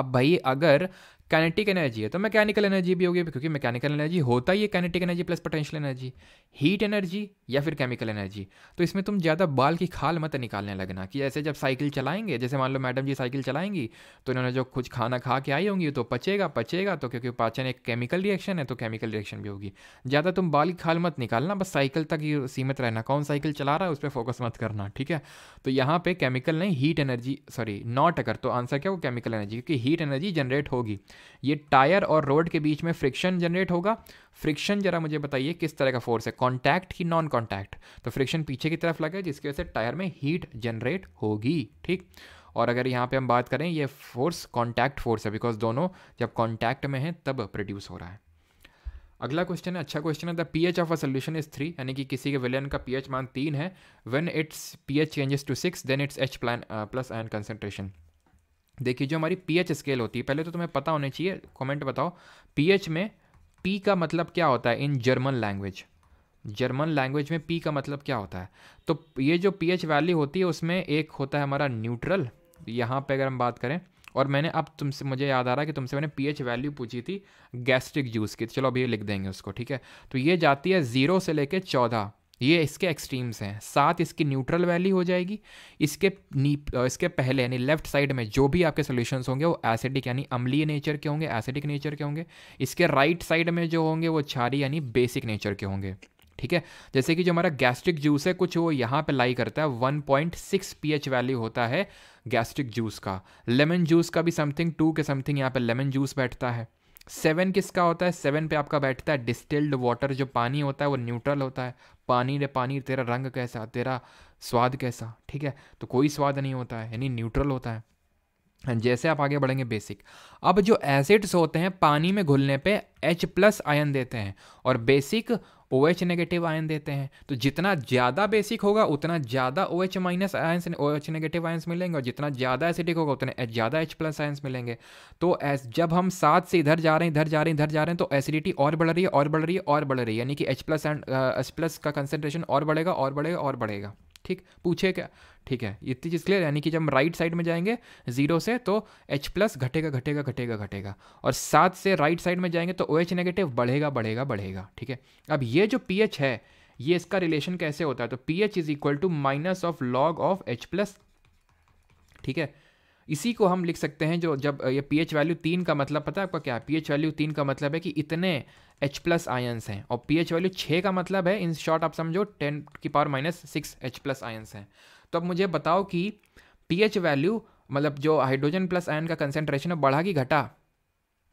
अब भाई अगर कैनेटिक एनर्जी है तो मैकेनिकल एनर्जी भी होगी क्योंकि मैकेनिकल एनर्जी होता ही है kinetic energy plus potential energy heat energy या फिर केमिकल एनर्जी तो इसमें तुम ज़्यादा बाल की खाल मत निकालने लगना कि जैसे जब साइकिल चलाएंगे जैसे मान लो मैडम जी साइकिल चलाएंगी तो इन्होंने जो कुछ खाना खा के आई होंगी तो पचेगा पचेगा तो क्योंकि पाचन एक केमिकल रिएक्शन है तो केमिकल रिएक्शन भी होगी ज़्यादा तुम बाल की खाल मत निकालना बस साइकिल तक ही सीमित रहना कौन साइकिल चला रहा है उस पर फोकस मत करना ठीक है तो यहाँ पर केमिकल नहीं हीट एनर्जी सॉरी नॉट अगर तो आंसर क्या होगा केमिकल एनर्जी क्योंकि हीट एनर्जी जनरेट होगी ये टायर और रोड के बीच में फ्रिक्शन जनरेट होगा फ्रिक्शन जरा मुझे बताइए किस तरह का फोर्स है कॉन्टैक्ट की नॉन कॉन्टैक्ट तो फ्रिक्शन पीछे की तरफ लगा जिसकी वजह से टायर में हीट जनरेट होगी ठीक और अगर यहाँ पे हम बात करें ये फोर्स कॉन्टैक्ट फोर्स है बिकॉज दोनों जब कॉन्टैक्ट में है तब प्रोड्यूस हो रहा है अगला क्वेश्चन है अच्छा क्वेश्चन है the pH of a solution is three यानी कि किसी के विलियन का पीएच मान तीन है when it's P H changes to six then it's H plan plus and concentration देखिए जो हमारी पीएच स्केल होती है पहले तो तुम्हें पता होना चाहिए कमेंट बताओ पीएच में पी का मतलब क्या होता है in German language German language में पी का मतलब क्या होता है तो ये जो पी एच वैल्यू होती है उसमें एक होता है हमारा न्यूट्रल यहाँ पे अगर हम बात करें और मैंने अब तुमसे मुझे याद आ रहा है कि तुमसे मैंने पी एच वैल्यू पूछी थी गैस्ट्रिक जूस की तो चलो अभी ये लिख देंगे उसको ठीक है तो ये जाती है ज़ीरो से लेके चौदह ये इसके एक्सट्रीम्स हैं साथ इसकी न्यूट्रल वैली हो जाएगी इसके नीप इसके पहले यानी लेफ्ट साइड में जो भी आपके सोल्यूशंस होंगे वो एसिडिक यानी अम्लीय नेचर के होंगे एसिडिक नेचर के होंगे इसके राइट साइड में जो होंगे वो छारी यानी बेसिक नेचर के होंगे ठीक है जैसे कि जो हमारा गैस्ट्रिक जूस है कुछ वो यहाँ पे लाई करता है 1.6 पॉइंट वैल्यू होता है गैस्ट्रिक जूस का लेमन जूस का भी समथिंग टू के समथिंग यहाँ पे लेमन जूस बैठता है सेवन किसका होता है सेवन पे आपका बैठता है डिस्टिल्ड वाटर जो पानी होता है वो न्यूट्रल होता है पानी रे पानी तेरा रंग कैसा तेरा स्वाद कैसा ठीक है तो कोई स्वाद नहीं होता है यानी न्यूट्रल होता है जैसे आप आगे बढ़ेंगे बेसिक अब जो एसिड्स होते हैं पानी में घुलने पे H प्लस आयन देते हैं और basic O OH negative ion देते हैं तो जितना ज़्यादा बेसिक होगा उतना ज़्यादा O OH minus ions O OH negative ions मिलेंगे और जितना ज़्यादा एसिडिक होगा उतने ज़्यादा एच प्लस आयन्स मिलेंगे तो एस जब हम सात से इधर जा रहे हैं इधर जा रहे हैं इधर जा रहे हैं तो एसिडिटी और बढ़ रही है और बढ़ रही है और बढ़ रही है यानी कि H plus and H plus का कंसेंट्रेशन और बढ़ेगा और बढ़ेगा और बढ़ेगा ठीक पूछे क्या ठीक है इतनी चीज़ क्लियर यानी कि जब हम राइट साइड में जाएंगे जीरो से तो एच प्लस घटेगा घटेगा घटेगा घटेगा और सात से राइट साइड में जाएंगे तो ओ एच नेगेटिव बढ़ेगा बढ़ेगा बढ़ेगा ठीक है अब ये जो पी एच है ये इसका रिलेशन कैसे होता है तो P H is equal to minus of log of H plus ठीक है इसी को हम लिख सकते हैं जो जब ये पी एच वैल्यू तीन का मतलब पता है आपका क्या पी एच वैल्यू तीन का मतलब है कि इतने एच प्लस आयन्स हैं और पी एच वैल्यू छः का मतलब है इन शॉर्ट आप समझो टेन की power minus six H plus ions हैं तो अब मुझे बताओ कि पीएच वैल्यू मतलब जो हाइड्रोजन प्लस आयन का कंसेंट्रेशन है बढ़ा कि घटा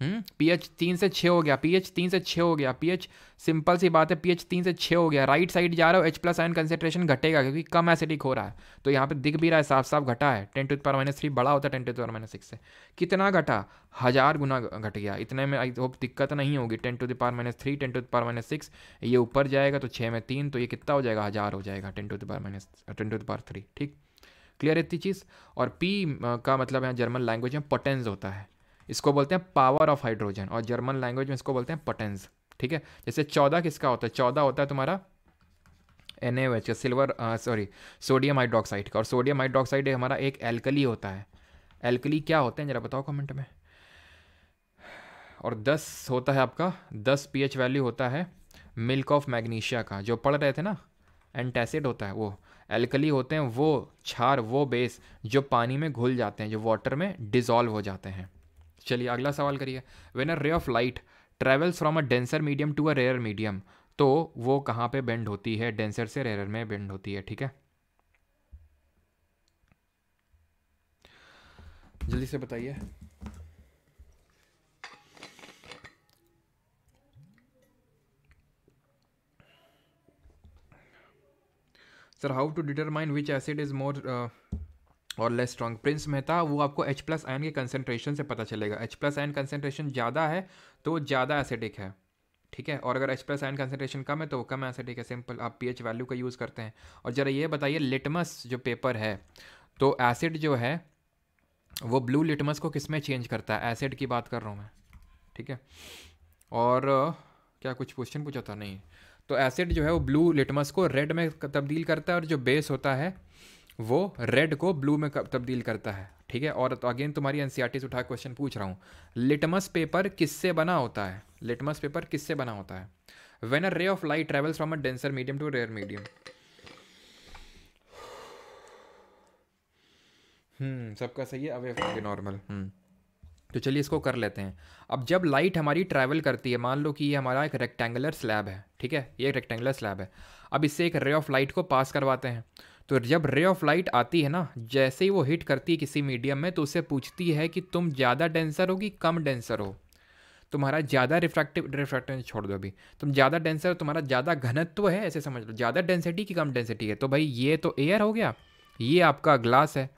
हम्म? पीएच तीन से छः हो गया पीएच तीन से छः हो गया पीएच सिंपल सी बात है पीएच तीन से छः हो गया राइट साइड जा रहा हो एच प्लस आयन कंसेंट्रेशन घटेगा क्योंकि कम एसिडिक हो रहा है तो यहाँ पे दिख भी रहा है साफ साफ घटा है ten to power minus three बड़ा होता है ten to power minus six से कितना घटा हज़ार गुना घट गया इतने में आई होप दिक्कत नहीं होगी ten to power minus three ten to power minus six ये ऊपर जाएगा तो छः में तीन तो ये कितना हो जाएगा हज़ार हो जाएगा ten to power minus ten to power three ठीक क्लियर इतनी चीज़ और पी का मतलब यहाँ जर्मन लैंग्वेज में पोटेंस होता है इसको बोलते हैं पावर ऑफ हाइड्रोजन और जर्मन लैंग्वेज में इसको बोलते हैं पटेंस ठीक है जैसे चौदह किसका होता है चौदह होता है तुम्हारा एन का सिल्वर सॉरी सोडियम हाइड्रोक्साइड का और सोडियम हाइड्रोक्साइड हमारा एक एल्कली होता है एल्कली क्या होते हैं जरा बताओ कमेंट में और 10 होता है आपका 10 पीएच वैल्यू होता है मिल्क ऑफ मैग्नीशिया का जो पढ़ रहे थे ना एंटेसिड होता है वो एल्कली होते हैं वो क्षार वो बेस जो पानी में घुल जाते हैं जो वाटर में डिज़ोल्व हो जाते हैं चलिए अगला सवाल करिए when a ray of light travels from a denser medium to a rare medium तो वो कहाँ पे बेंड होती है डेंसर से रेयर में बेंड होती है ठीक है जल्दी से बताइए sir how to determine which acid is more or less strong Prince Mehta वो आपको H प्लस आयन के कंसेंट्रेशन से पता चलेगा H प्लस आयन कंसेंट्रेशन ज़्यादा है तो वो ज़्यादा एसिडिक है ठीक है और अगर H प्लस आयन कंसेंट्रेशन कम है तो वो कम एसिडिक है सिंपल आप पी वैल्यू का यूज़ करते हैं और ज़रा ये बताइए लिटमस जो पेपर है तो एसिड जो है वो ब्लू लिटमस को किस में चेंज करता है एसिड की बात कर रहा हूँ मैं ठीक है और क्या कुछ क्वेश्चन पूछा था नहीं तो एसिड जो है वो ब्लू लिटमस को रेड में तब्दील करता है और जो बेस होता है वो रेड को ब्लू में तब्दील करता है ठीक है और तो अगेन तुम्हारी एन e सी उठा क्वेश्चन पूछ रहा हूँ लिटमस पेपर किससे बना होता है लिटमस पेपर किससे बना होता है when a ray of light travels from a denser medium to rare medium hmm सबका सही है अवे फ्रॉम द नॉर्मल तो चलिए इसको कर लेते हैं अब जब लाइट हमारी ट्रैवल करती है मान लो कि ये हमारा एक रेक्टेंगुलर स्लैब है ठीक है ये एक रेक्टेंगुलर स्लैब है अब इससे एक रे ऑफ लाइट को पास करवाते हैं तो जब रे ऑफ लाइट आती है ना जैसे ही वो हिट करती है किसी मीडियम में तो उससे पूछती है कि तुम ज़्यादा डेंसर हो कि कम डेंसर हो तुम्हारा ज़्यादा रिफ्रैक्टिव रिफ्रैक्टिव छोड़ दो अभी तुम ज़्यादा डेंसर हो तुम्हारा ज़्यादा घनत्व है ऐसे समझ लो ज़्यादा डेंसिटी की कम डेंसिटी है तो भाई ये तो एयर हो गया ये आपका ग्लास है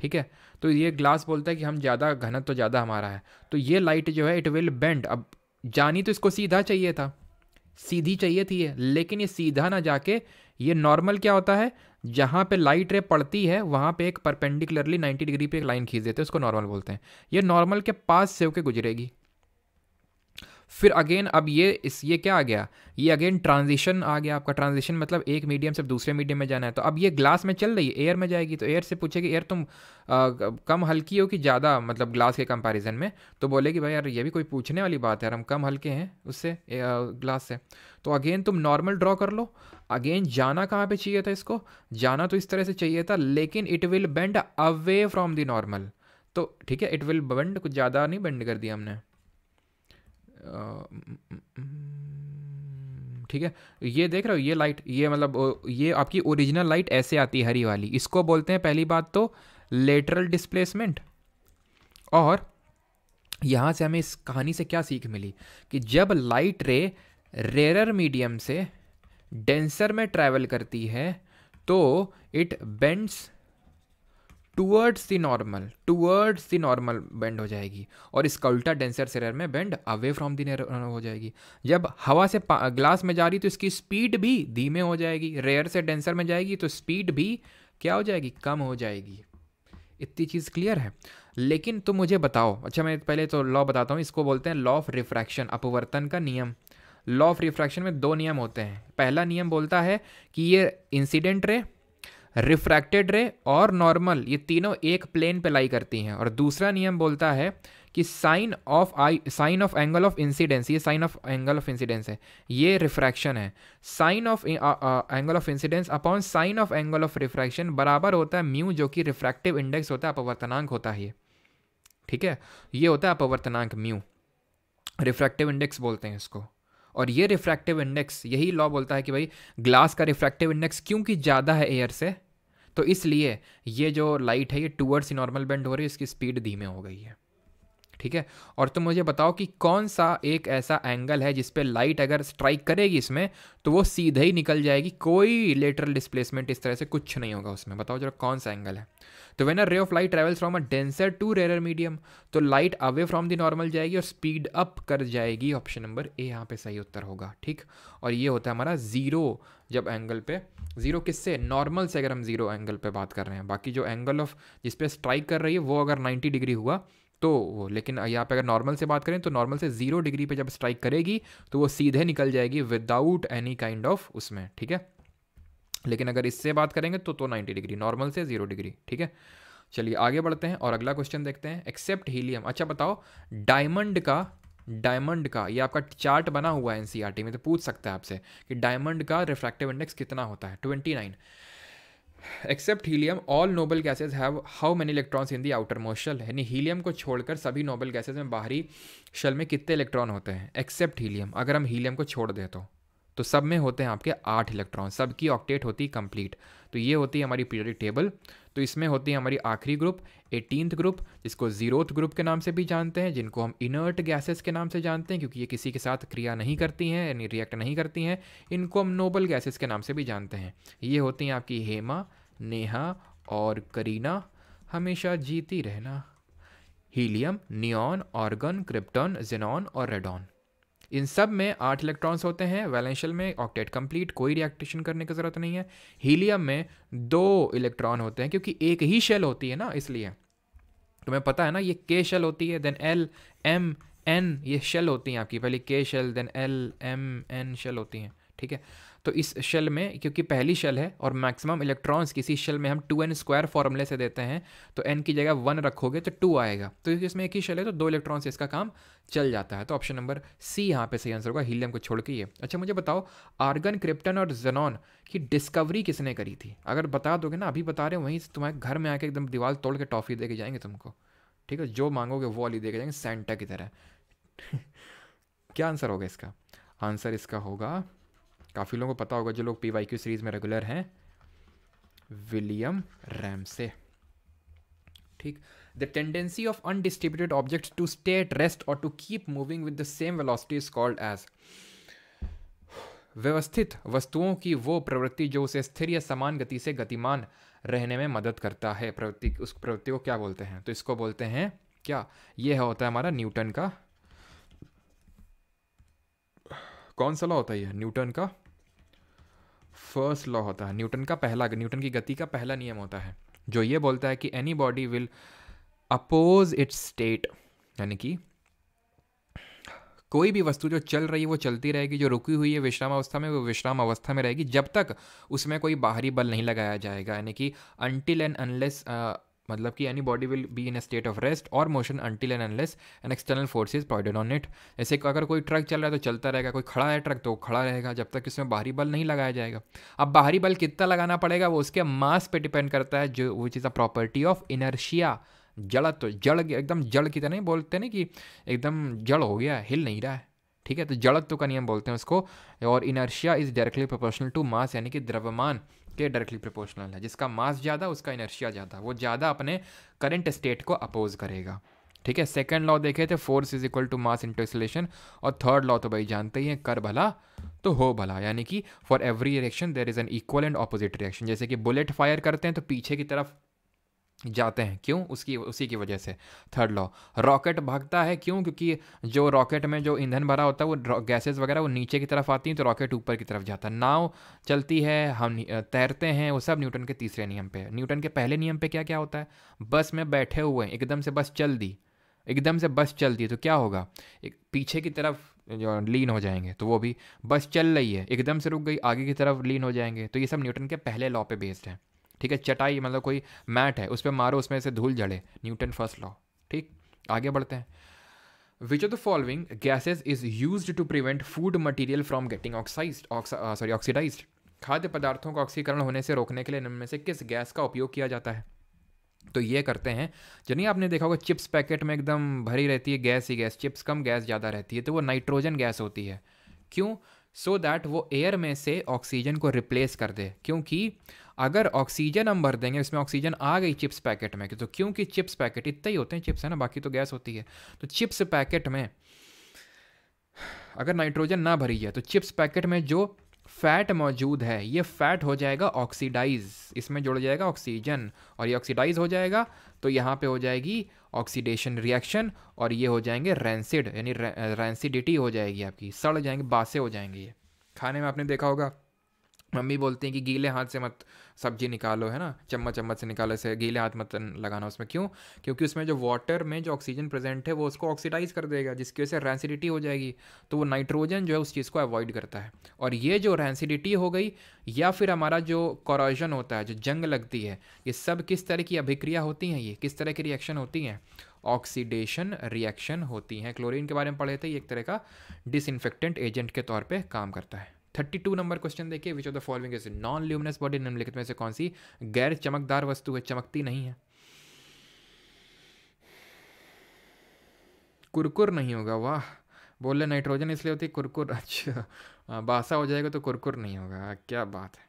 ठीक है तो ये ग्लास बोलता है कि हम ज़्यादा घनत्व तो ज़्यादा हमारा है तो ये लाइट जो है इट विल बेंड अब जानी तो इसको सीधा चाहिए था सीधी चाहिए थी ये लेकिन ये सीधा ना जाके ये नॉर्मल क्या होता है जहाँ पे लाइट रे पड़ती है वहाँ पे एक परपेंडिकुलरली 90 डिग्री पे एक लाइन खींच देते हैं उसको नॉर्मल बोलते हैं ये नॉर्मल के पास से होकर गुजरेगी फिर अगेन अब ये इस ये क्या आ गया ये अगेन ट्रांजिशन आ गया आपका ट्रांजिशन मतलब एक मीडियम से दूसरे मीडियम में जाना है तो अब ये ग्लास में चल रही है एयर में जाएगी तो एयर से पूछेगी एयर तुम आ, कम हल्की हो कि ज़्यादा मतलब ग्लास के कंपैरिजन में तो बोलेगी भाई यार ये भी कोई पूछने वाली बात है यार हम कम हल्के हैं उससे ग्लास से तो अगेन तुम नॉर्मल ड्रॉ कर लो अगेन जाना कहाँ पर चाहिए था इसको जाना तो इस तरह से चाहिए था लेकिन it will bend away from the normal तो ठीक है इट विल बेंड कुछ ज़्यादा नहीं बेंड कर दिया हमने ठीक है ये देख रहे हो ये लाइट ये मतलब ये आपकी ओरिजिनल लाइट ऐसे आती है हरी वाली इसको बोलते हैं पहली बात तो लेटरल डिस्प्लेसमेंट और यहाँ से हमें इस कहानी से क्या सीख मिली कि जब लाइट रे रेरर मीडियम से डेंसर में ट्रैवल करती है तो it bends towards the normal towards the normal bend हो जाएगी और इसका उल्टा डेंसर सेरर में बेंड अवे फ्रॉम दी हो जाएगी जब हवा से ग्लास में जा रही तो इसकी स्पीड भी धीमे हो जाएगी रेयर से डेंसर में जाएगी तो स्पीड भी क्या हो जाएगी कम हो जाएगी इतनी चीज़ क्लियर है लेकिन तुम मुझे बताओ अच्छा मैं पहले तो लॉ बताता हूँ इसको बोलते हैं लॉ ऑफ रिफ्रैक्शन अपवर्तन का नियम लॉ ऑफ रिफ्रैक्शन में दो नियम होते हैं पहला नियम बोलता है कि ये इंसिडेंट रे रिफ्रैक्टेड रे और नॉर्मल ये तीनों एक प्लेन पे लाई करती हैं और दूसरा नियम बोलता है कि sine of I sine of angle of incidence ये sine of angle of incidence है ये रिफ्रैक्शन है sine of angle of incidence upon sine of angle of refraction बराबर होता है म्यू जो कि रिफ्रैक्टिव इंडेक्स होता है अपवर्तनांक होता है ये ठीक है ये होता है अपवर्तनांक म्यू रिफ्रैक्टिव इंडेक्स बोलते हैं इसको और ये रिफ्रैक्टिव इंडेक्स यही लॉ बोलता है कि भाई ग्लास का रिफ्रैक्टिव इंडेक्स क्योंकि ज़्यादा है एयर से तो इसलिए ये जो लाइट है ये टूवर्ड्स नॉर्मल बेंड हो रही है इसकी स्पीड धीमे हो गई है ठीक है और तुम मुझे बताओ कि कौन सा एक ऐसा एंगल है जिस पे लाइट अगर स्ट्राइक करेगी इसमें तो वो सीधे ही निकल जाएगी कोई लेटरल डिस्प्लेसमेंट इस तरह से कुछ नहीं होगा उसमें बताओ जरा कौन सा एंगल है तो when a ray of light travels from a denser to rare medium तो light away from the normal जाएगी और स्पीड अप कर जाएगी ऑप्शन नंबर ए यहाँ पे सही उत्तर होगा ठीक और ये होता है हमारा जीरो जब एंगल पे जीरो किससे नॉर्मल से अगर हम जीरो एंगल पे बात कर रहे हैं बाकी जो एंगल ऑफ जिस पे स्ट्राइक कर रही है वो अगर 90 डिग्री हुआ तो वो लेकिन यहाँ पे अगर नॉर्मल से बात करें तो नॉर्मल से जीरो डिग्री पे जब स्ट्राइक करेगी तो वो सीधे निकल जाएगी विदाउट एनी काइंड ऑफ उसमें ठीक है लेकिन अगर इससे बात करेंगे तो तो 90 डिग्री नॉर्मल से जीरो डिग्री ठीक है चलिए आगे बढ़ते हैं और अगला क्वेश्चन देखते हैं एक्सेप्ट हीलियम अच्छा बताओ डायमंड का डायमंड का ये आपका चार्ट बना हुआ है एनसीईआरटी e में तो पूछ सकता है आपसे कि डायमंड का रिफ्रैक्टिव इंडेक्स कितना होता है twenty nine except helium all noble gases have how many electrons in the outer मोशल यानी हीलियम को छोड़कर सभी नोबल गैसेज में बाहरी शल में कितने इलेक्ट्रॉन होते हैं एक्सेप्ट हीलियम अगर हम हीलियम को छोड़ दें तो तो सब में होते हैं आपके आठ इलेक्ट्रॉन सबकी ऑक्टेट होती है कंप्लीट तो ये होती है हमारी पीरियडिक टेबल तो इसमें होती है हमारी आखिरी ग्रुप एटीनथ ग्रुप जिसको जीरोथ ग्रुप के नाम से भी जानते हैं जिनको हम इनर्ट गैसेस के नाम से जानते हैं क्योंकि ये किसी के साथ क्रिया नहीं करती हैं यानी रिएक्ट नहीं करती हैं इनको हम नोबल गैसेस के नाम से भी जानते हैं ये होती हैं आपकी हेमा नेहा और करीना हमेशा जीती रहना helium neon argon krypton xenon और रेडॉन इन सब में आठ इलेक्ट्रॉन्स होते हैं वैलेंशियल में ऑक्टेट कंप्लीट कोई रिएक्टेशन करने की ज़रूरत नहीं है हीलियम में दो इलेक्ट्रॉन होते हैं क्योंकि एक ही शेल होती है ना इसलिए तुम्हें पता है ना ये के शेल होती है देन एल एम एन ये शेल होती हैं आपकी पहली K shell then L M N shell होती हैं ठीक है तो इस शेल में क्योंकि पहली शेल है और मैक्सिमम इलेक्ट्रॉन्स किसी शेल में हम टू एन स्क्वायर फॉर्मूले से देते हैं तो एन की जगह वन रखोगे तो टू आएगा तो क्योंकि इसमें एक ही शेल है तो दो इलेक्ट्रॉन से इसका काम चल जाता है तो ऑप्शन नंबर सी यहाँ पे सही आंसर होगा हीलियम को छोड़ के ये अच्छा मुझे बताओ आर्गन क्रिप्टन और जेनॉन की डिस्कवरी किसने करी थी अगर बता दोगे ना अभी बता रहे हो वहीं तुम्हारे घर में आके एकदम दीवार तोड़ के टॉफ़ी दे के जाएंगे तुमको ठीक है जो मांगोगे वो वाली दे के जाएंगे सेंटा की तरह क्या आंसर होगा इसका आंसर इसका होगा काफ़ी लोगों को पता होगा जो लोग पी वाई क्यू सीरीज़ में रेगुलर हैं विलियम रैमसे ठीक the tendency of undistributed object to stay at rest और to keep moving with the same velocity is called as व्यवस्थित वस्तुओं की वो प्रवृत्ति जो उसे स्थिर या समान गति से गतिमान रहने में मदद करता है प्रवृत्ति उस प्रवृत्ति को क्या बोलते हैं तो इसको बोलते हैं क्या यह होता है हमारा न्यूटन का कौन सा लॉ होता है न्यूटन का फर्स्ट लॉ होता है न्यूटन का पहला न्यूटन की गति का पहला नियम होता है जो ये बोलता है कि anybody will oppose its state यानी कि कोई भी वस्तु जो चल रही है वो चलती रहेगी जो रुकी हुई है विश्राम अवस्था में वो विश्राम अवस्था में रहेगी जब तक उसमें कोई बाहरी बल नहीं लगाया जाएगा यानी कि अनटिल एंड अनलेस मतलब कि anybody will be in a state of rest और motion until and unless an external is provided on it ऐसे अगर कोई ट्रक चल रहा है तो चलता रहेगा कोई खड़ा है ट्रक तो खड़ा रहेगा जब तक इसमें बाहरी बल नहीं लगाया जाएगा अब बाहरी बल कितना लगाना पड़ेगा वो उसके मास पे डिपेंड करता है जो which is a property of inertia तो जड़ एकदम जड़ की तरह नहीं बोलते ना कि एकदम जड़ हो गया हिल नहीं रहा है ठीक है तो जड़त्व का नियम बोलते हैं उसको और inertia is directly proportional to mass यानी कि द्रव्यमान के डायरेक्टली प्रोपोर्शनल है जिसका मास ज़्यादा उसका इनर्शिया ज़्यादा वो ज़्यादा अपने करंट स्टेट को अपोज करेगा ठीक है सेकेंड लॉ देखे थे force is equal to mass into और थर्ड लॉ तो भाई जानते ही हैं कर भला तो हो भला यानी कि for every reaction there is an equal and opposite reaction जैसे कि बुलेट फायर करते हैं तो पीछे की तरफ जाते हैं क्यों उसकी उसी की वजह से थर्ड लॉ रॉकेट भागता है क्यों क्योंकि जो रॉकेट में जो ईंधन भरा होता है वो गैसेस वगैरह वो नीचे की तरफ आती हैं तो रॉकेट ऊपर की तरफ जाता है नाव चलती है हम तैरते हैं वो सब न्यूटन के तीसरे नियम पे न्यूटन के पहले नियम पे क्या क्या होता है बस में बैठे हुए हैं एकदम से बस चल दी एकदम से बस चल दी तो क्या होगा एक पीछे की तरफ जो लीन हो जाएंगे तो वो भी बस चल रही है एकदम से रुक गई आगे की तरफ लीन हो जाएंगे तो ये सब न्यूटन के पहले लॉ पे बेस्ड हैं ठीक है चटाई मतलब कोई मैट है उस पर मारो उसमें से धूल जड़े न्यूटन फर्स्ट लॉ ठीक आगे बढ़ते हैं which of the following gases is use to prevent food material from getting oxidise sorry oxidise खाद्य पदार्थों का ऑक्सीकरण होने से रोकने के लिए इनमें से किस गैस का उपयोग किया जाता है तो ये करते हैं जनी आपने देखा होगा चिप्स पैकेट में एकदम भरी रहती है गैस ही गैस चिप्स कम गैस ज़्यादा रहती है तो वो नाइट्रोजन गैस होती है क्यों सो so दैट वो एयर में से ऑक्सीजन को रिप्लेस कर दे क्योंकि अगर ऑक्सीजन हम भर देंगे इसमें ऑक्सीजन आ गई चिप्स पैकेट में तो क्योंकि चिप्स पैकेट इतना ही होते हैं चिप्स है ना बाकी तो गैस होती है तो चिप्स पैकेट में अगर नाइट्रोजन ना भरी है तो चिप्स पैकेट में जो फैट मौजूद है ये फैट हो जाएगा ऑक्सीडाइज इसमें जुड़ जाएगा ऑक्सीजन और ये ऑक्सीडाइज हो जाएगा तो यहाँ पे हो जाएगी ऑक्सीडेशन रिएक्शन और ये हो जाएंगे रेंसिड यानी रेंसिडिटी हो जाएगी आपकी सड़ जाएंगे बासे हो जाएंगे ये खाने में आपने देखा होगा मम्मी बोलती हैं कि गीले हाथ से मत सब्जी निकालो है ना चम्मच चम्मच से निकालो ऐसे गीले हाथ मत लगाना उसमें क्यों क्योंकि उसमें जो वाटर में जो ऑक्सीजन प्रेजेंट है वो उसको ऑक्सीडाइज कर देगा जिसकी वजह से रैंसिडिटी हो जाएगी तो वो नाइट्रोजन जो है उस चीज़ को अवॉइड करता है और ये जो रैंसिडिटी हो गई या फिर हमारा जो कॉरोजन होता है जो जंग लगती है ये सब किस तरह की अभिक्रिया होती हैं ये किस तरह की रिएक्शन होती हैं ऑक्सीडेशन रिएक्शन होती हैं क्लोरिन के बारे में पढ़े थे ये एक तरह का डिसइनफेक्टेंट एजेंट के तौर पर काम करता है थर्टी टू नंबर क्वेश्चन देखिए which of the following is non luminous body निम्नलिखित में से कौन सी गैर चमकदार वस्तु है चमकती नहीं है कुरकुर नहीं होगा वाह बोले नाइट्रोजन इसलिए होती कुरकुर अच्छा हाँ, बासा हो जाएगा तो कुरकुर नहीं होगा क्या बात है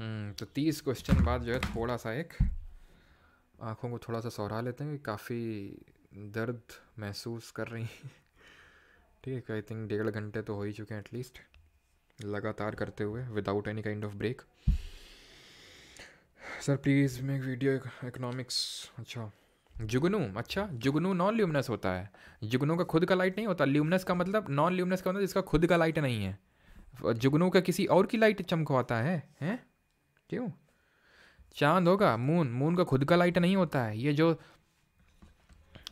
हम्म, तो तीस क्वेश्चन बाद जो है थोड़ा सा एक आँखों को थोड़ा सा सहरा लेते हैं कि काफ़ी दर्द महसूस कर रही हैं ठीक है आई थिंक डेढ़ घंटे तो हो ही चुके हैं एटलीस्ट लगातार करते हुए without any kind of break sir please make video economics अच्छा जुगनू अच्छा जुगनू नॉन ल्यूमिनस होता है जुगनू का खुद का लाइट नहीं होता ल्यूमिनस का मतलब नॉन ल्यूमिनस का मतलब जिसका खुद का लाइट नहीं है जुगनू का किसी और की लाइट चमकवाता है हैं क्यों चांद होगा मून मून का खुद का लाइट नहीं होता है ये जो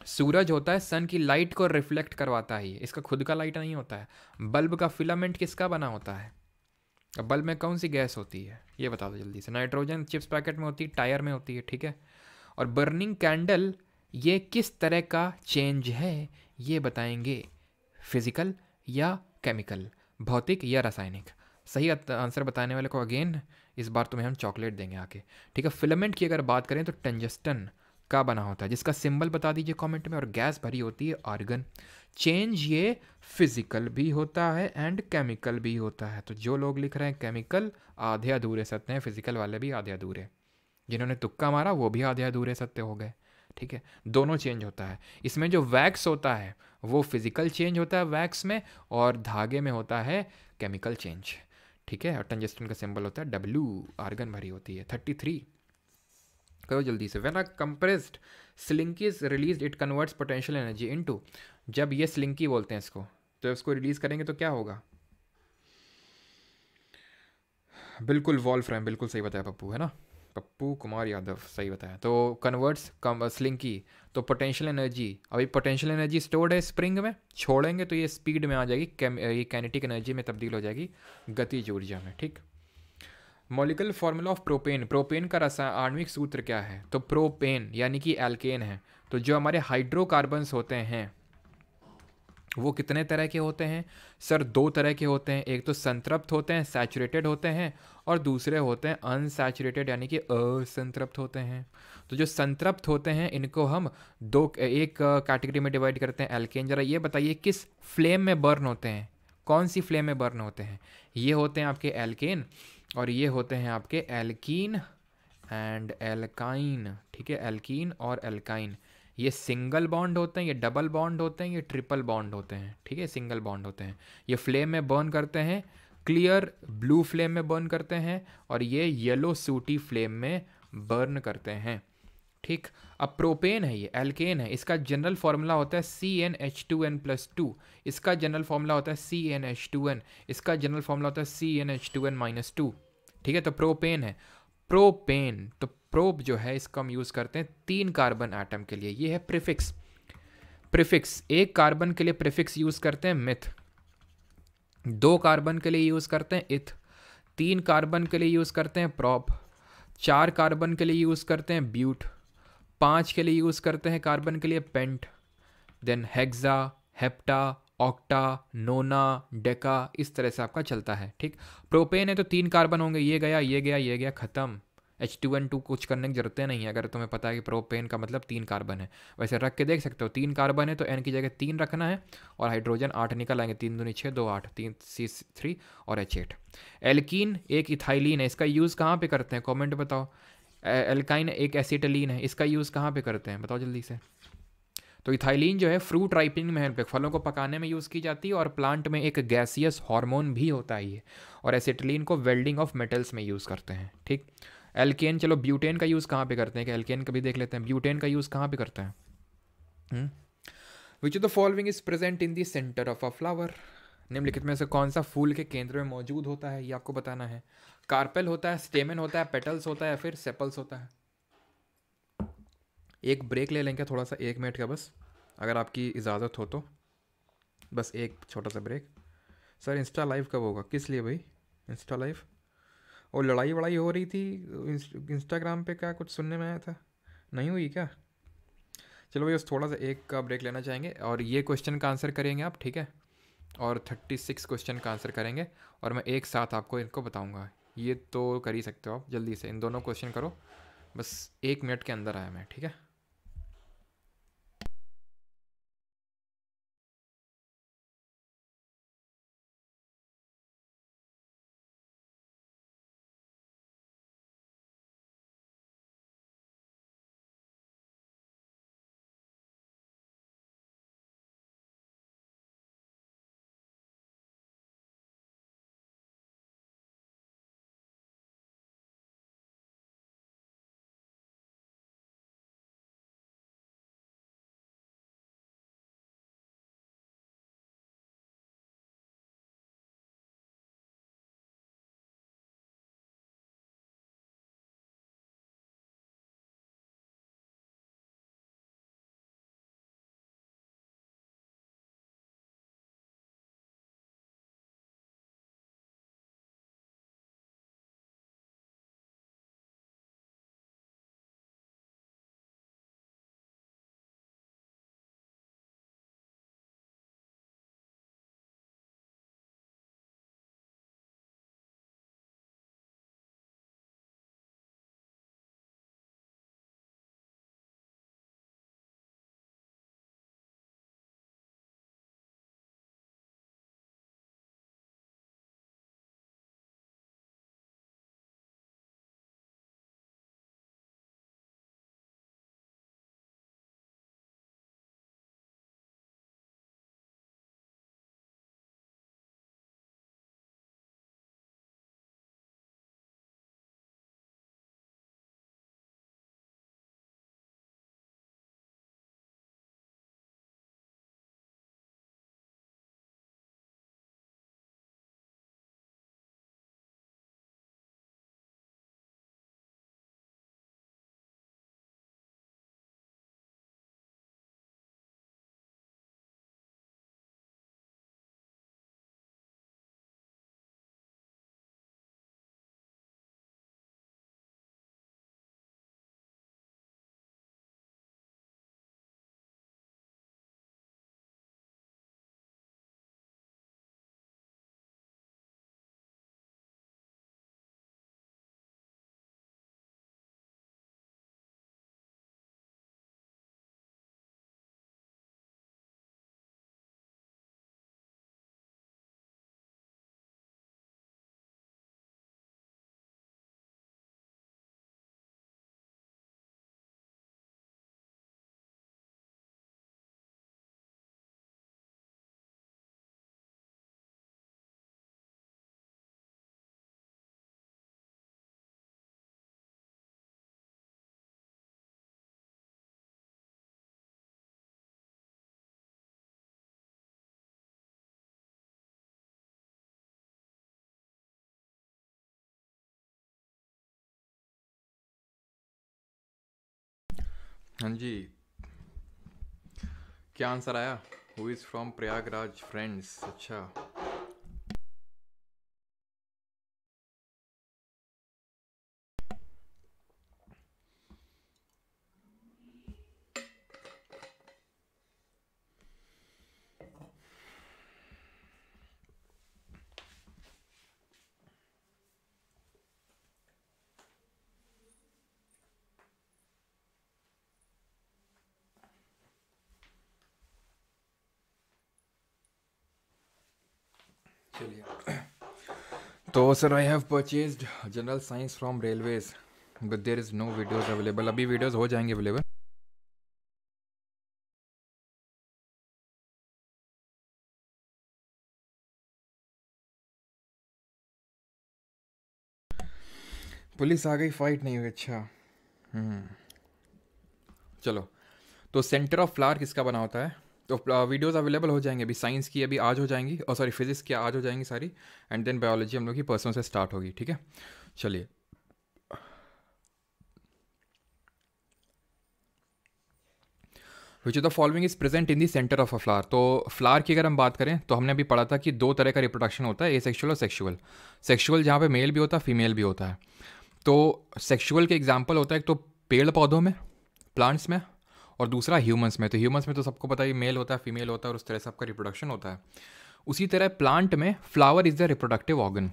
सूरज होता है सन की लाइट को रिफ्लेक्ट करवाता है इसका खुद का लाइट नहीं होता है बल्ब का फिलामेंट किसका बना होता है बल्ब में कौन सी गैस होती है ये बता दो जल्दी से नाइट्रोजन चिप्स पैकेट में होती है टायर में होती है ठीक है और बर्निंग कैंडल ये किस तरह का चेंज है ये बताएंगे फिजिकल या केमिकल भौतिक या रासायनिक सही आंसर बताने वाले को अगेन इस बार तुम्हें हम चॉकलेट देंगे आके ठीक है फिलामेंट की अगर बात करें तो टंजस्टन का बना होता है जिसका सिंबल बता दीजिए कमेंट में और गैस भरी होती है आर्गन चेंज ये फिजिकल भी होता है एंड केमिकल भी होता है तो जो लोग लिख रहे हैं केमिकल आधे अधूरे सत्य हैं फिजिकल वाले भी आधे अधूरे जिन्होंने तुक्का मारा वो भी आधे अधूरे सत्य हो गए ठीक है दोनों चेंज होता है इसमें जो वैक्स होता है वो फिजिकल चेंज होता है वैक्स में और धागे में होता है केमिकल चेंज ठीक है और टंजेस्टन का सिंबल होता है डब्ल्यू आर्गन भरी होती है थर्टी थ्री करो जल्दी से when a compressed slinky is release it converts potential energy into जब ये स्लिंकी बोलते हैं इसको तो इसको रिलीज करेंगे तो क्या होगा बिल्कुल वॉल फ्रेम बिल्कुल सही बताया पप्पू है ना पप्पू कुमार यादव सही बताया तो कन्वर्ट्स कम स्लिंकी तो पोटेंशियल एनर्जी अभी पोटेंशियल एनर्जी स्टोर्ड है स्प्रिंग में छोड़ेंगे तो ये स्पीड में आ जाएगी ये कैनेटिक एनर्जी में तब्दील हो जाएगी गतिज ऊर्जा में ठीक molecular formula of propane propane का रसा आणविक सूत्र क्या है तो प्रोपेन यानी कि एल्केन है तो जो हमारे हाइड्रोकार्बन्स होते हैं वो कितने तरह के होते हैं सर दो तरह के होते हैं एक तो संतृप्त होते हैं सैचुरेटेड होते हैं और दूसरे होते हैं अनसैचुरेटेड यानी कि असंतृप्त होते हैं तो जो संतृप्त होते हैं इनको हम दो एक कैटेगरी में डिवाइड करते हैं एल्केन जरा ये बताइए किस फ्लेम में बर्न होते हैं कौन सी फ्लेम में बर्न होते हैं ये होते हैं आपके एल्केन और ये होते हैं आपके एल्कीन एंड एल्काइन ठीक है एल्कीन और एल्काइन ये सिंगल बॉन्ड होते हैं ये डबल बॉन्ड होते हैं ये ट्रिपल बॉन्ड होते हैं ठीक है सिंगल बॉन्ड होते हैं ये फ्लेम में बर्न करते हैं क्लियर ब्लू फ्लेम में बर्न करते हैं और ये येलो सूटी फ्लेम में बर्न करते हैं ठीक अब प्रोपेन है ये एल्केन है इसका जनरल फार्मूला होता है C N H two N plus two इसका जनरल फार्मूला होता है C N H two N इसका जनरल फार्मूला होता है C N H two N minus two ठीक है तो प्रोपेन है प्रोपेन तो प्रोप जो है इसका हम यूज़ करते हैं तीन कार्बन आइटम के लिए ये है प्रिफिक्स प्रिफिक्स एक कार्बन के लिए प्रिफिक्स यूज़ करते हैं मिथ दो कार्बन के लिए यूज़ करते हैं इथ तीन कार्बन के लिए यूज़ करते हैं प्रॉप चार कार्बन के लिए यूज़ करते हैं ब्यूट पाँच के लिए यूज़ करते हैं कार्बन के लिए pent then hexa hepta octa nona deca इस तरह से आपका चलता है ठीक प्रोपेन है तो तीन कार्बन होंगे ये गया ये गया ये गया ख़त्म एच टू एन टू कुछ करने की ज़रूरत नहीं है अगर तुम्हें पता है कि प्रोपेन का मतलब तीन कार्बन है वैसे रख के देख सकते हो तीन कार्बन है तो एन की जगह तीन रखना है और हाइड्रोजन आठ निकल आएंगे तीन दूनी छः दो आठ तीन सी थ्री और एच एट एल्कीन एक इथाइलिन है इसका यूज़ कहाँ पे करते हैं कमेंट बताओ एल्काइन एक एसिटलिन है इसका यूज़ कहाँ पे करते हैं बताओ जल्दी से तो इथाइलिन जो है फ्रूट राइपिंग में हेल्प है फलों को पकाने में यूज़ की जाती है और प्लांट में एक गैसियस हार्मोन भी होता ही है और एसिटिलीन को वेल्डिंग ऑफ मेटल्स में यूज़ करते हैं ठीक एल्केन चलो ब्यूटेन का यूज़ कहाँ पे करते हैं कि एल्केन का भी देख लेते हैं ब्यूटेन का यूज़ कहाँ पे करते हैं which the following is present in centre of a flower निम्नलिखित में से कौन सा फूल के केंद्र में मौजूद होता है ये आपको बताना है कार्पेल होता है स्टेमन होता है पेटल्स होता है या फिर सेपल्स होता है एक ब्रेक ले लेंगे थोड़ा सा एक मिनट का बस अगर आपकी इजाज़त हो तो बस एक छोटा सा ब्रेक सर इंस्टा लाइव कब होगा किस लिए भाई इंस्टा लाइव और लड़ाई वड़ाई हो रही थी इंस्टाग्राम पे क्या कुछ सुनने में आया था नहीं हुई क्या चलो भाई बस थोड़ा सा एक का ब्रेक लेना चाहेंगे और ये क्वेश्चन का आंसर करेंगे आप ठीक है और थर्टी सिक्स क्वेश्चन का आंसर करेंगे और मैं एक साथ आपको इनको बताऊंगा ये तो कर ही सकते हो आप जल्दी से इन दोनों क्वेश्चन करो बस एक मिनट के अंदर आया मैं ठीक है हाँ जी क्या आंसर आया who is from Prayagraj friends अच्छा तो sir I have purchase general science from railways but there is no videos available अभी वीडियोज़ हो जाएंगे अवेलेबल पुलिस आ गई फाइट नहीं हुई अच्छा हम्म। चलो तो सेंटर ऑफ फ्लावर किसका बना होता है तो वीडियोस अवेलेबल हो जाएंगे अभी साइंस की अभी आज हो जाएंगी और सॉरी फिजिक्स की आज हो जाएंगी सारी एंड देन बायोलॉजी हम लोग की पर्सनों से स्टार्ट होगी ठीक है चलिए which is the following is present in the centre of a flower तो फ्लावर की अगर हम बात करें तो हमने अभी पढ़ा था कि दो तरह का रिप्रोडक्शन होता है ए सेक्शुअल और सेक्शुअल सेक्शुअल जहाँ पे मेल भी होता है फीमेल भी होता है तो सेक्शुअल के एग्जाम्पल होता है एक तो पेड़ पौधों में प्लांट्स में और दूसरा ह्यूमंस में तो ह्यूमंस में तो सबको पता है मेल होता है फीमेल होता है और उस तरह से आपका रिप्रोडक्शन होता है उसी तरह प्लांट में flower is the reproductive organ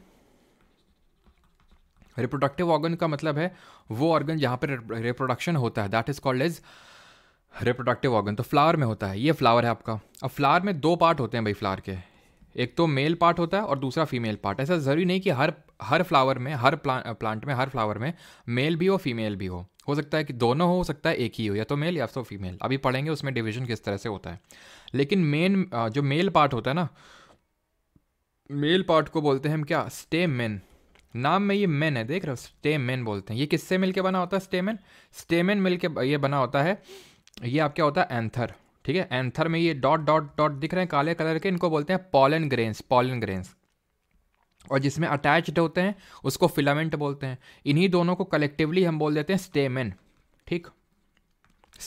reproductive organ का मतलब है वो ऑर्गन जहाँ पर रिप्रोडक्शन होता है that is called as reproductive organ तो फ्लावर में होता है ये फ्लावर है आपका अब फ्लावर में दो पार्ट होते हैं भाई फ्लावर के एक तो मेल पार्ट होता है और दूसरा फीमेल पार्ट ऐसा ज़रूरी नहीं कि हर हर फ्लावर में हर प्ला, प्लांट में हर फ्लावर में मेल भी हो फीमेल भी हो हो सकता है कि दोनों हो सकता है एक ही हो या तो मेल या तो फीमेल अभी पढ़ेंगे उसमें डिवीजन किस तरह से होता है लेकिन मेन जो मेल पार्ट होता है ना मेल पार्ट को बोलते हैं हम क्या स्टेमेन नाम में ये मेन है देख रहे हो स्टेमेन बोलते हैं ये किससे मिलके बना होता है स्टेमेन स्टेमेन मिलके ये बना होता है ये आप क्या होता है एंथर ठीक है एंथर में ये डॉट डॉट डॉट दिख रहे हैं काले कलर के इनको बोलते हैं पॉलन ग्रेन्स पॉलन ग्रेन्स और जिसमें अटैच्ड होते हैं उसको फिलामेंट बोलते हैं इन्हीं दोनों को कलेक्टिवली हम बोल देते हैं स्टेमेन ठीक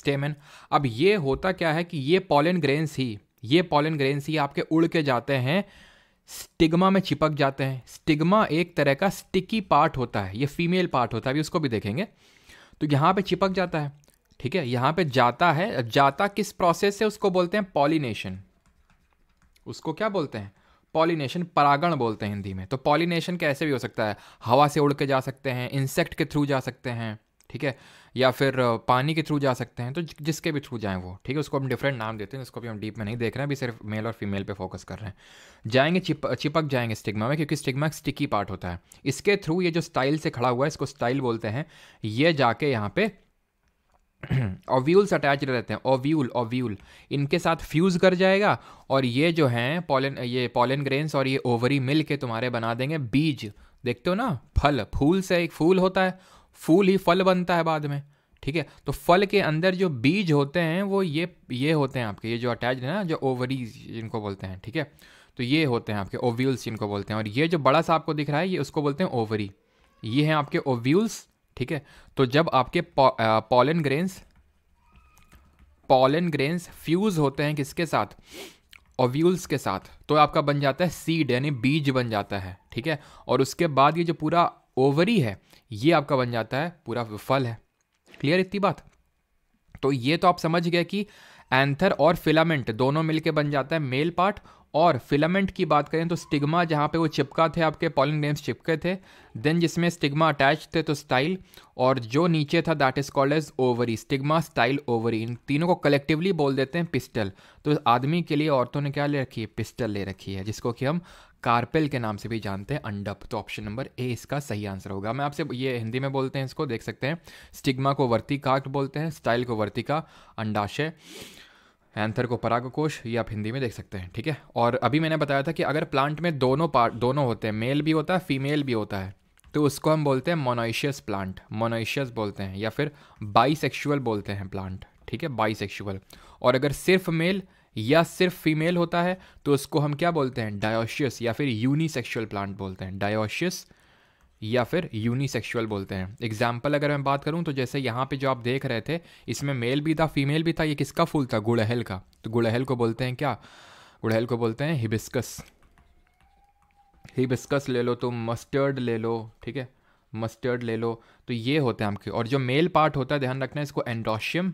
स्टेमेन अब ये होता क्या है कि ये पॉलन ग्रेन्स ही ये पॉलन ग्रेन्स ही आपके उड़ के जाते हैं स्टिग्मा में चिपक जाते हैं स्टिग्मा एक तरह का स्टिकी पार्ट होता है ये फीमेल पार्ट होता है अभी उसको भी देखेंगे तो यहाँ पे चिपक जाता है ठीक है यहाँ पे जाता है जाता किस प्रोसेस से उसको बोलते हैं पॉलिनेशन उसको क्या बोलते हैं पॉलिनेशन परागण बोलते हैं हिंदी में तो पॉलिनेशन कैसे भी हो सकता है हवा से उड़ के जा सकते हैं इंसेक्ट के थ्रू जा सकते हैं ठीक है या फिर पानी के थ्रू जा सकते हैं तो जिसके भी थ्रू जाएं वो ठीक है उसको हम डिफरेंट नाम देते हैं उसको भी हम डीप में नहीं देख रहे हैं अभी सिर्फ मेल और फीमेल पे फोकस कर रहे हैं जाएंगे चिप चिपक जाएंगे स्टिग्मा में क्योंकि स्टिग्मा एक स्टिकी पार्ट होता है इसके थ्रू ये जो स्टाइल से खड़ा हुआ है इसको स्टाइल बोलते हैं ये जाके यहाँ पे ओव्यूल्स अटैच रहते हैं ओव्यूल ओव्यूल इनके साथ फ्यूज़ कर जाएगा और ये जो हैं पॉलन ये पॉलन ग्रेन्स और ये ओवरी मिल के तुम्हारे बना देंगे बीज देखते हो ना फल फूल से एक फूल होता है फूल ही फल बनता है बाद में ठीक है तो फल के अंदर जो बीज होते हैं वो ये ये होते हैं आपके ये जो अटैच है ना जो ओवरीज जिनको बोलते हैं ठीक है तो ये होते हैं आपके ओव्यूल्स जिनको बोलते हैं और ये जो बड़ा सा आपको दिख रहा है ये उसको बोलते हैं ओवरी ये हैं आपके ओव्यूल्स ठीक है तो जब आपके pollen grains pollen grains fuse होते हैं किसके साथ ओव्यूल्स के साथ तो आपका बन जाता है सीड यानी बीज बन जाता है ठीक है और उसके बाद ये जो पूरा ओवरी है ये आपका बन जाता है पूरा फल है क्लियर इतनी बात तो ये तो आप समझ गए कि एंथर और फिलामेंट दोनों मिलके बन जाता है मेल पार्ट और फिलामेंट की बात करें तो स्टिग्मा जहाँ पे वो चिपका थे आपके पॉलिंग नेम्स चिपके थे देन जिसमें स्टिग्मा अटैच थे तो स्टाइल और जो नीचे था that is called as ovary stigma style ovary इन तीनों को कलेक्टिवली बोल देते हैं पिस्टल तो आदमी के लिए औरतों ने क्या ले रखी है पिस्टल ले रखी है जिसको कि हम कार्पेल के नाम से भी जानते हैं अंडप तो ऑप्शन नंबर ए इसका सही आंसर होगा मैं आपसे ये हिंदी में बोलते हैं इसको देख सकते हैं स्टिग्मा को वर्तिकाट बोलते हैं स्टाइल को वर्तिका अंडाशय एंथर को परागकोश ये आप हिंदी में देख सकते हैं ठीक है और अभी मैंने बताया था कि अगर प्लांट में दोनों पार्ट दोनों होते हैं मेल भी होता है फीमेल भी होता है तो उसको हम बोलते हैं मोनोइशियस प्लांट मोनोइशियस बोलते हैं या फिर बाईसेक्सुअल बोलते हैं प्लांट ठीक है बाईसेक्सुअल और अगर सिर्फ मेल या सिर्फ फीमेल होता है तो उसको हम क्या बोलते हैं डायोशियस या फिर यूनिसेक्शुअल प्लांट बोलते हैं डायोशियस या फिर यूनिसेक्सुअल बोलते हैं एग्जाम्पल अगर मैं बात करूँ तो जैसे यहाँ पे जो आप देख रहे थे इसमें मेल भी था फीमेल भी था ये किसका फूल था गुड़हल का तो गुड़हल को बोलते हैं क्या गुड़हल को बोलते हैं हिबिस्कस हिबिस्कस ले लो तुम तो मस्टर्ड ले लो ठीक है मस्टर्ड ले लो तो ये होते हैं आपके और जो मेल पार्ट होता है ध्यान रखना इसको एंडोशियम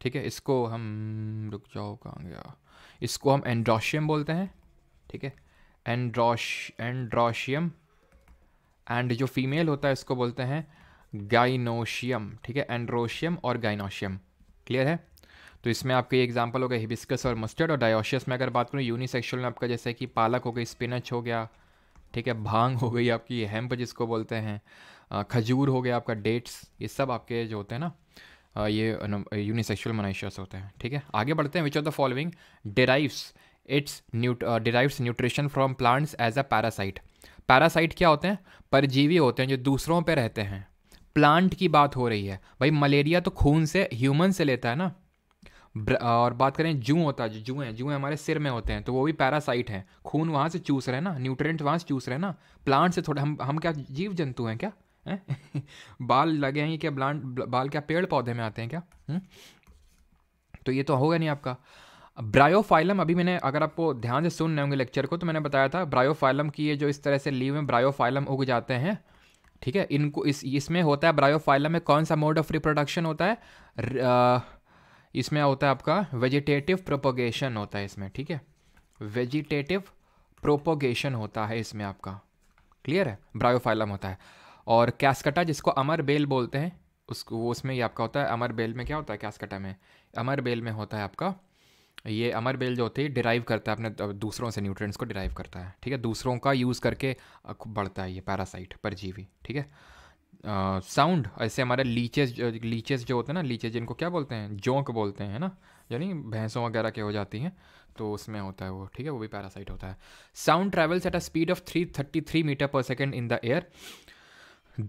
ठीक है इसको हम रुक जाओ कहाँ गया इसको हम एंड्रोशियम बोलते हैं ठीक है एंड्रोश एंड्रोशियम एंड जो फीमेल होता है इसको बोलते हैं गाइनोशियम ठीक है एंड्रोशियम और गाइनोशियम क्लियर है तो इसमें आपके ये एग्जाम्पल हो गए हिबिस्कस और मस्टर्ड और डायोशियस में अगर बात करूँ यूनिसेक्शुअल में आपका जैसे कि पालक हो गई स्पिनच हो गया ठीक है भांग हो गई आपकी हेम्प जिसको बोलते हैं खजूर हो गया आपका डेट्स ये सब आपके जो होते हैं ना ये यूनिसेक्शुअल मनाइशियस होते हैं ठीक है आगे बढ़ते हैं which are the following derives its new derives nutrition from plants as a parasite parasite क्या होते हैं परजीवी होते हैं जो दूसरों पर रहते हैं प्लांट की बात हो रही है भाई मलेरिया तो खून से ह्यूमन से लेता है ना और बात करें जू होता है जू हैं जू हमारे सिर में होते हैं तो वो भी पैरासाइट हैं खून वहाँ से चूस रहे हैं ना न्यूट्रेंट वहाँ से चूस रहे हैं ना प्लांट से थोड़ा हम हम क्या जीव जंतु हैं क्या है? बाल लगे हैं क्या प्लांट बाल क्या पेड़ पौधे में आते हैं क्या हुँ? हम्म? तो ये तो होगा नहीं आपका ब्रायोफाइलम अभी मैंने अगर आपको ध्यान से सुन रहे होंगे लेक्चर को तो मैंने बताया था ब्रायोफाइलम की ये जो इस तरह से लीव में ब्रायोफाइलम उग जाते हैं ठीक है इनको इस इसमें होता है ब्रायोफाइलम में कौन सा मोड ऑफ रिप्रोडक्शन होता है इसमें होता है आपका वेजिटेटिव प्रोपोगेशन होता है इसमें ठीक है वेजिटेटिव प्रोपोगेशन होता है इसमें आपका क्लियर है ब्रायोफाइलम होता है और कैसकटा जिसको अमर बेल बोलते हैं उसको वो उसमें ये आपका होता है अमर बेल में क्या होता है कैसकटा में अमर बेल में होता है आपका ये अमर बेल जो होती है डिराइव करता है अपने दूसरों से न्यूट्रिएंट्स को डिराइव करता है ठीक है दूसरों का यूज़ करके बढ़ता है ये पैरासाइट परजीवी ठीक है साउंड ऐसे हमारे लीचेस लीचेस जो होते हैं ना लीचेस जिनको क्या बोलते हैं जोंक बोलते हैं ना यानी भैंसों वगैरह के हो जाती हैं तो उसमें होता है वो ठीक है वो भी पैरासाइट होता है sound travels at a speed of three thirty three metre per second in the air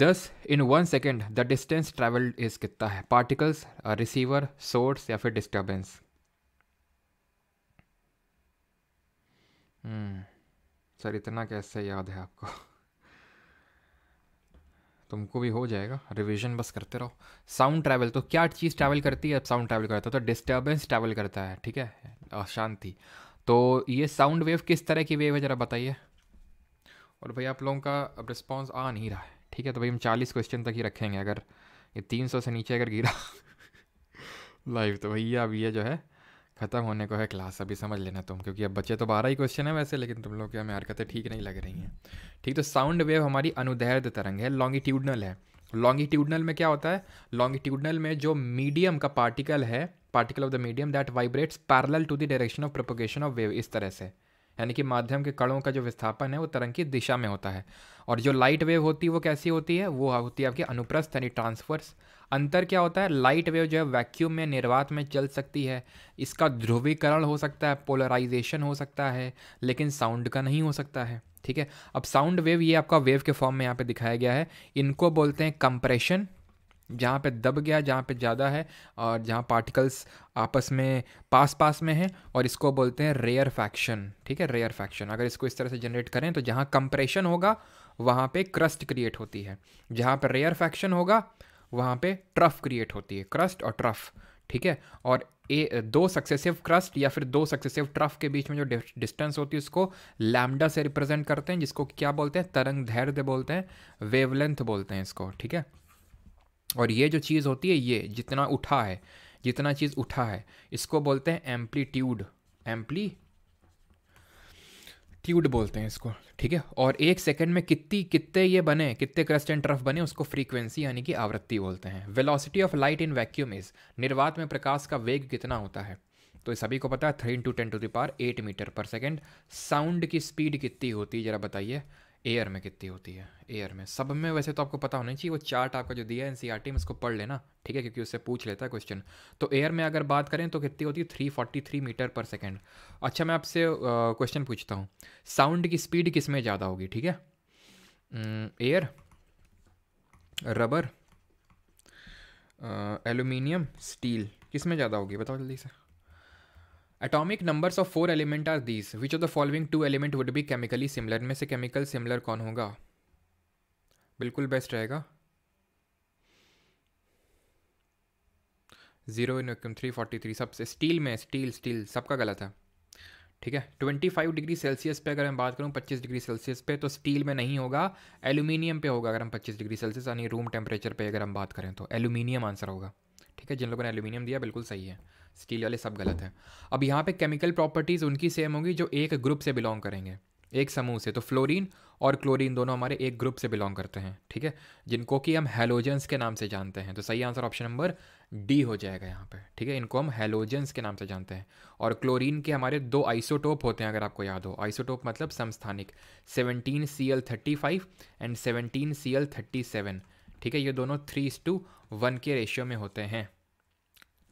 दस in one second the distance travelled is कितना है पार्टिकल्स रिसीवर सोर्स या फिर डिस्टर्बेंस हम्म। सर इतना कैसे याद है आपको तुमको भी हो जाएगा रिवीजन बस करते रहो साउंड ट्रैवल तो क्या चीज़ ट्रैवल करती है अब साउंड ट्रैवल करता है तो डिस्टर्बेंस ट्रैवल करता है ठीक है अशांति तो ये साउंड वेव किस तरह की वेव है ज़रा बताइए और भाई आप लोगों का अब रिस्पॉन्स आ नहीं रहा है ठीक है तो भाई हम चालीस क्वेश्चन तक ही रखेंगे अगर ये तीन सौ से नीचे अगर गिरा लाइव तो भैया अब ये जो है ख़त्म होने को है क्लास अभी समझ लेना तुम क्योंकि अब बच्चे तो बारह ही क्वेश्चन है वैसे लेकिन तुम लोग क्या हमें हरकतें ठीक नहीं लग रही हैं ठीक तो साउंड वेव हमारी अनुदैर्ध तरंग है लॉन्गिट्यूडनल है लॉन्गिट्यूडनल में क्या होता है लॉन्गिट्यूडनल में जो मीडियम का पार्टिकल है particle of the medium that vibrates parallel to the direction of propagation of wave इस तरह से यानी कि माध्यम के कणों का जो विस्थापन है वो तरंग की दिशा में होता है और जो लाइट वेव होती है वो कैसी होती है वो होती है आपकी अनुप्रस्थ यानी ट्रांसफर्स अंतर क्या होता है लाइट वेव जो है वैक्यूम में निर्वात में चल सकती है इसका ध्रुवीकरण हो सकता है पोलराइजेशन हो सकता है लेकिन साउंड का नहीं हो सकता है ठीक है अब साउंड वेव ये आपका वेव के फॉर्म में यहाँ पे दिखाया गया है इनको बोलते हैं कंप्रेशन जहाँ पे दब गया जहाँ पे ज़्यादा है और जहाँ पार्टिकल्स आपस में पास पास में हैं और इसको बोलते हैं रेयर फैक्शन ठीक है रेयर फैक्शन अगर इसको इस तरह से जनरेट करें तो जहाँ कंप्रेशन होगा वहाँ पे क्रस्ट क्रिएट होती है जहाँ पे रेयर फैक्शन होगा वहाँ पे ट्रफ क्रिएट होती है क्रस्ट और ट्रफ ठीक है और ए दो सक्सेसिव क्रस्ट या फिर दो सक्सेसिव ट्रफ के बीच में जो डिस्टेंस होती है उसको लैमडा से रिप्रेजेंट करते हैं जिसको क्या बोलते हैं तरंग धैर्य बोलते हैं वेवलेंथ बोलते हैं इसको ठीक है और ये जो चीज़ होती है ये जितना उठा है जितना चीज़ उठा है इसको बोलते हैं एम्पलीट्यूड एम्पली ट्यूड बोलते हैं इसको ठीक है और एक सेकंड में कितनी कितने ये बने कितने क्रस्ट एंड ट्रफ बने उसको फ्रीक्वेंसी यानी कि आवृत्ति बोलते हैं velocity of light in vacuum is निर्वात में प्रकाश का वेग कितना होता है तो सभी को पता है three into ten to the eight metre per second sound की स्पीड कितनी होती है जरा बताइए एयर में कितनी होती है एयर में सब में वैसे तो आपको पता होना चाहिए वो चार्ट आपका जो दिया है एन में इसको पढ़ लेना ठीक है क्योंकि उससे पूछ लेता है क्वेश्चन तो एयर में अगर बात करें तो कितनी होती है three forty three metre per second अच्छा मैं आपसे क्वेश्चन पूछता हूँ साउंड की स्पीड किस में ज़्यादा होगी ठीक है एयर रबर एलुमिनियम स्टील किस में ज़्यादा होगी बताओ जल्दी से atomic numbers of four element are these which of the following two element would be chemically similar इनमें से केमिकल सिमिलर कौन होगा बिल्कुल बेस्ट रहेगा zero vacuum three forty three सबसे स्टील में स्टील स्टील सबका गलत है ठीक है ट्वेंटी फाइव डिग्री सेल्सियस पे अगर मैं बात करूँ पच्चीस डिग्री सेल्सियस पे तो स्टील में नहीं होगा एल्यूमिनियम पे होगा अगर हम पच्चीस डिग्री सेल्सियस यानी रूम टेम्परेचर पे अगर हम बात करें तो एल्यूमिनियम आंसर होगा ठीक है जिन लोगों ने एल्यूमिनियम दिया बिल्कुल सही है स्टील वाले सब गलत हैं अब यहाँ पे केमिकल प्रॉपर्टीज़ उनकी सेम होंगी जो एक ग्रुप से बिलोंग करेंगे एक समूह से तो फ्लोरीन और क्लोरीन दोनों हमारे एक ग्रुप से बिलोंग करते हैं ठीक है जिनको कि हम हेलोजेंस के नाम से जानते हैं तो सही आंसर ऑप्शन नंबर डी हो जाएगा यहाँ पे ठीक है इनको हम हेलोजेंस के नाम से जानते हैं और क्लोरीन के हमारे दो आइसोटोप होते हैं अगर आपको याद हो आइसोटोप मतलब समस्थानिक seventeen C L thirty five and seventeen C L thirty seven ठीक है ये दोनों थ्री टू वन के रेशियो में होते हैं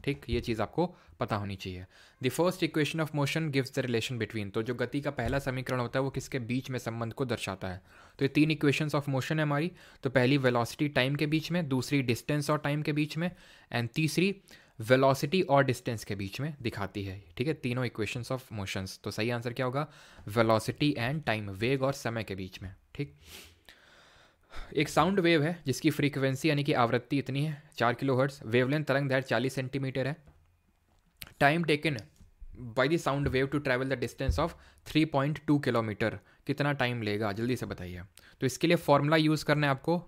ठीक ये चीज़ आपको पता होनी चाहिए the first equation of motion gives the relation between तो जो गति का पहला समीकरण होता है वो किसके बीच में संबंध को दर्शाता है तो ये तीन इक्वेशंस ऑफ मोशन है हमारी तो पहली वेलोसिटी टाइम के बीच में दूसरी डिस्टेंस और टाइम के बीच में एंड तीसरी वेलोसिटी और डिस्टेंस के बीच में दिखाती है ठीक है तीनों इक्वेशंस ऑफ मोशंस तो सही आंसर क्या होगा वेलोसिटी एंड टाइम वेग और समय के बीच में ठीक एक साउंड वेव है जिसकी फ्रीक्वेंसी यानी कि आवृत्ति इतनी है चार किलो हर्ट्स वेवलेंथ तरंग दैर चालीस सेंटीमीटर है time taken by the sound wave to travel the distance of 3.2 kilometre कितना टाइम लेगा जल्दी से बताइए तो इसके लिए फॉर्मूला यूज़ करना है आपको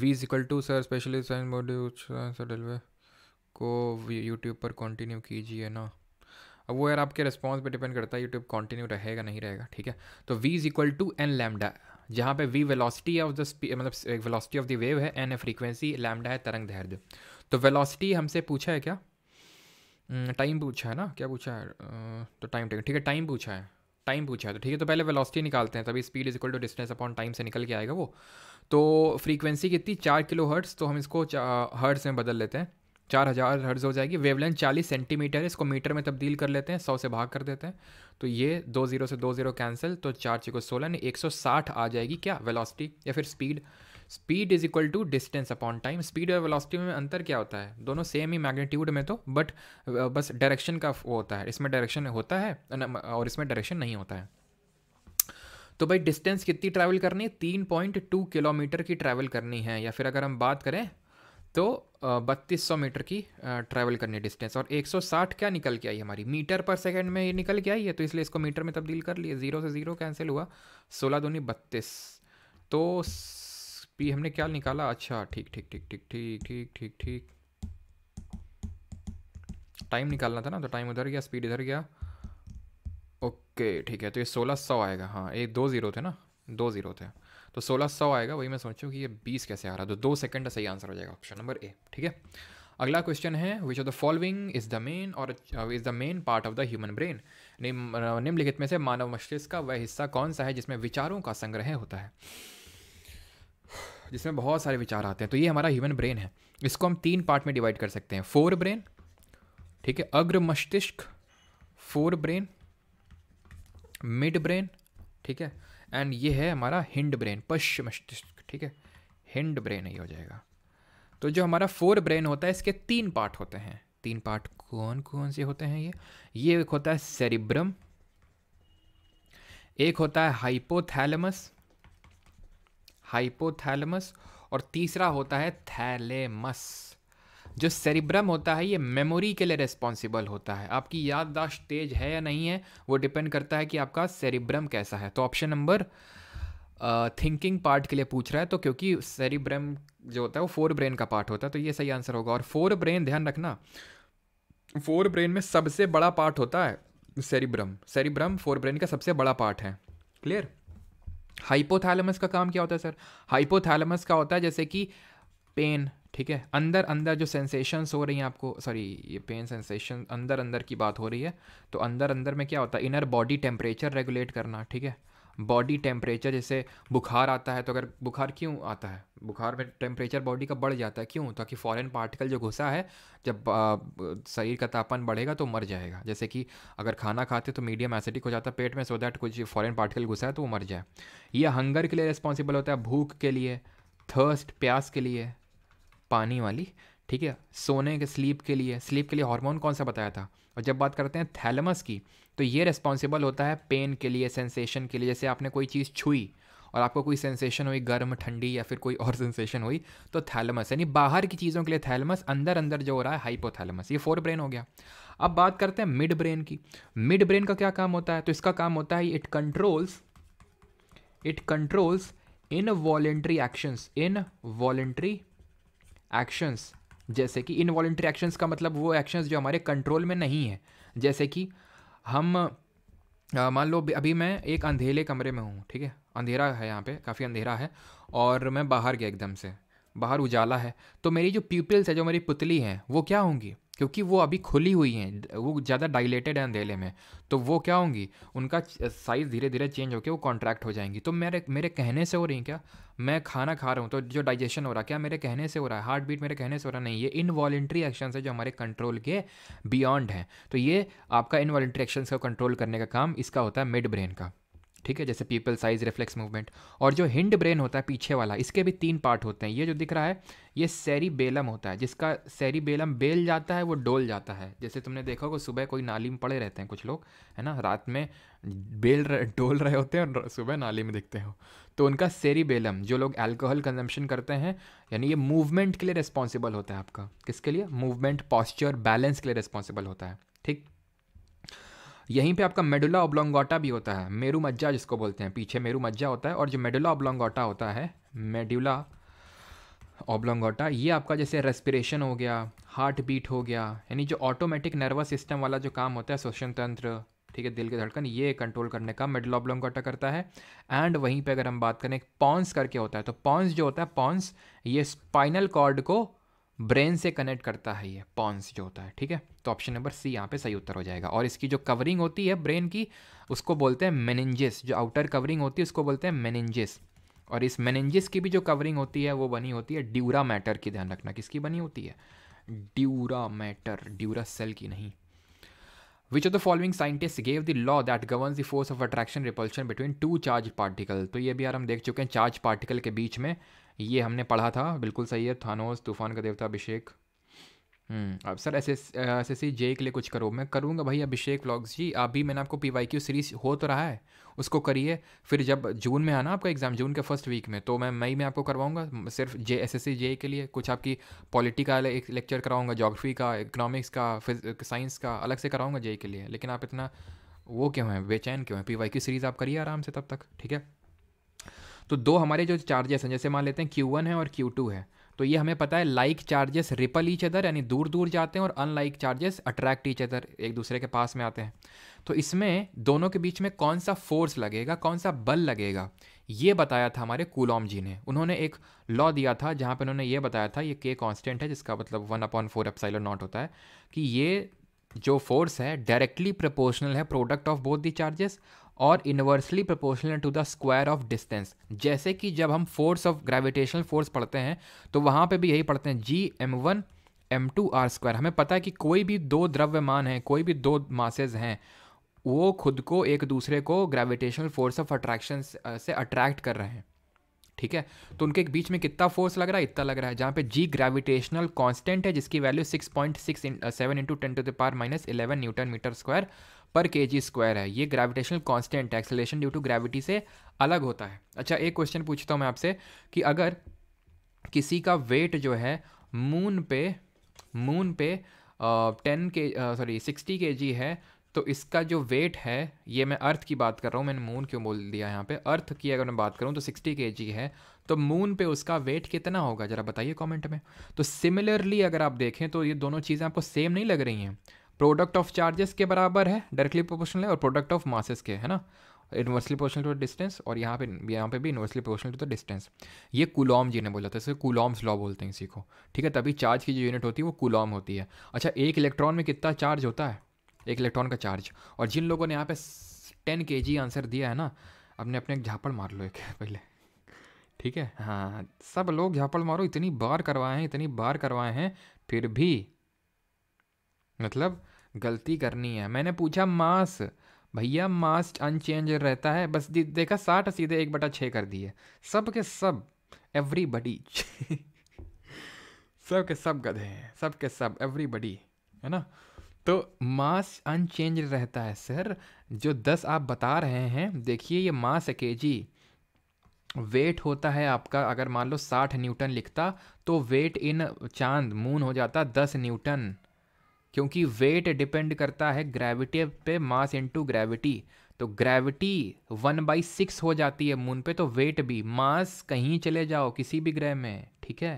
V is equal to sir specialist railway को यूट्यूब पर कंटिन्यू कीजिए ना अब वो यार आपके रिस्पॉन्स पे डिपेंड करता है यूट्यूब कंटिन्यू रहेगा नहीं रहेगा ठीक है तो V is equal to N lambda जहाँ पे वी वेलोसिटी ऑफ द मतलब वेलोसिटी ऑफ द वेव है एन है फ्रीक्वेंसी लैमडा है तरंग दैर्ध्य तो वेलोसिटी हमसे पूछा है क्या टाइम hmm, पूछा है ना क्या पूछा है uh, तो टाइम ठीक है टाइम पूछा है टाइम पूछा है तो ठीक है तो पहले वेलोसिटी निकालते हैं तभी speed is equal to distance upon time से निकल के आएगा वो तो फ्रीक्वेंसी कितनी चार किलो हर्ट्स तो हम इसको हर्ट्स में बदल लेते हैं चार हज़ार हर्ज हो जाएगी वेवलेंथ चालीस सेंटीमीटर है इसको मीटर में तब्दील कर लेते हैं सौ से भाग कर देते हैं तो ये दो ज़ीरो से दो ज़ीरो कैंसिल तो चार को सोलह नहीं एक सौ साठ आ जाएगी क्या वेलोसिटी या फिर speed speed is equal to distance upon time speed और वेलोसिटी में अंतर क्या होता है दोनों सेम ही मैग्नीट्यूड में तो बट बस डायरेक्शन का वो होता है इसमें डायरेक्शन होता है और इसमें डायरेक्शन नहीं होता है तो भाई डिस्टेंस कितनी ट्रैवल करनी है तीन पॉइंट टू किलोमीटर की ट्रैवल करनी है या फिर अगर हम बात करें तो बत्तीस सौ मीटर की ट्रैवल करनी डिस्टेंस और 160 क्या निकल के आई हमारी मीटर पर सेकंड में ये निकल के आई है तो इसलिए इसको मीटर में तब्दील कर लिए ज़ीरो से ज़ीरो कैंसिल हुआ सोलह दूनी बत्तीस तो पी हमने क्या निकाला अच्छा ठीक ठीक ठीक ठीक ठीक ठीक ठीक ठीक टाइम निकालना था ना तो टाइम उधर गया स्पीड इधर गया ओके ठीक है तो ये सोलह सौ आएगा हाँ ये दो ज़ीरो थे ना दो ज़ीरो थे तो सोलह सौ आएगा वही मैं सोचूँ कि ये बीस कैसे आ रहा है तो दो सेकंड का सही आंसर हो जाएगा ऑप्शन नंबर ए ठीक है अगला क्वेश्चन है which of the following is the main और is the main part of the human brain निम्नलिखित में से मानव मस्तिष्क का वह हिस्सा कौन सा है जिसमें विचारों का संग्रह होता है जिसमें बहुत सारे विचार आते हैं तो ये हमारा ह्यूमन ब्रेन है इसको हम तीन पार्ट में डिवाइड कर सकते हैं फोर ब्रेन ठीक है अग्र मस्तिष्क फोर ब्रेन मिड ब्रेन ठीक है एंड ये है हमारा हिंड ब्रेन पश्च मस्तिष्क ठीक है हिंड ब्रेन ही हो जाएगा तो जो हमारा फोर ब्रेन होता है इसके तीन पार्ट होते हैं तीन पार्ट कौन कौन से होते हैं ये ये एक होता है सेरिब्रम एक होता है हाइपोथैलमस हाइपोथैलमस और तीसरा होता है थैलेमस जो सेरिब्रम होता है ये मेमोरी के लिए रिस्पॉन्सिबल होता है आपकी याददाश्त तेज है या नहीं है वो डिपेंड करता है कि आपका सेरिब्रम कैसा है तो ऑप्शन नंबर थिंकिंग पार्ट के लिए पूछ रहा है तो क्योंकि सेरिब्रम जो होता है वो फोर ब्रेन का पार्ट होता है तो ये सही आंसर होगा और फोर ब्रेन ध्यान रखना फोर ब्रेन में सबसे बड़ा पार्ट होता है सेरिब्रम सेरिब्रम फोर ब्रेन का सबसे बड़ा पार्ट है क्लियर हाइपोथैलेमस का काम क्या होता है सर हाइपोथैलेमस का होता है जैसे कि पेन ठीक है अंदर अंदर जो सेंसेशंस हो रही हैं आपको सॉरी ये पेन सेंसेशन अंदर अंदर की बात हो रही है तो अंदर अंदर में क्या होता है इनर बॉडी टेम्परेचर रेगुलेट करना ठीक है बॉडी टेम्परेचर जैसे बुखार आता है तो अगर बुखार क्यों आता है बुखार में टेम्परेचर बॉडी का बढ़ जाता है क्यों ताकि फॉरेन पार्टिकल जो घुसा है जब शरीर का तापमान बढ़ेगा तो मर जाएगा जैसे कि अगर खाना खाते तो मीडियम एसिडिक हो जाता है पेट में सो दैट कुछ फॉरेन पार्टिकल घुसा है तो वो मर जाए यह हंगर के लिए रिस्पॉन्सिबल होता है भूख के लिए थर्स्ट प्यास के लिए पानी वाली ठीक है सोने के स्लीप के लिए स्लीप के लिए हार्मोन कौन सा बताया था और जब बात करते हैं थैलमस की तो ये रिस्पॉन्सिबल होता है पेन के लिए सेंसेशन के लिए जैसे आपने कोई चीज़ छुई और आपको कोई सेंसेशन हुई गर्म ठंडी या फिर कोई और सेंसेशन हुई तो थैलमस यानी बाहर की चीज़ों के लिए थैलमस अंदर अंदर जो हो रहा है हाइपोथैलमस ये फोर ब्रेन हो गया अब बात करते हैं मिड ब्रेन की मिड ब्रेन का क्या काम होता है तो इसका काम होता है it controls it controls involuntary actions involuntary actions जैसे कि इनवॉल्ट्री एक्शंस का मतलब वो एक्शंस जो हमारे कंट्रोल में नहीं है जैसे कि हम मान लो अभी मैं एक अंधेरे कमरे में हूँ ठीक है अंधेरा है यहाँ पे काफ़ी अंधेरा है और मैं बाहर गया एकदम से बाहर उजाला है तो मेरी जो पीपल्स है जो मेरी पुतली हैं वो क्या होंगी क्योंकि वो अभी खुली हुई हैं वो ज़्यादा डाइलेटेड हैं अंधेले में तो वो क्या होंगी उनका साइज़ धीरे धीरे चेंज होकर वो कॉन्ट्रैक्ट हो जाएंगी तो मेरे मेरे कहने से हो रही क्या मैं खाना खा रहा हूँ तो जो डाइजेशन हो रहा है क्या मेरे कहने से हो रहा है हार्ट बीट मेरे कहने से हो रहा नहीं ये वॉलेंट्री एक्शन है जो हमारे कंट्रोल के बियॉन्ड हैं तो ये आपका वॉलेंट्री एक्शन को कंट्रोल करने का काम इसका होता है मिड ब्रेन का ठीक है जैसे पीपल साइज रिफ्लेक्स मूवमेंट और जो हिंड ब्रेन होता है पीछे वाला इसके भी तीन पार्ट होते हैं ये जो दिख रहा है ये सैरी बेलम होता है जिसका सैरी बेलम बेल जाता है वो डोल जाता है जैसे तुमने देखा होगा सुबह कोई नाली में पड़े रहते हैं कुछ लोग है ना रात में बेल रहे डोल रहे होते हैं और सुबह नाली में दिखते हो तो उनका सेरी बेलम जो लोग अल्कोहल कंजम्पशन करते हैं यानी ये मूवमेंट के लिए रिस्पॉन्सिबल होता है आपका किसके लिए मूवमेंट पॉस्चर बैलेंस के लिए रिस्पॉन्सिबल होता है यहीं पे आपका मेडुला ओब्लोंगोटा भी होता है मेरू मज्जा जिसको बोलते हैं पीछे मेरू मज्जा होता है और जो मेडुला ओब्लोंगोटा होता है मेडुला ओब्लोंगोटा ये आपका जैसे रेस्पिरेशन हो गया हार्ट बीट हो गया यानी जो ऑटोमेटिक नर्वस सिस्टम वाला जो काम होता है श्वसन तंत्र ठीक है दिल की धड़कन ये कंट्रोल करने का मेडुला ऑब्लम करता है एंड वहीं पे अगर हम बात करें पॉन्स करके होता है तो पॉन्स जो होता है पॉन्स ये स्पाइनल कॉर्ड को ब्रेन से कनेक्ट करता है ये पॉन्स जो होता है ठीक है तो ऑप्शन नंबर सी यहाँ पे सही उत्तर हो जाएगा और इसकी जो कवरिंग होती है ब्रेन की उसको बोलते हैं मेनेंजिस जो आउटर कवरिंग होती है उसको बोलते हैं मेनेंजिस और इस मेनेंजिस की भी जो कवरिंग होती है वो बनी होती है ड्यूरा मैटर की ध्यान रखना किसकी बनी होती है ड्यूरा मैटर ड्यूरा सेल की नहीं which of the following scientist gave the law that govern the force of attraction repulsion between two charge particle तो ये भी यार हम देख चुके हैं चार्ज पार्टिकल के बीच में ये हमने पढ़ा था बिल्कुल सही है थानोस तूफान का देवता अभिषेक हम्म, अब sir S S S S C J के लिए कुछ करो मैं करूँगा भाई अभिषेक व्लॉग्स जी अभी मैंने आपको पी वाई क्यू सीरीज हो तो रहा है उसको करिए फिर जब जून में आना आपका एग्ज़ाम जून के फर्स्ट वीक में तो मैं मई में आपको करवाऊंगा सिर्फ जे एस एस सी जे के लिए कुछ आपकी पॉलिटी का एक लेक्चर कराऊंगा जोग्राफी का इकनॉमिक्स का साइंस का अलग से कराऊंगा जे के लिए लेकिन आप इतना वो क्यों हैं बेचैन क्यों हैं पी वाई क्यू सीरीज़ आप करिए आराम से तब तक ठीक है तो दो हमारे जो चार्जेस हैं जैसे मान लेते हैं क्यू है और क्यू है तो ये हमें पता है like charges repel each other यानी दूर दूर जाते हैं और unlike charges attract each other एक दूसरे के पास में आते हैं तो इसमें दोनों के बीच में कौन सा फोर्स लगेगा कौन सा बल लगेगा ये बताया था हमारे कुलॉम जी ने उन्होंने एक लॉ दिया था जहाँ पर उन्होंने ये बताया था ये के कॉन्स्टेंट है जिसका मतलब one upon four epsilon nought होता है कि ये जो फोर्स है डायरेक्टली प्रपोर्शनल है product of both the charges और inversely proportional to the square of distance जैसे कि जब हम फोर्स ऑफ ग्रेविटेशनल फोर्स पढ़ते हैं तो वहाँ पे भी यही पढ़ते हैं G M one M two R square हमें पता है कि कोई भी दो द्रव्यमान हैं कोई भी दो मासेज हैं वो खुद को एक दूसरे को ग्रेविटेशनल फोर्स ऑफ अट्रैक्शन से अट्रैक्ट कर रहे हैं ठीक है तो उनके बीच में कितना फोर्स लग रहा है इतना लग रहा है जहाँ पे जी ग्रेविटेशनल कांस्टेंट है जिसकी value six point six seven into ten to the power minus eleven newton metre square per K G square है ये gravitational constant acceleration due to gravity से अलग होता है अच्छा एक क्वेश्चन पूछता हूँ मैं आपसे कि अगर किसी का वेट जो है मून पे मून पे टेन के सॉरी सिक्सटी के जी है तो इसका जो वेट है ये मैं अर्थ की बात कर रहा हूँ मैंने मून क्यों बोल दिया यहाँ पे अर्थ की अगर मैं बात करूँ तो 60 के जी है तो मून पे उसका वेट कितना होगा ज़रा बताइए कमेंट में तो सिमिलरली अगर आप देखें तो ये दोनों चीज़ें आपको सेम नहीं लग रही हैं प्रोडक्ट ऑफ चार्जेस के बराबर है डायरेक्टली प्रोपोर्शनल है और प्रोडक्ट ऑफ मासेस के है ना इन्वर्सली पोर्शनल टू डिस्टेंस और यहाँ पे यहाँ पे भी inversely proportional to the distance ये कुलॉम जी ने बोला था इसे कुलॉम्स लॉ बोलते हैं इसी को ठीक है तभी चार्ज की जो यूनिट होती है वो कुलॉम होती है अच्छा एक इलेक्ट्रॉन में कितना चार्ज होता है एक इलेक्ट्रॉन का चार्ज और जिन लोगों ने यहाँ पे टेन के जी आंसर दिया है ना अपने अपने एक झापड़ मार लो एक पहले ठीक है हाँ सब लोग झापड़ मारो इतनी बार करवाए हैं इतनी बार करवाए हैं फिर भी मतलब गलती करनी है मैंने पूछा मास भैया मास अनचेंज रहता है बस देखा साठ सीधे एक बटा छः कर दिए सब के सब एवरीबडी सब के सब गधे हैं सब के सब एवरीबडी है ना तो मास अनचेंज रहता है सर जो दस आप बता रहे हैं देखिए ये मास है के जी वेट होता है आपका अगर मान लो साठ न्यूटन लिखता तो वेट इन चांद मून हो जाता दस न्यूटन क्योंकि वेट डिपेंड करता है ग्रेविटी पे मास इनटू ग्रेविटी तो ग्रेविटी वन बाई सिक्स हो जाती है मून पे तो वेट भी मास कहीं चले जाओ किसी भी ग्रह में ठीक है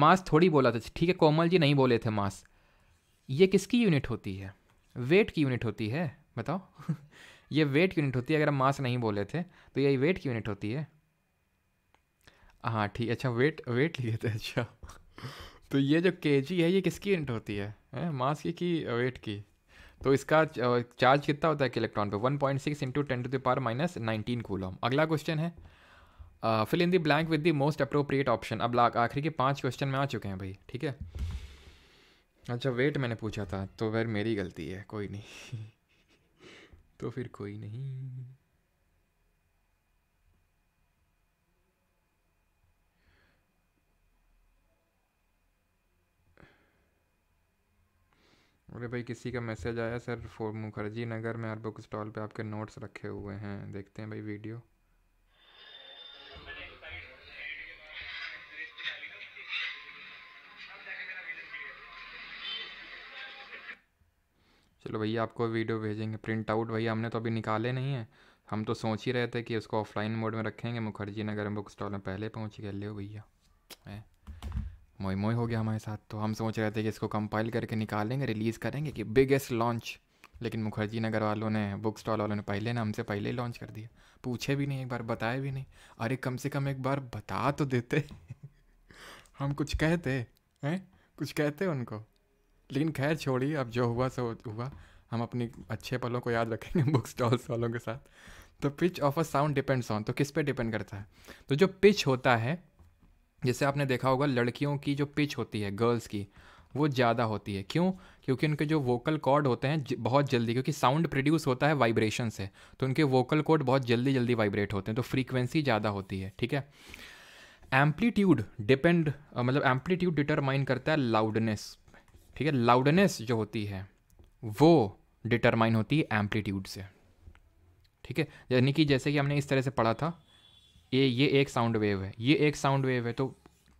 मास थोड़ी बोला था ठीक है कोमल जी नहीं बोले थे मास ये किसकी यूनिट होती है वेट की यूनिट होती है बताओ ये वेट यूनिट होती है अगर हम मास नहीं बोले थे तो ये वेट की यूनिट होती है हाँ ठीक अच्छा वेट वेट लिए थे अच्छा तो ये जो के है ये किसकी यूनिट होती है है मास की कि वेट की तो इसका चार्ज कितना होता है कि इलेक्ट्रॉन पे 1.6 point six into ten to the power minus nineteen coulomb अगला क्वेश्चन है fill in the blank with the most appropriate option अब आखिरी के पांच क्वेश्चन में आ चुके हैं भाई ठीक है अच्छा वेट मैंने पूछा था तो फिर मेरी गलती है कोई नहीं तो फिर कोई नहीं अरे भाई किसी का मैसेज आया सर फो मुखर्जी नगर में हर बुक स्टॉल पे आपके नोट्स रखे हुए हैं देखते हैं भाई वीडियो चलो भैया आपको वीडियो भेजेंगे प्रिंट आउट भैया हमने तो अभी निकाले नहीं है हम तो सोच ही रहे थे कि उसको ऑफलाइन मोड में रखेंगे मुखर्जी नगर में बुक स्टॉल में पहले पहुँच गए ले भैया मोई मोई हो गया हमारे साथ तो हम सोच रहे थे कि इसको कंपाइल करके निकालेंगे रिलीज़ करेंगे कि बिगेस्ट लॉन्च लेकिन मुखर्जी नगर वालों ने बुक स्टॉल वालों ने पहले ना हमसे पहले ही लॉन्च कर दिया पूछे भी नहीं एक बार बताए भी नहीं अरे कम से कम एक बार बता तो देते हम कुछ कहते हैं कुछ कहते उनको लेकिन खैर छोड़िए अब जो हुआ सो हुआ हम अपनी अच्छे पलों को याद रखेंगे बुक स्टॉल्स वालों के साथ तो pitch of a sound depends on तो किस पे डिपेंड करता है तो जो पिच होता है जैसे आपने देखा होगा लड़कियों की जो पिच होती है गर्ल्स की वो ज़्यादा होती है क्यों क्योंकि उनके जो वोकल कॉर्ड होते हैं बहुत जल्दी क्योंकि साउंड प्रोड्यूस होता है वाइब्रेशन से तो उनके वोकल कॉर्ड बहुत जल्दी जल्दी वाइब्रेट होते हैं तो फ्रीक्वेंसी ज़्यादा होती है ठीक है एम्पलीट्यूड डिपेंड मतलब एम्पलीट्यूड डिटरमाइन करता है लाउडनेस ठीक है लाउडनेस जो होती है वो डिटरमाइन होती है एम्पलीट्यूड से ठीक है यानी कि जैसे कि हमने इस तरह से पढ़ा था ये ये एक साउंड वेव है ये एक साउंड वेव है तो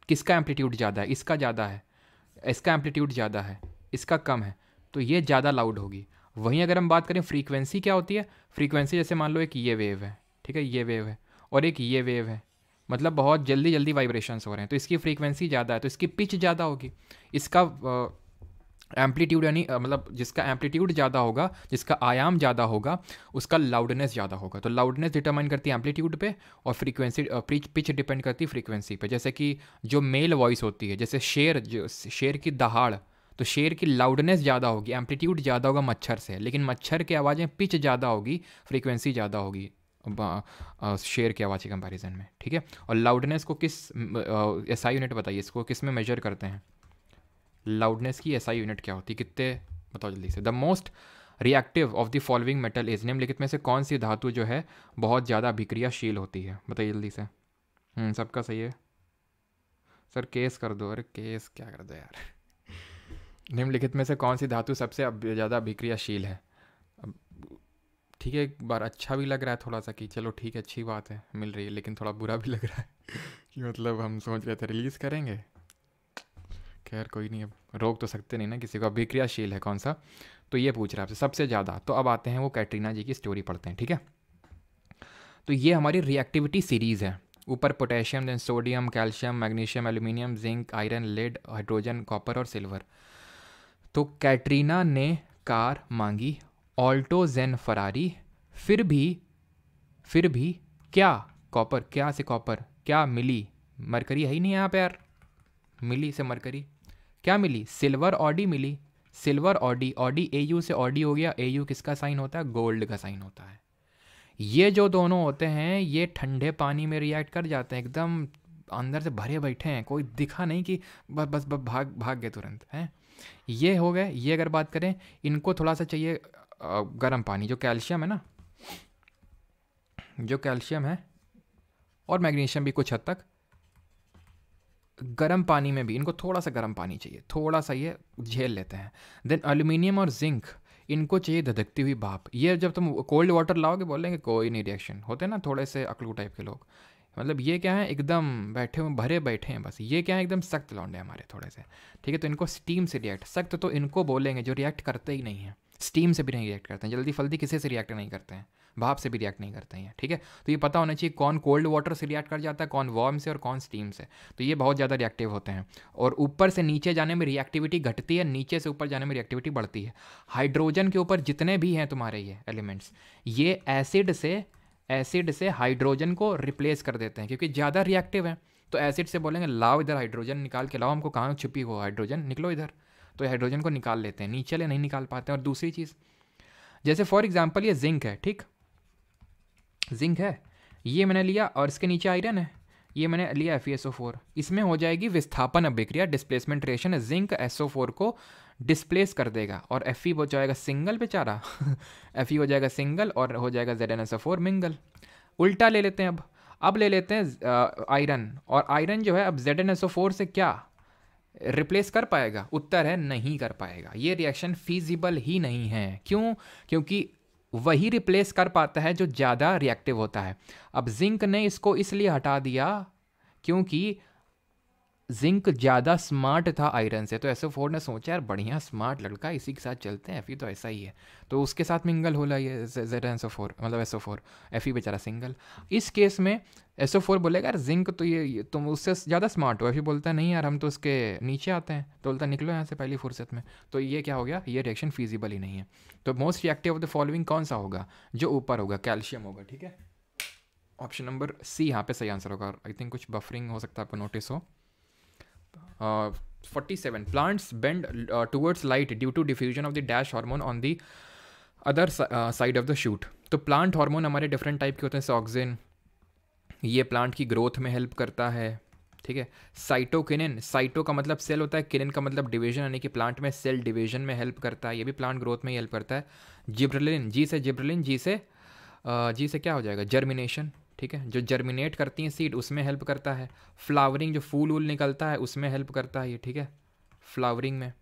किसका एम्पलीट्यूड ज़्यादा है इसका ज़्यादा है इसका एम्पलीट्यूड ज़्यादा है इसका कम है तो ये ज़्यादा लाउड होगी वहीं अगर हम बात करें फ्रीक्वेंसी क्या होती है फ्रीक्वेंसी जैसे मान लो एक ये वेव है ठीक है ये वेव है और एक ये वेव है मतलब बहुत जल्दी जल्दी वाइब्रेशंस हो रहे हैं तो इसकी फ्रीक्वेंसी ज़्यादा है तो इसकी पिच ज़्यादा होगी इसका एम्पलीट्यूड यानी मतलब जिसका एम्पलीट्यूड ज़्यादा होगा जिसका आयाम ज़्यादा होगा उसका लाउडनेस ज़्यादा होगा तो लाउडनेस डिटरमाइन करती है एम्पलीट्यूड पे और फ्रीक्वेंसी पिच पिच डिपेंड करती है फ्रीक्वेंसी पे जैसे कि जो मेल वॉइस होती है जैसे शेर जो शेर की दहाड़ तो शेर की लाउडनेस ज़्यादा होगी एम्पलीट्यूड ज़्यादा होगा मच्छर से लेकिन मच्छर की आवाज़ें पिच ज़्यादा होगी फ्रीक्वेंसी ज़्यादा होगी शेर की आवाज़ के कंपैरिजन में ठीक है और लाउडनेस को किस एसआई यूनिट बताइए इसको किस में मेजर करते हैं लाउडनेस की एसआई यूनिट क्या होती है कितने बताओ जल्दी से the most reactive of the following metal is निम्नलिखित में से कौन सी धातु जो है बहुत ज़्यादा अभिक्रियाशील होती है बताइए जल्दी से हम्म, सबका सही है सर केस कर दो अरे केस क्या कर दो यार निम्नलिखित में से कौन सी धातु सबसे ज़्यादा अभिक्रियाशील है ठीक है एक बार अच्छा भी लग रहा है थोड़ा सा कि चलो ठीक है अच्छी बात है मिल रही है लेकिन थोड़ा बुरा भी लग रहा है कि मतलब हम सोच रहे थे रिलीज़ करेंगे खैर कोई नहीं अब रोक तो सकते नहीं ना किसी को अभिक्रियाशील है कौन सा तो ये पूछ रहा है आपसे सबसे ज़्यादा तो अब आते हैं वो कैटरीना जी की स्टोरी पढ़ते हैं ठीक है तो ये हमारी रिएक्टिविटी सीरीज़ है ऊपर potassium then sodium calcium magnesium aluminium zinc iron lead hydrogen copper और सिल्वर तो कैटरीना ने कार मांगी ऑल्टो जेन फरारी फिर भी फिर भी क्या कॉपर क्या से कॉपर क्या मिली मरकरी है ही नहीं यहाँ पे यार मिली से मरकरी क्या मिली सिल्वर ऑडी मिली silver Audi Audi A U से ऑडी हो गया ए यू किसका साइन होता है गोल्ड का साइन होता है ये जो दोनों होते हैं ये ठंडे पानी में रिएक्ट कर जाते हैं एकदम अंदर से भरे बैठे हैं कोई दिखा नहीं कि बस बस बस भाग भाग गए तुरंत हैं ये हो गए ये अगर बात करें इनको थोड़ा सा चाहिए गर्म पानी जो कैल्शियम है ना जो कैल्शियम है और मैग्नीशियम भी कुछ हद तक गर्म पानी में भी इनको थोड़ा सा गर्म पानी चाहिए थोड़ा सा ये झेल लेते हैं देन अल्यूमिनियम और जिंक इनको चाहिए धधकती हुई भाप ये जब तुम कोल्ड वाटर लाओगे बोलेंगे कोई नहीं रिएक्शन होते ना थोड़े से अकलू टाइप के लोग मतलब ये क्या है एकदम बैठे हुए भरे बैठे हैं बस ये क्या है एकदम सख्त लौंडे हमारे थोड़े से ठीक है तो इनको स्टीम से रिएक्ट सख्त तो इनको बोलेंगे जो रिएक्ट करते ही नहीं है स्टीम से भी नहीं रिएक्ट करते हैं जल्दी फल्दी किसी से रिएक्ट नहीं करते हैं भाप से भी रिएक्ट नहीं करते हैं ठीक है तो ये पता होना चाहिए कौन कोल्ड वाटर से रिएक्ट कर जाता है कौन वार्म से और कौन स्टीम से तो ये बहुत ज़्यादा रिएक्टिव होते हैं और ऊपर से नीचे जाने में रिएक्टिविटी घटती है नीचे से ऊपर जाने में रिएक्टिविटी बढ़ती है हाइड्रोजन के ऊपर जितने भी हैं तुम्हारे ये एलिमेंट्स ये एसिड से एसिड से हाइड्रोजन को रिप्लेस कर देते हैं क्योंकि ज़्यादा रिएक्टिव है तो एसिड से बोलेंगे लाओ इधर हाइड्रोजन निकाल के लाओ हमको कहाँ छुपी हो हाइड्रोजन निकलो इधर तो हाइड्रोजन को निकाल लेते हैं नीचे ले नहीं निकाल पाते हैं और दूसरी चीज़ जैसे फॉर एग्जाम्पल ये जिंक है ठीक जिंक है ये मैंने लिया और इसके नीचे आयरन है ये मैंने लिया एफ e इसमें हो जाएगी विस्थापन अभिक्रिया डिस्प्लेसमेंट रेशन जिंक एस को डिस्प्लेस कर देगा और एफ e हो जाएगा सिंगल बेचारा एफ ई e हो जाएगा सिंगल और हो जाएगा जेड एन एस मिंगल उल्टा ले लेते हैं अब अब ले लेते हैं आयरन और आयरन जो है अब जेड एन एस से क्या रिप्लेस कर पाएगा उत्तर है नहीं कर पाएगा ये रिएक्शन फीजिबल ही नहीं है क्यों क्योंकि वही रिप्लेस कर पाता है जो ज़्यादा रिएक्टिव होता है अब जिंक ने इसको इसलिए हटा दिया क्योंकि जिंक ज़्यादा स्मार्ट था आयरन से तो एसओ फोर ने सोचा यार बढ़िया स्मार्ट लड़का इसी के साथ चलते हैं एफ़ी e तो ऐसा ही है तो उसके साथ मिंगल हो रहा है जेड एसओ फोर मतलब एसओ फोर ई बेचारा सिंगल इस केस में एस फोर बोलेगा यार जिंक तो ये, ये तुम उससे ज़्यादा स्मार्ट हो ऐसे बोलता है नहीं यार हम तो उसके नीचे आते हैं तो बोलता है निकलो यहाँ से पहली फुर्सत में तो ये क्या हो गया ये रिएक्शन फीजिबल ही नहीं है तो most reactive of the following कौन सा होगा जो ऊपर होगा कैल्शियम होगा ठीक है ऑप्शन नंबर सी यहाँ पे सही आंसर होगा आई थिंक कुछ बफरिंग हो सकता है आपको नोटिस हो forty seven plants bend towards light due to diffusion of the dash hormone on the other side of the shoot तो प्लांट हार्मोन हमारे डिफरेंट टाइप के होते हैं सॉक्सिन ये प्लांट की ग्रोथ में हेल्प करता है ठीक है साइटोकिनिन साइटो का मतलब सेल होता है किनिन का मतलब डिवीजन यानी कि प्लांट में सेल डिवीजन में हेल्प करता है ये भी प्लांट ग्रोथ में ही हेल्प करता है जिब्रलिन जी से जिब्रलिन जी से जी से क्या हो जाएगा जर्मिनेशन ठीक है जो जर्मिनेट करती हैं सीड उसमें हेल्प करता है फ्लावरिंग जो फूल वूल निकलता है उसमें हेल्प करता है ये ठीक है फ्लावरिंग में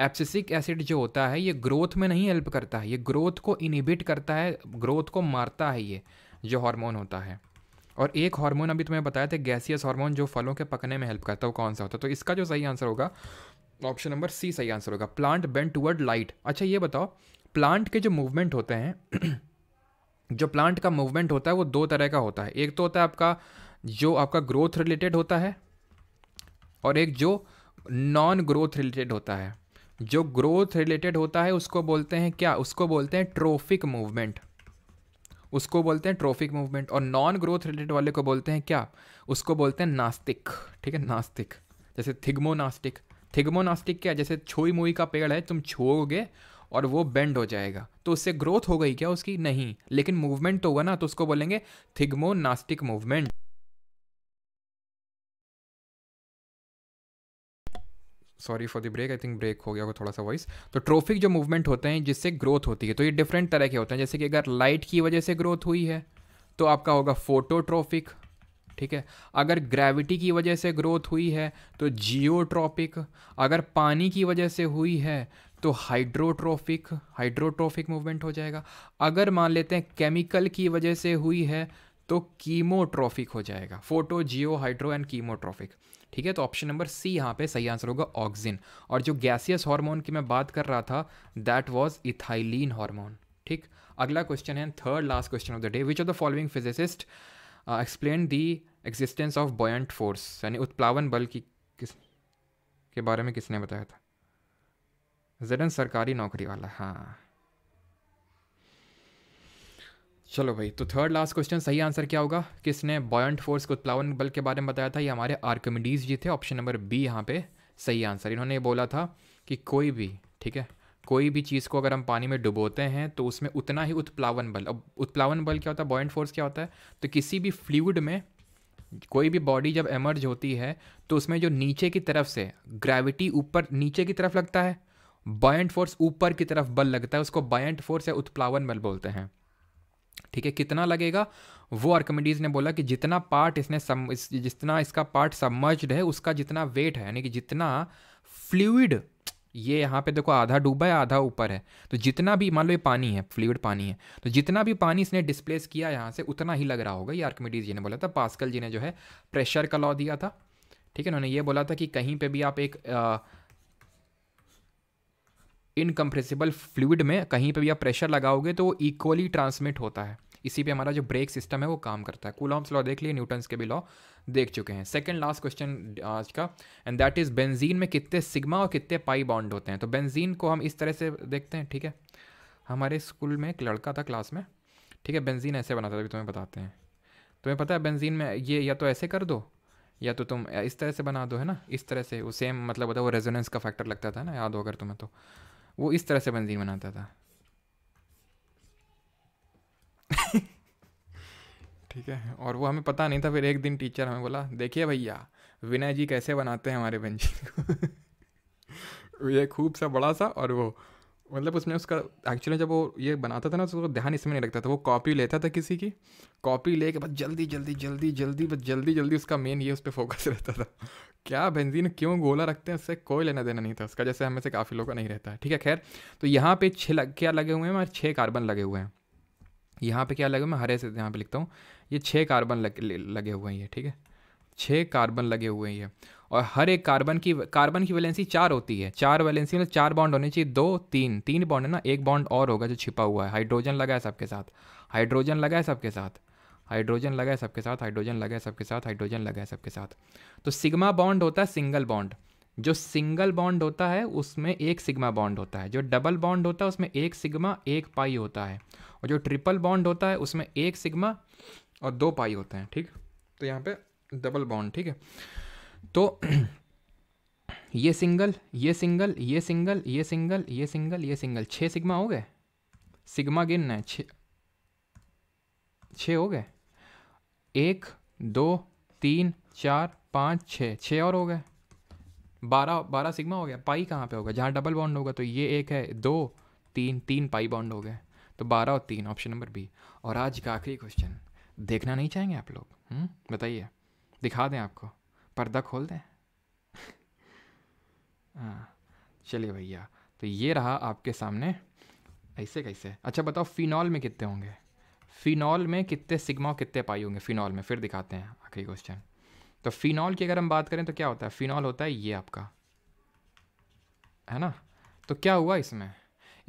एप्सिसिक एसिड जो होता है ये ग्रोथ में नहीं हेल्प करता है ये ग्रोथ को इनिबिट करता है ग्रोथ को मारता है ये जो हार्मोन होता है और एक हार्मोन अभी तुम्हें बताया था गैसियस हार्मोन जो फलों के पकने में हेल्प करता है वो कौन सा होता है तो इसका जो सही आंसर होगा ऑप्शन नंबर सी सही आंसर होगा प्लांट बेंड टूवर्ड लाइट अच्छा ये बताओ प्लांट के जो मूवमेंट होते हैं जो प्लांट का मूवमेंट होता है वो दो तरह का होता है एक तो होता है आपका जो आपका ग्रोथ रिलेटेड होता है और एक जो नॉन ग्रोथ रिलेटेड होता है जो ग्रोथ रिलेटेड होता है उसको बोलते हैं क्या उसको बोलते हैं ट्रोफिक मूवमेंट उसको बोलते हैं ट्रॉफिक मूवमेंट और नॉन ग्रोथ रिलेटेड वाले को बोलते हैं क्या उसको बोलते हैं नास्तिक ठीक है नास्तिक जैसे थिग्मोनास्टिक थिग्मोनास्टिक क्या जैसे छोई मोई का पेड़ है तुम छोगे और वो बेंड हो जाएगा तो उससे ग्रोथ हो गई क्या उसकी नहीं लेकिन मूवमेंट तो होगा ना तो उसको बोलेंगे nastic movement sorry for the break I think break हो गया होगा थोड़ा सा वॉइस तो ट्रोफिक जो मूवमेंट होते हैं जिससे ग्रोथ होती है तो ये डिफरेंट तरह के होते हैं जैसे कि अगर लाइट की वजह से ग्रोथ हुई है तो आपका होगा फोटोट्रोफिक ठीक है अगर ग्रेविटी की वजह से ग्रोथ हुई है तो जियोट्रॉपिक अगर पानी की वजह से हुई है तो हाइड्रोट्रोफिक हाइड्रोट्रोफिक मूवमेंट हो जाएगा अगर मान लेते हैं केमिकल की वजह से हुई है तो कीमोट्रॉफिक हो जाएगा photo geo hydro and chemotropic ठीक है तो ऑप्शन नंबर सी यहाँ पे सही आंसर होगा ऑक्सिन और जो गैसियस हार्मोन की मैं बात कर रहा था दैट वॉज इथाइलिन हार्मोन ठीक अगला क्वेश्चन है third last question of the day which of the following physicist explain the existence of buoyant force यानी उत्प्लावन बल की किस के बारे में किसने बताया था जरन सरकारी नौकरी वाला हाँ चलो भाई तो थर्ड लास्ट क्वेश्चन सही आंसर क्या होगा किसने बॉयंट फोर्स को उत्प्लावन बल के बारे में बताया था ये हमारे आर्कमिडीज जी थे ऑप्शन नंबर बी यहाँ पे सही आंसर इन्होंने ये बोला था कि कोई भी ठीक है कोई भी चीज़ को अगर हम पानी में डुबोते हैं तो उसमें उतना ही उत्प्लावन बल अब उत्प्लावन बल क्या होता है बॉयंट फोर्स क्या होता है तो किसी भी फ्लूड में कोई भी बॉडी जब एमर्ज होती है तो उसमें जो नीचे की तरफ से ग्रेविटी ऊपर नीचे की तरफ लगता है बॉयंट फोर्स ऊपर की तरफ बल लगता है उसको बॉयंट फोर्स या उत्प्लावन बल बोलते हैं ठीक है कितना लगेगा वो आर्कमिडीज़ ने बोला कि जितना पार्ट इसने सम इस, जितना इसका पार्ट सबमर्ज्ड है उसका जितना वेट है यानी कि जितना फ्लूड ये यहाँ पे देखो आधा डूबा है आधा ऊपर है तो जितना भी मान लो ये पानी है फ्लूड पानी है तो जितना भी पानी इसने डिस्प्लेस किया यहाँ से उतना ही लग रहा होगा ये आर्कमिडीज़ जी ने बोला था पास्कल जी ने जो है प्रेशर का लॉ दिया था ठीक है उन्होंने ये बोला था कि कहीं पर भी आप एक आ, इनकम्प्रेसिबल फ्लूड में कहीं पर भी आप प्रेशर लगाओगे तो वो इक्वली ट्रांसमिट होता है इसी पे हमारा जो ब्रेक सिस्टम है वो काम करता है कूलॉम्स लॉ देख लिए न्यूटन्स के भी लॉ देख चुके हैं सेकंड लास्ट क्वेश्चन आज का एंड दैट इज़ बेंजीन में कितने सिग्मा और कितने पाई बॉन्ड होते हैं तो बेंजीन को हम इस तरह से देखते हैं ठीक है हमारे स्कूल में एक लड़का था क्लास में ठीक है बेंजीन ऐसे बनाता था अभी तुम्हें बताते हैं तुम्हें पता है बेंजीन में ये या तो ऐसे कर दो या तो तुम इस तरह से बना दो है ना इस तरह से वो सेम मतलब होता है वो रेजोनेंस का फैक्टर लगता था ना याद हो अगर तुम्हें तो वो इस तरह से बंदी बनाता था ठीक है और वो हमें पता नहीं था फिर एक दिन टीचर हमें बोला देखिए भैया विनय जी कैसे बनाते हैं हमारे बंजी को ये खूब सा बड़ा सा और वो मतलब उसमें उसका एक्चुअली जब वो ये बनाता था ना तो उसको ध्यान इसमें नहीं लगता था वो कॉपी लेता था किसी की कॉपी ले के बस जल्दी जल्दी जल्दी जल्दी बस जल्दी जल्दी उसका मेन ये उस पर फोकस रहता था क्या बेंजीन क्यों गोला रखते हैं उससे कोई लेना देना नहीं था उसका जैसे हमें से काफ़ी लोगों का नहीं रहता है ठीक है खैर तो यहाँ पे छः लग क्या लगे हुए हैं हमारे छः कार्बन लगे हुए हैं यहाँ पे क्या लगे हुए मैं हरे से यहाँ पे लिखता हूँ ये छः कार्बन लग, लगे हुए हैं ये ठीक है छः कार्बन लगे हुए हैं ये और हर एक कार्बन की कार्बन की वैलेंसी चार होती है चार वैलेंसी मतलब चार बॉन्ड होने चाहिए दो तीन तीन बॉन्ड है ना एक बॉन्ड और होगा जो छिपा हुआ है हाइड्रोजन लगा है सबके साथ हाइड्रोजन लगा है सबके साथ हाइड्रोजन लगा है सबके साथ हाइड्रोजन लगा है सबके साथ हाइड्रोजन लगा है सबके साथ तो सिग्मा बॉन्ड होता है सिंगल बॉन्ड जो सिंगल बॉन्ड होता है उसमें एक सिग्मा बॉन्ड होता है जो डबल बॉन्ड होता है उसमें एक सिग्मा एक पाई होता है और जो ट्रिपल बॉन्ड होता है उसमें एक सिग्मा और दो पाई होते हैं ठीक तो यहाँ पे डबल बॉन्ड ठीक है तो ये सिंगल ये सिंगल ये सिंगल ये सिंगल ये सिंगल ये सिंगल छः सिग्मा हो गए सिग्मा गिनना है छ हो गए एक दो तीन चार पाँच छः छः और हो गए बारह बारह सिग्मा हो गया पाई कहाँ पे होगा जहाँ डबल बॉन्ड होगा तो ये एक है दो तीन तीन पाई बॉन्ड हो गए तो बारह और तीन ऑप्शन नंबर बी और आज का आखिरी क्वेश्चन देखना नहीं चाहेंगे आप लोग हम्म? बताइए दिखा दें आपको पर्दा खोल दें हाँ। चलिए भैया तो ये रहा आपके सामने ऐसे कैसे अच्छा बताओ फिनॉल में कितने होंगे फिनॉल में कितने सिग्मा और कितने पाई होंगे फिनॉल में फिर दिखाते हैं आखिरी क्वेश्चन तो फिनॉल की अगर हम बात करें तो क्या होता है फिनॉल होता है ये आपका है ना तो क्या हुआ इसमें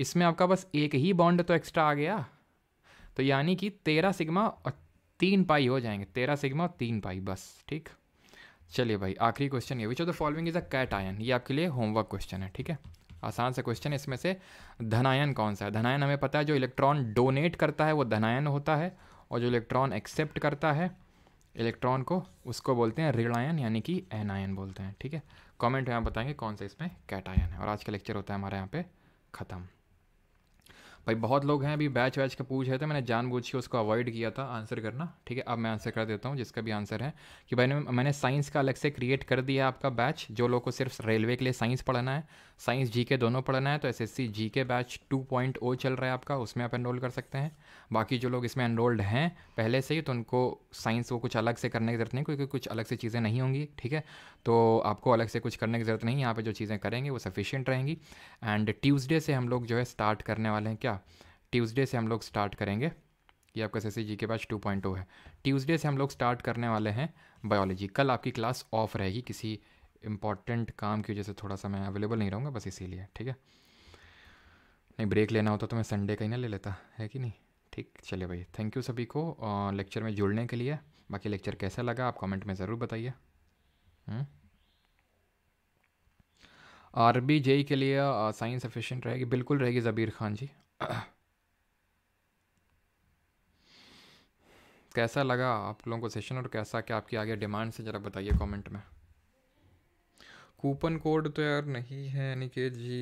इसमें आपका बस एक ही बॉन्ड तो एक्स्ट्रा आ गया तो यानी कि तेरह सिग्मा और तीन पाई हो जाएंगे तेरह सिग्मा और तीन पाई बस ठीक चलिए भाई आखिरी क्वेश्चन ये which of the following is a cation ये आपके लिए होमवर्क क्वेश्चन है ठीक है आसान सा क्वेश्चन इसमें से धनायन कौन सा है धनायन हमें पता है जो इलेक्ट्रॉन डोनेट करता है वो धनायन होता है और जो इलेक्ट्रॉन एक्सेप्ट करता है इलेक्ट्रॉन को उसको बोलते हैं ऋणायन यानी कि एनायन बोलते हैं ठीक है कमेंट यहाँ बताएंगे कौन सा इसमें कैटायन है और आज का लेक्चर होता है हमारे यहाँ पे ख़त्म भाई बहुत लोग हैं अभी बैच वैच के पूछ रहे थे मैंने जानबूझ के उसको अवॉइड किया था आंसर करना ठीक है अब मैं आंसर कर देता हूँ जिसका भी आंसर है कि भाई मैंने साइंस का अलग से क्रिएट कर दिया आपका बैच जो लोग को सिर्फ रेलवे के लिए साइंस पढ़ाना है साइंस जी के दोनों पढ़ना है तो एस एस सी जी के बैच टू पॉइंट ओ चल रहा है आपका उसमें आप एनरोल कर सकते हैं बाकी जो लोग इसमें एनरोल्ड हैं पहले से ही तो उनको साइंस को कुछ अलग से करने की ज़रूरत नहीं क्योंकि कुछ अलग से चीज़ें नहीं होंगी ठीक है तो आपको अलग से कुछ करने की ज़रूरत नहीं यहाँ पर जो चीज़ें करेंगे वो सफिशियंट रहेंगी एंड ट्यूज़डे से हम लोग जो है स्टार्ट करने वाले हैं क्या ट्यूज़डे से हम लोग स्टार्ट करेंगे ये आपका एस जी के पास टू पॉइंट है ट्यूज़डे से हम लोग स्टार्ट करने वाले हैं बायोलॉजी कल आपकी क्लास ऑफ रहेगी किसी इम्पॉर्टेंट काम की वजह से थोड़ा सा मैं अवेलेबल नहीं रहूँगा बस इसीलिए ठीक है नहीं ब्रेक लेना होता तो मैं संडे का ही ना ले लेता है कि नहीं ठीक चलिए भाई थैंक यू सभी को लेक्चर में जुड़ने के लिए बाकी लेक्चर कैसा लगा आप कमेंट में ज़रूर बताइए आर बी जेई के लिए साइंस एफिशिएंट रहेगी बिल्कुल रहेगी ज़बीर खान जी कैसा लगा आप लोगों को सेशन और कैसा क्या आपकी आगे डिमांड से ज़रा बताइए कमेंट में कूपन कोड तो यार नहीं है अनिकेत जी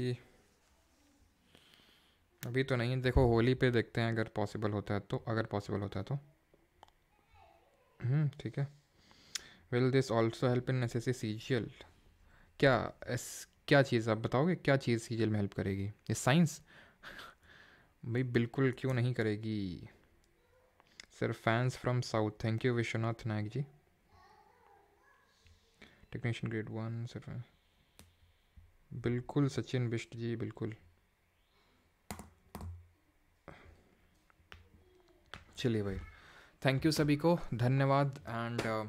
अभी तो नहीं देखो होली पे देखते हैं अगर पॉसिबल होता है तो अगर पॉसिबल होता है तो हम्म, ठीक है will this also help in necessary C G क्या एस क्या चीज़ आप बताओगे क्या चीज़ सी में हेल्प करेगी ये साइंस भाई बिल्कुल क्यों नहीं करेगी sir fans from south thank you Vishwanath Nayak ji technician grade one sir बिल्कुल सचिन बिष्ट जी बिल्कुल चलिए भाई थैंक यू सभी को धन्यवाद एंड uh,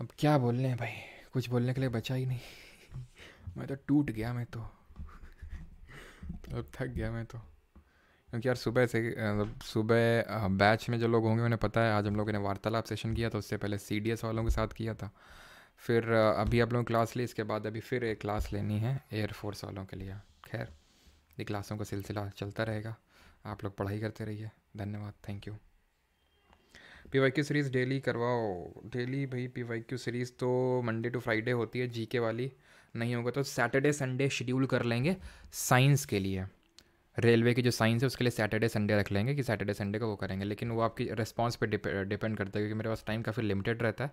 अब क्या बोलने हैं भाई कुछ बोलने के लिए बचा ही नहीं मैं तो टूट गया मैं तो अब थक गया मैं तो क्योंकि यार सुबह से मतलब सुबह बैच में जो लोग होंगे उन्हें पता है आज हम लोगों ने वार्तालाप सेशन किया था उससे पहले सी वालों के साथ किया था फिर अभी आप लोगों क्लास ली इसके बाद अभी फिर एक क्लास लेनी है एयरफोर्स वालों के लिए खैर ये क्लासों का सिलसिला चलता रहेगा आप लोग पढ़ाई करते रहिए धन्यवाद thank you P Y Q series daily करवाओ डेली भाई पी वाई क्यू सीरीज़ तो मंडे टू फ्राइडे होती है जी के वाली नहीं होगा तो सैटरडे संडे शेड्यूल कर लेंगे साइंस के लिए रेलवे की जो साइंस है उसके लिए सैटरडे संडे रख लेंगे कि सैटरडे संडे को वो करेंगे लेकिन वो आपकी रिस्पॉन्स पर डिपेंड करता है क्योंकि मेरे पास टाइम काफ़ी लिमिटेड रहता है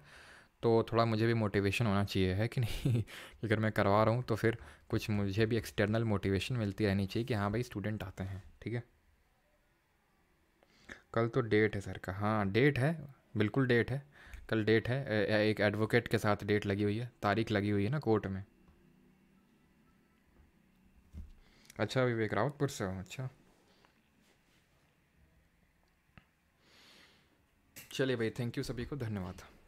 तो थोड़ा मुझे भी मोटिवेशन होना चाहिए है कि नहीं अगर मैं करवा रहा हूँ तो फिर कुछ मुझे भी एक्सटर्नल मोटिवेशन मिलती रहनी चाहिए कि हाँ भाई स्टूडेंट आते हैं ठीक है कल तो डेट है सर का हाँ डेट है बिल्कुल डेट है कल डेट है एक एडवोकेट के साथ डेट लगी हुई है तारीख लगी हुई है ना कोर्ट में अच्छा विवेक रावतपुर से हो अच्छा चलिए भाई थैंक यू सभी को धन्यवाद